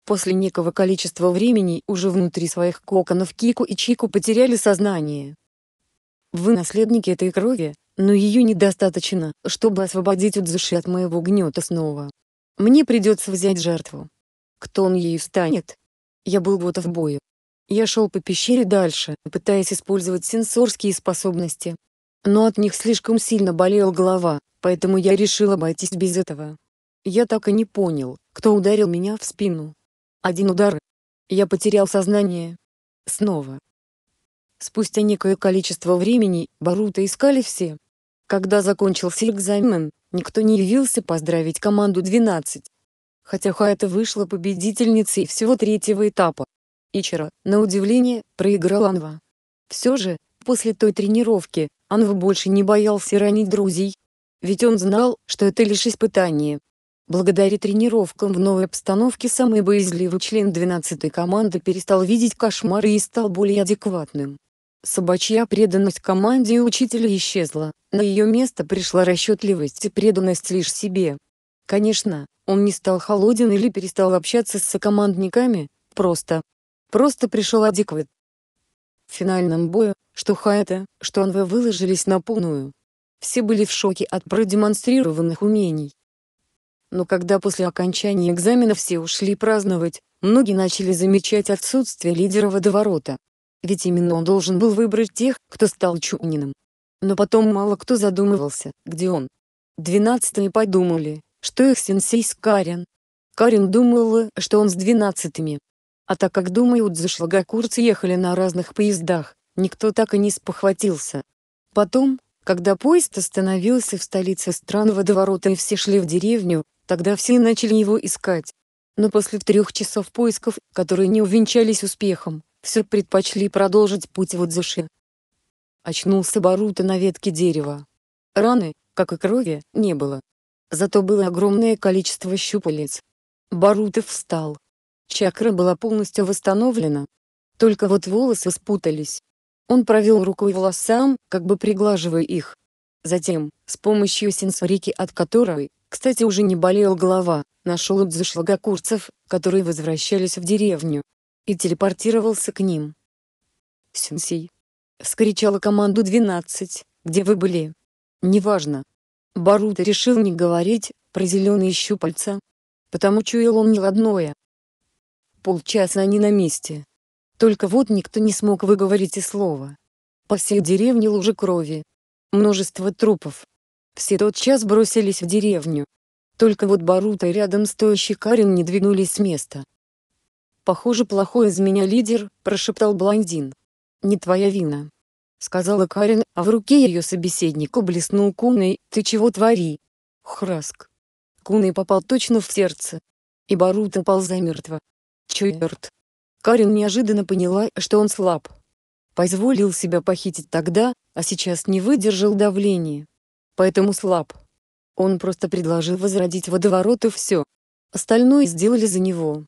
Speaker 1: После некого количества времени уже внутри своих коконов Кику и Чику потеряли сознание. Вы наследники этой крови, но ее недостаточно, чтобы освободить Удзуши от моего гнета снова. Мне придется взять жертву. Кто он ею станет? Я был готов к бою. Я шел по пещере дальше, пытаясь использовать сенсорские способности. Но от них слишком сильно болела голова, поэтому я решил обойтись без этого. Я так и не понял, кто ударил меня в спину. Один удар. Я потерял сознание. Снова. Спустя некое количество времени Барута искали все, когда закончился экзамен, никто не явился поздравить команду 12. Хотя Хайта вышла победительницей всего третьего этапа. Ичера, на удивление, проиграла Анва. Все же, после той тренировки, Анва больше не боялся ранить друзей. Ведь он знал, что это лишь испытание. Благодаря тренировкам в новой обстановке самый боязливый член 12-й команды перестал видеть кошмары и стал более адекватным. Собачья преданность команде и учителя исчезла, на ее место пришла расчетливость и преданность лишь себе. Конечно, он не стал холоден или перестал общаться с сокомандниками, просто. Просто пришел адекват. В финальном бою, что Хаэта, что Анве выложились на полную. Все были в шоке от продемонстрированных умений. Но когда после окончания экзамена все ушли праздновать, многие начали замечать отсутствие лидера водоворота ведь именно он должен был выбрать тех, кто стал Чуниным. Но потом мало кто задумывался, где он. Двенадцатые подумали, что их сенсей Карен. Карен думала, что он с двенадцатыми. А так как думают за зашлагокурцы ехали на разных поездах, никто так и не спохватился. Потом, когда поезд остановился в столице стран водоворота и все шли в деревню, тогда все начали его искать. Но после трех часов поисков, которые не увенчались успехом, все предпочли продолжить путь в Удзуши. Очнулся Барута на ветке дерева. Раны, как и крови, не было. Зато было огромное количество щупалец. Барута встал. Чакра была полностью восстановлена. Только вот волосы спутались. Он провел рукой волосам, как бы приглаживая их. Затем, с помощью сенсорики от которой, кстати уже не болела голова, нашел Удзушлагокурцев, которые возвращались в деревню и телепортировался к ним. «Сюнсей!» — скричала команду 12. «Где вы были?» «Неважно». Барута решил не говорить про зеленые щупальца, потому чуял он неладное. Полчаса они на месте. Только вот никто не смог выговорить и слова. По всей деревне лужи крови. Множество трупов. Все тот час бросились в деревню. Только вот Барута и рядом стоящий Карин не двинулись с места. «Похоже, плохой из меня лидер», — прошептал блондин. «Не твоя вина», — сказала Карен, а в руке ее собеседнику блеснул куней. «Ты чего твори?» «Храск». Куней попал точно в сердце. И Барут упал замертво. «Черт!» Карен неожиданно поняла, что он слаб. Позволил себя похитить тогда, а сейчас не выдержал давления. Поэтому слаб. Он просто предложил возродить водовороты все. Остальное сделали за него.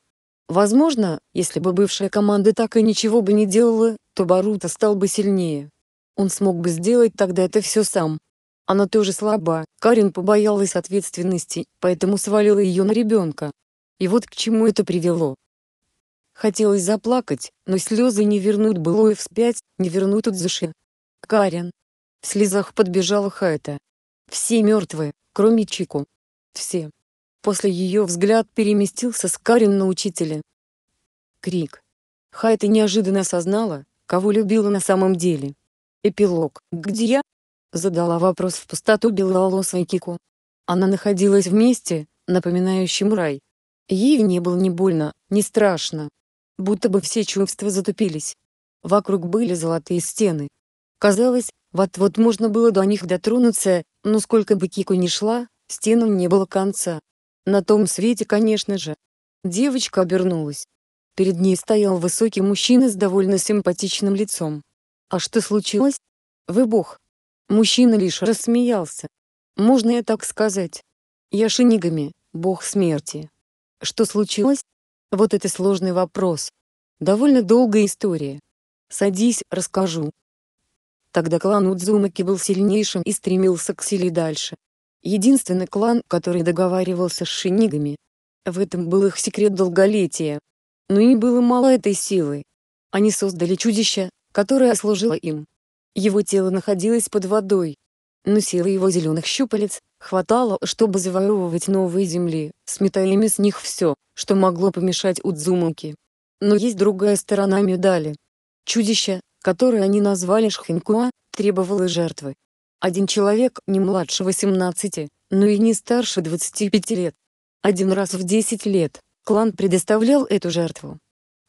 Speaker 1: Возможно, если бы бывшая команда так и ничего бы не делала, то Барута стал бы сильнее. Он смог бы сделать тогда это все сам. Она тоже слаба, Карен побоялась ответственности, поэтому свалила ее на ребенка. И вот к чему это привело. Хотелось заплакать, но слезы не вернут былое вспять, не вернут от души. Карен. В слезах подбежала Хайта. Все мертвы, кроме Чику. Все. После ее взгляд переместился с Карен на учителя. Крик. Хайта неожиданно осознала, кого любила на самом деле. Эпилог. «Где я?» Задала вопрос в пустоту белолосой Кику. Она находилась в месте, напоминающем рай. Ей не было ни больно, ни страшно. Будто бы все чувства затупились. Вокруг были золотые стены. Казалось, вот-вот можно было до них дотронуться, но сколько бы Кику ни шла, стенам не было конца. На том свете, конечно же. Девочка обернулась. Перед ней стоял высокий мужчина с довольно симпатичным лицом. «А что случилось?» «Вы бог». Мужчина лишь рассмеялся. «Можно я так сказать?» «Я Шинигами, бог смерти». «Что случилось?» «Вот это сложный вопрос. Довольно долгая история. Садись, расскажу». Тогда клан Удзумаки был сильнейшим и стремился к силе дальше единственный клан, который договаривался с шинигами. В этом был их секрет долголетия. Но им было мало этой силы. Они создали чудище, которое служило им. Его тело находилось под водой. Но силы его зеленых щупалец хватало, чтобы завоевывать новые земли, сметая с них все, что могло помешать Удзумаке. Но есть другая сторона медали. Чудище, которое они назвали Шхинкуа, требовало жертвы, один человек не младше 18, но и не старше 25 лет. Один раз в 10 лет клан предоставлял эту жертву.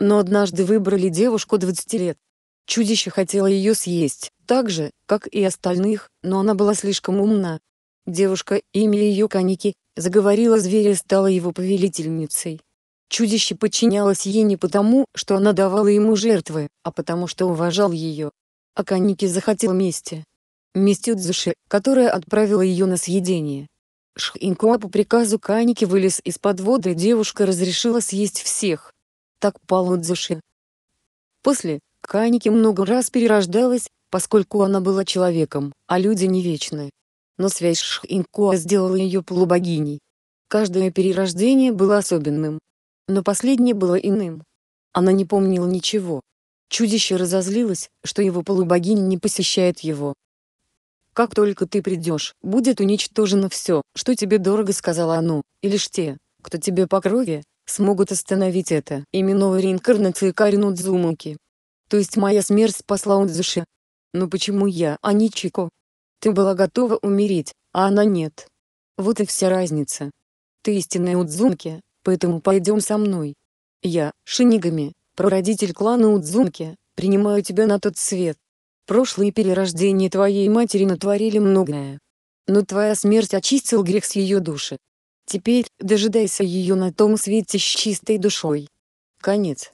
Speaker 1: Но однажды выбрали девушку 20 лет. Чудище хотело ее съесть, так же, как и остальных, но она была слишком умна. Девушка, имя ее Каники, заговорила зверя и стала его повелительницей. Чудище подчинялось ей не потому, что она давала ему жертвы, а потому что уважал ее. А Каники захотел мести. Мистюдзуши, которая отправила ее на съедение. Шхинкуа по приказу Каники вылез из подвода и девушка разрешила съесть всех. Так пала Дзуши. После, Каники много раз перерождалась, поскольку она была человеком, а люди не вечны. Но связь Шхинкуа сделала ее полубогиней. Каждое перерождение было особенным. Но последнее было иным. Она не помнила ничего. Чудище разозлилось, что его полубогиня не посещает его, как только ты придешь, будет уничтожено все, что тебе дорого сказала оно, и лишь те, кто тебе по крови, смогут остановить это. Именно Именовая реинкарнация Карин Удзумаки. То есть моя смерть спасла Удзуши? Но почему я, а не Чико? Ты была готова умереть, а она нет. Вот и вся разница. Ты истинная Удзумки, поэтому пойдем со мной. Я, Шинигами, прародитель клана Удзумки, принимаю тебя на тот свет, Прошлые перерождения твоей матери натворили многое. Но твоя смерть очистил грех с ее души. Теперь дожидайся ее на том свете с чистой душой. Конец.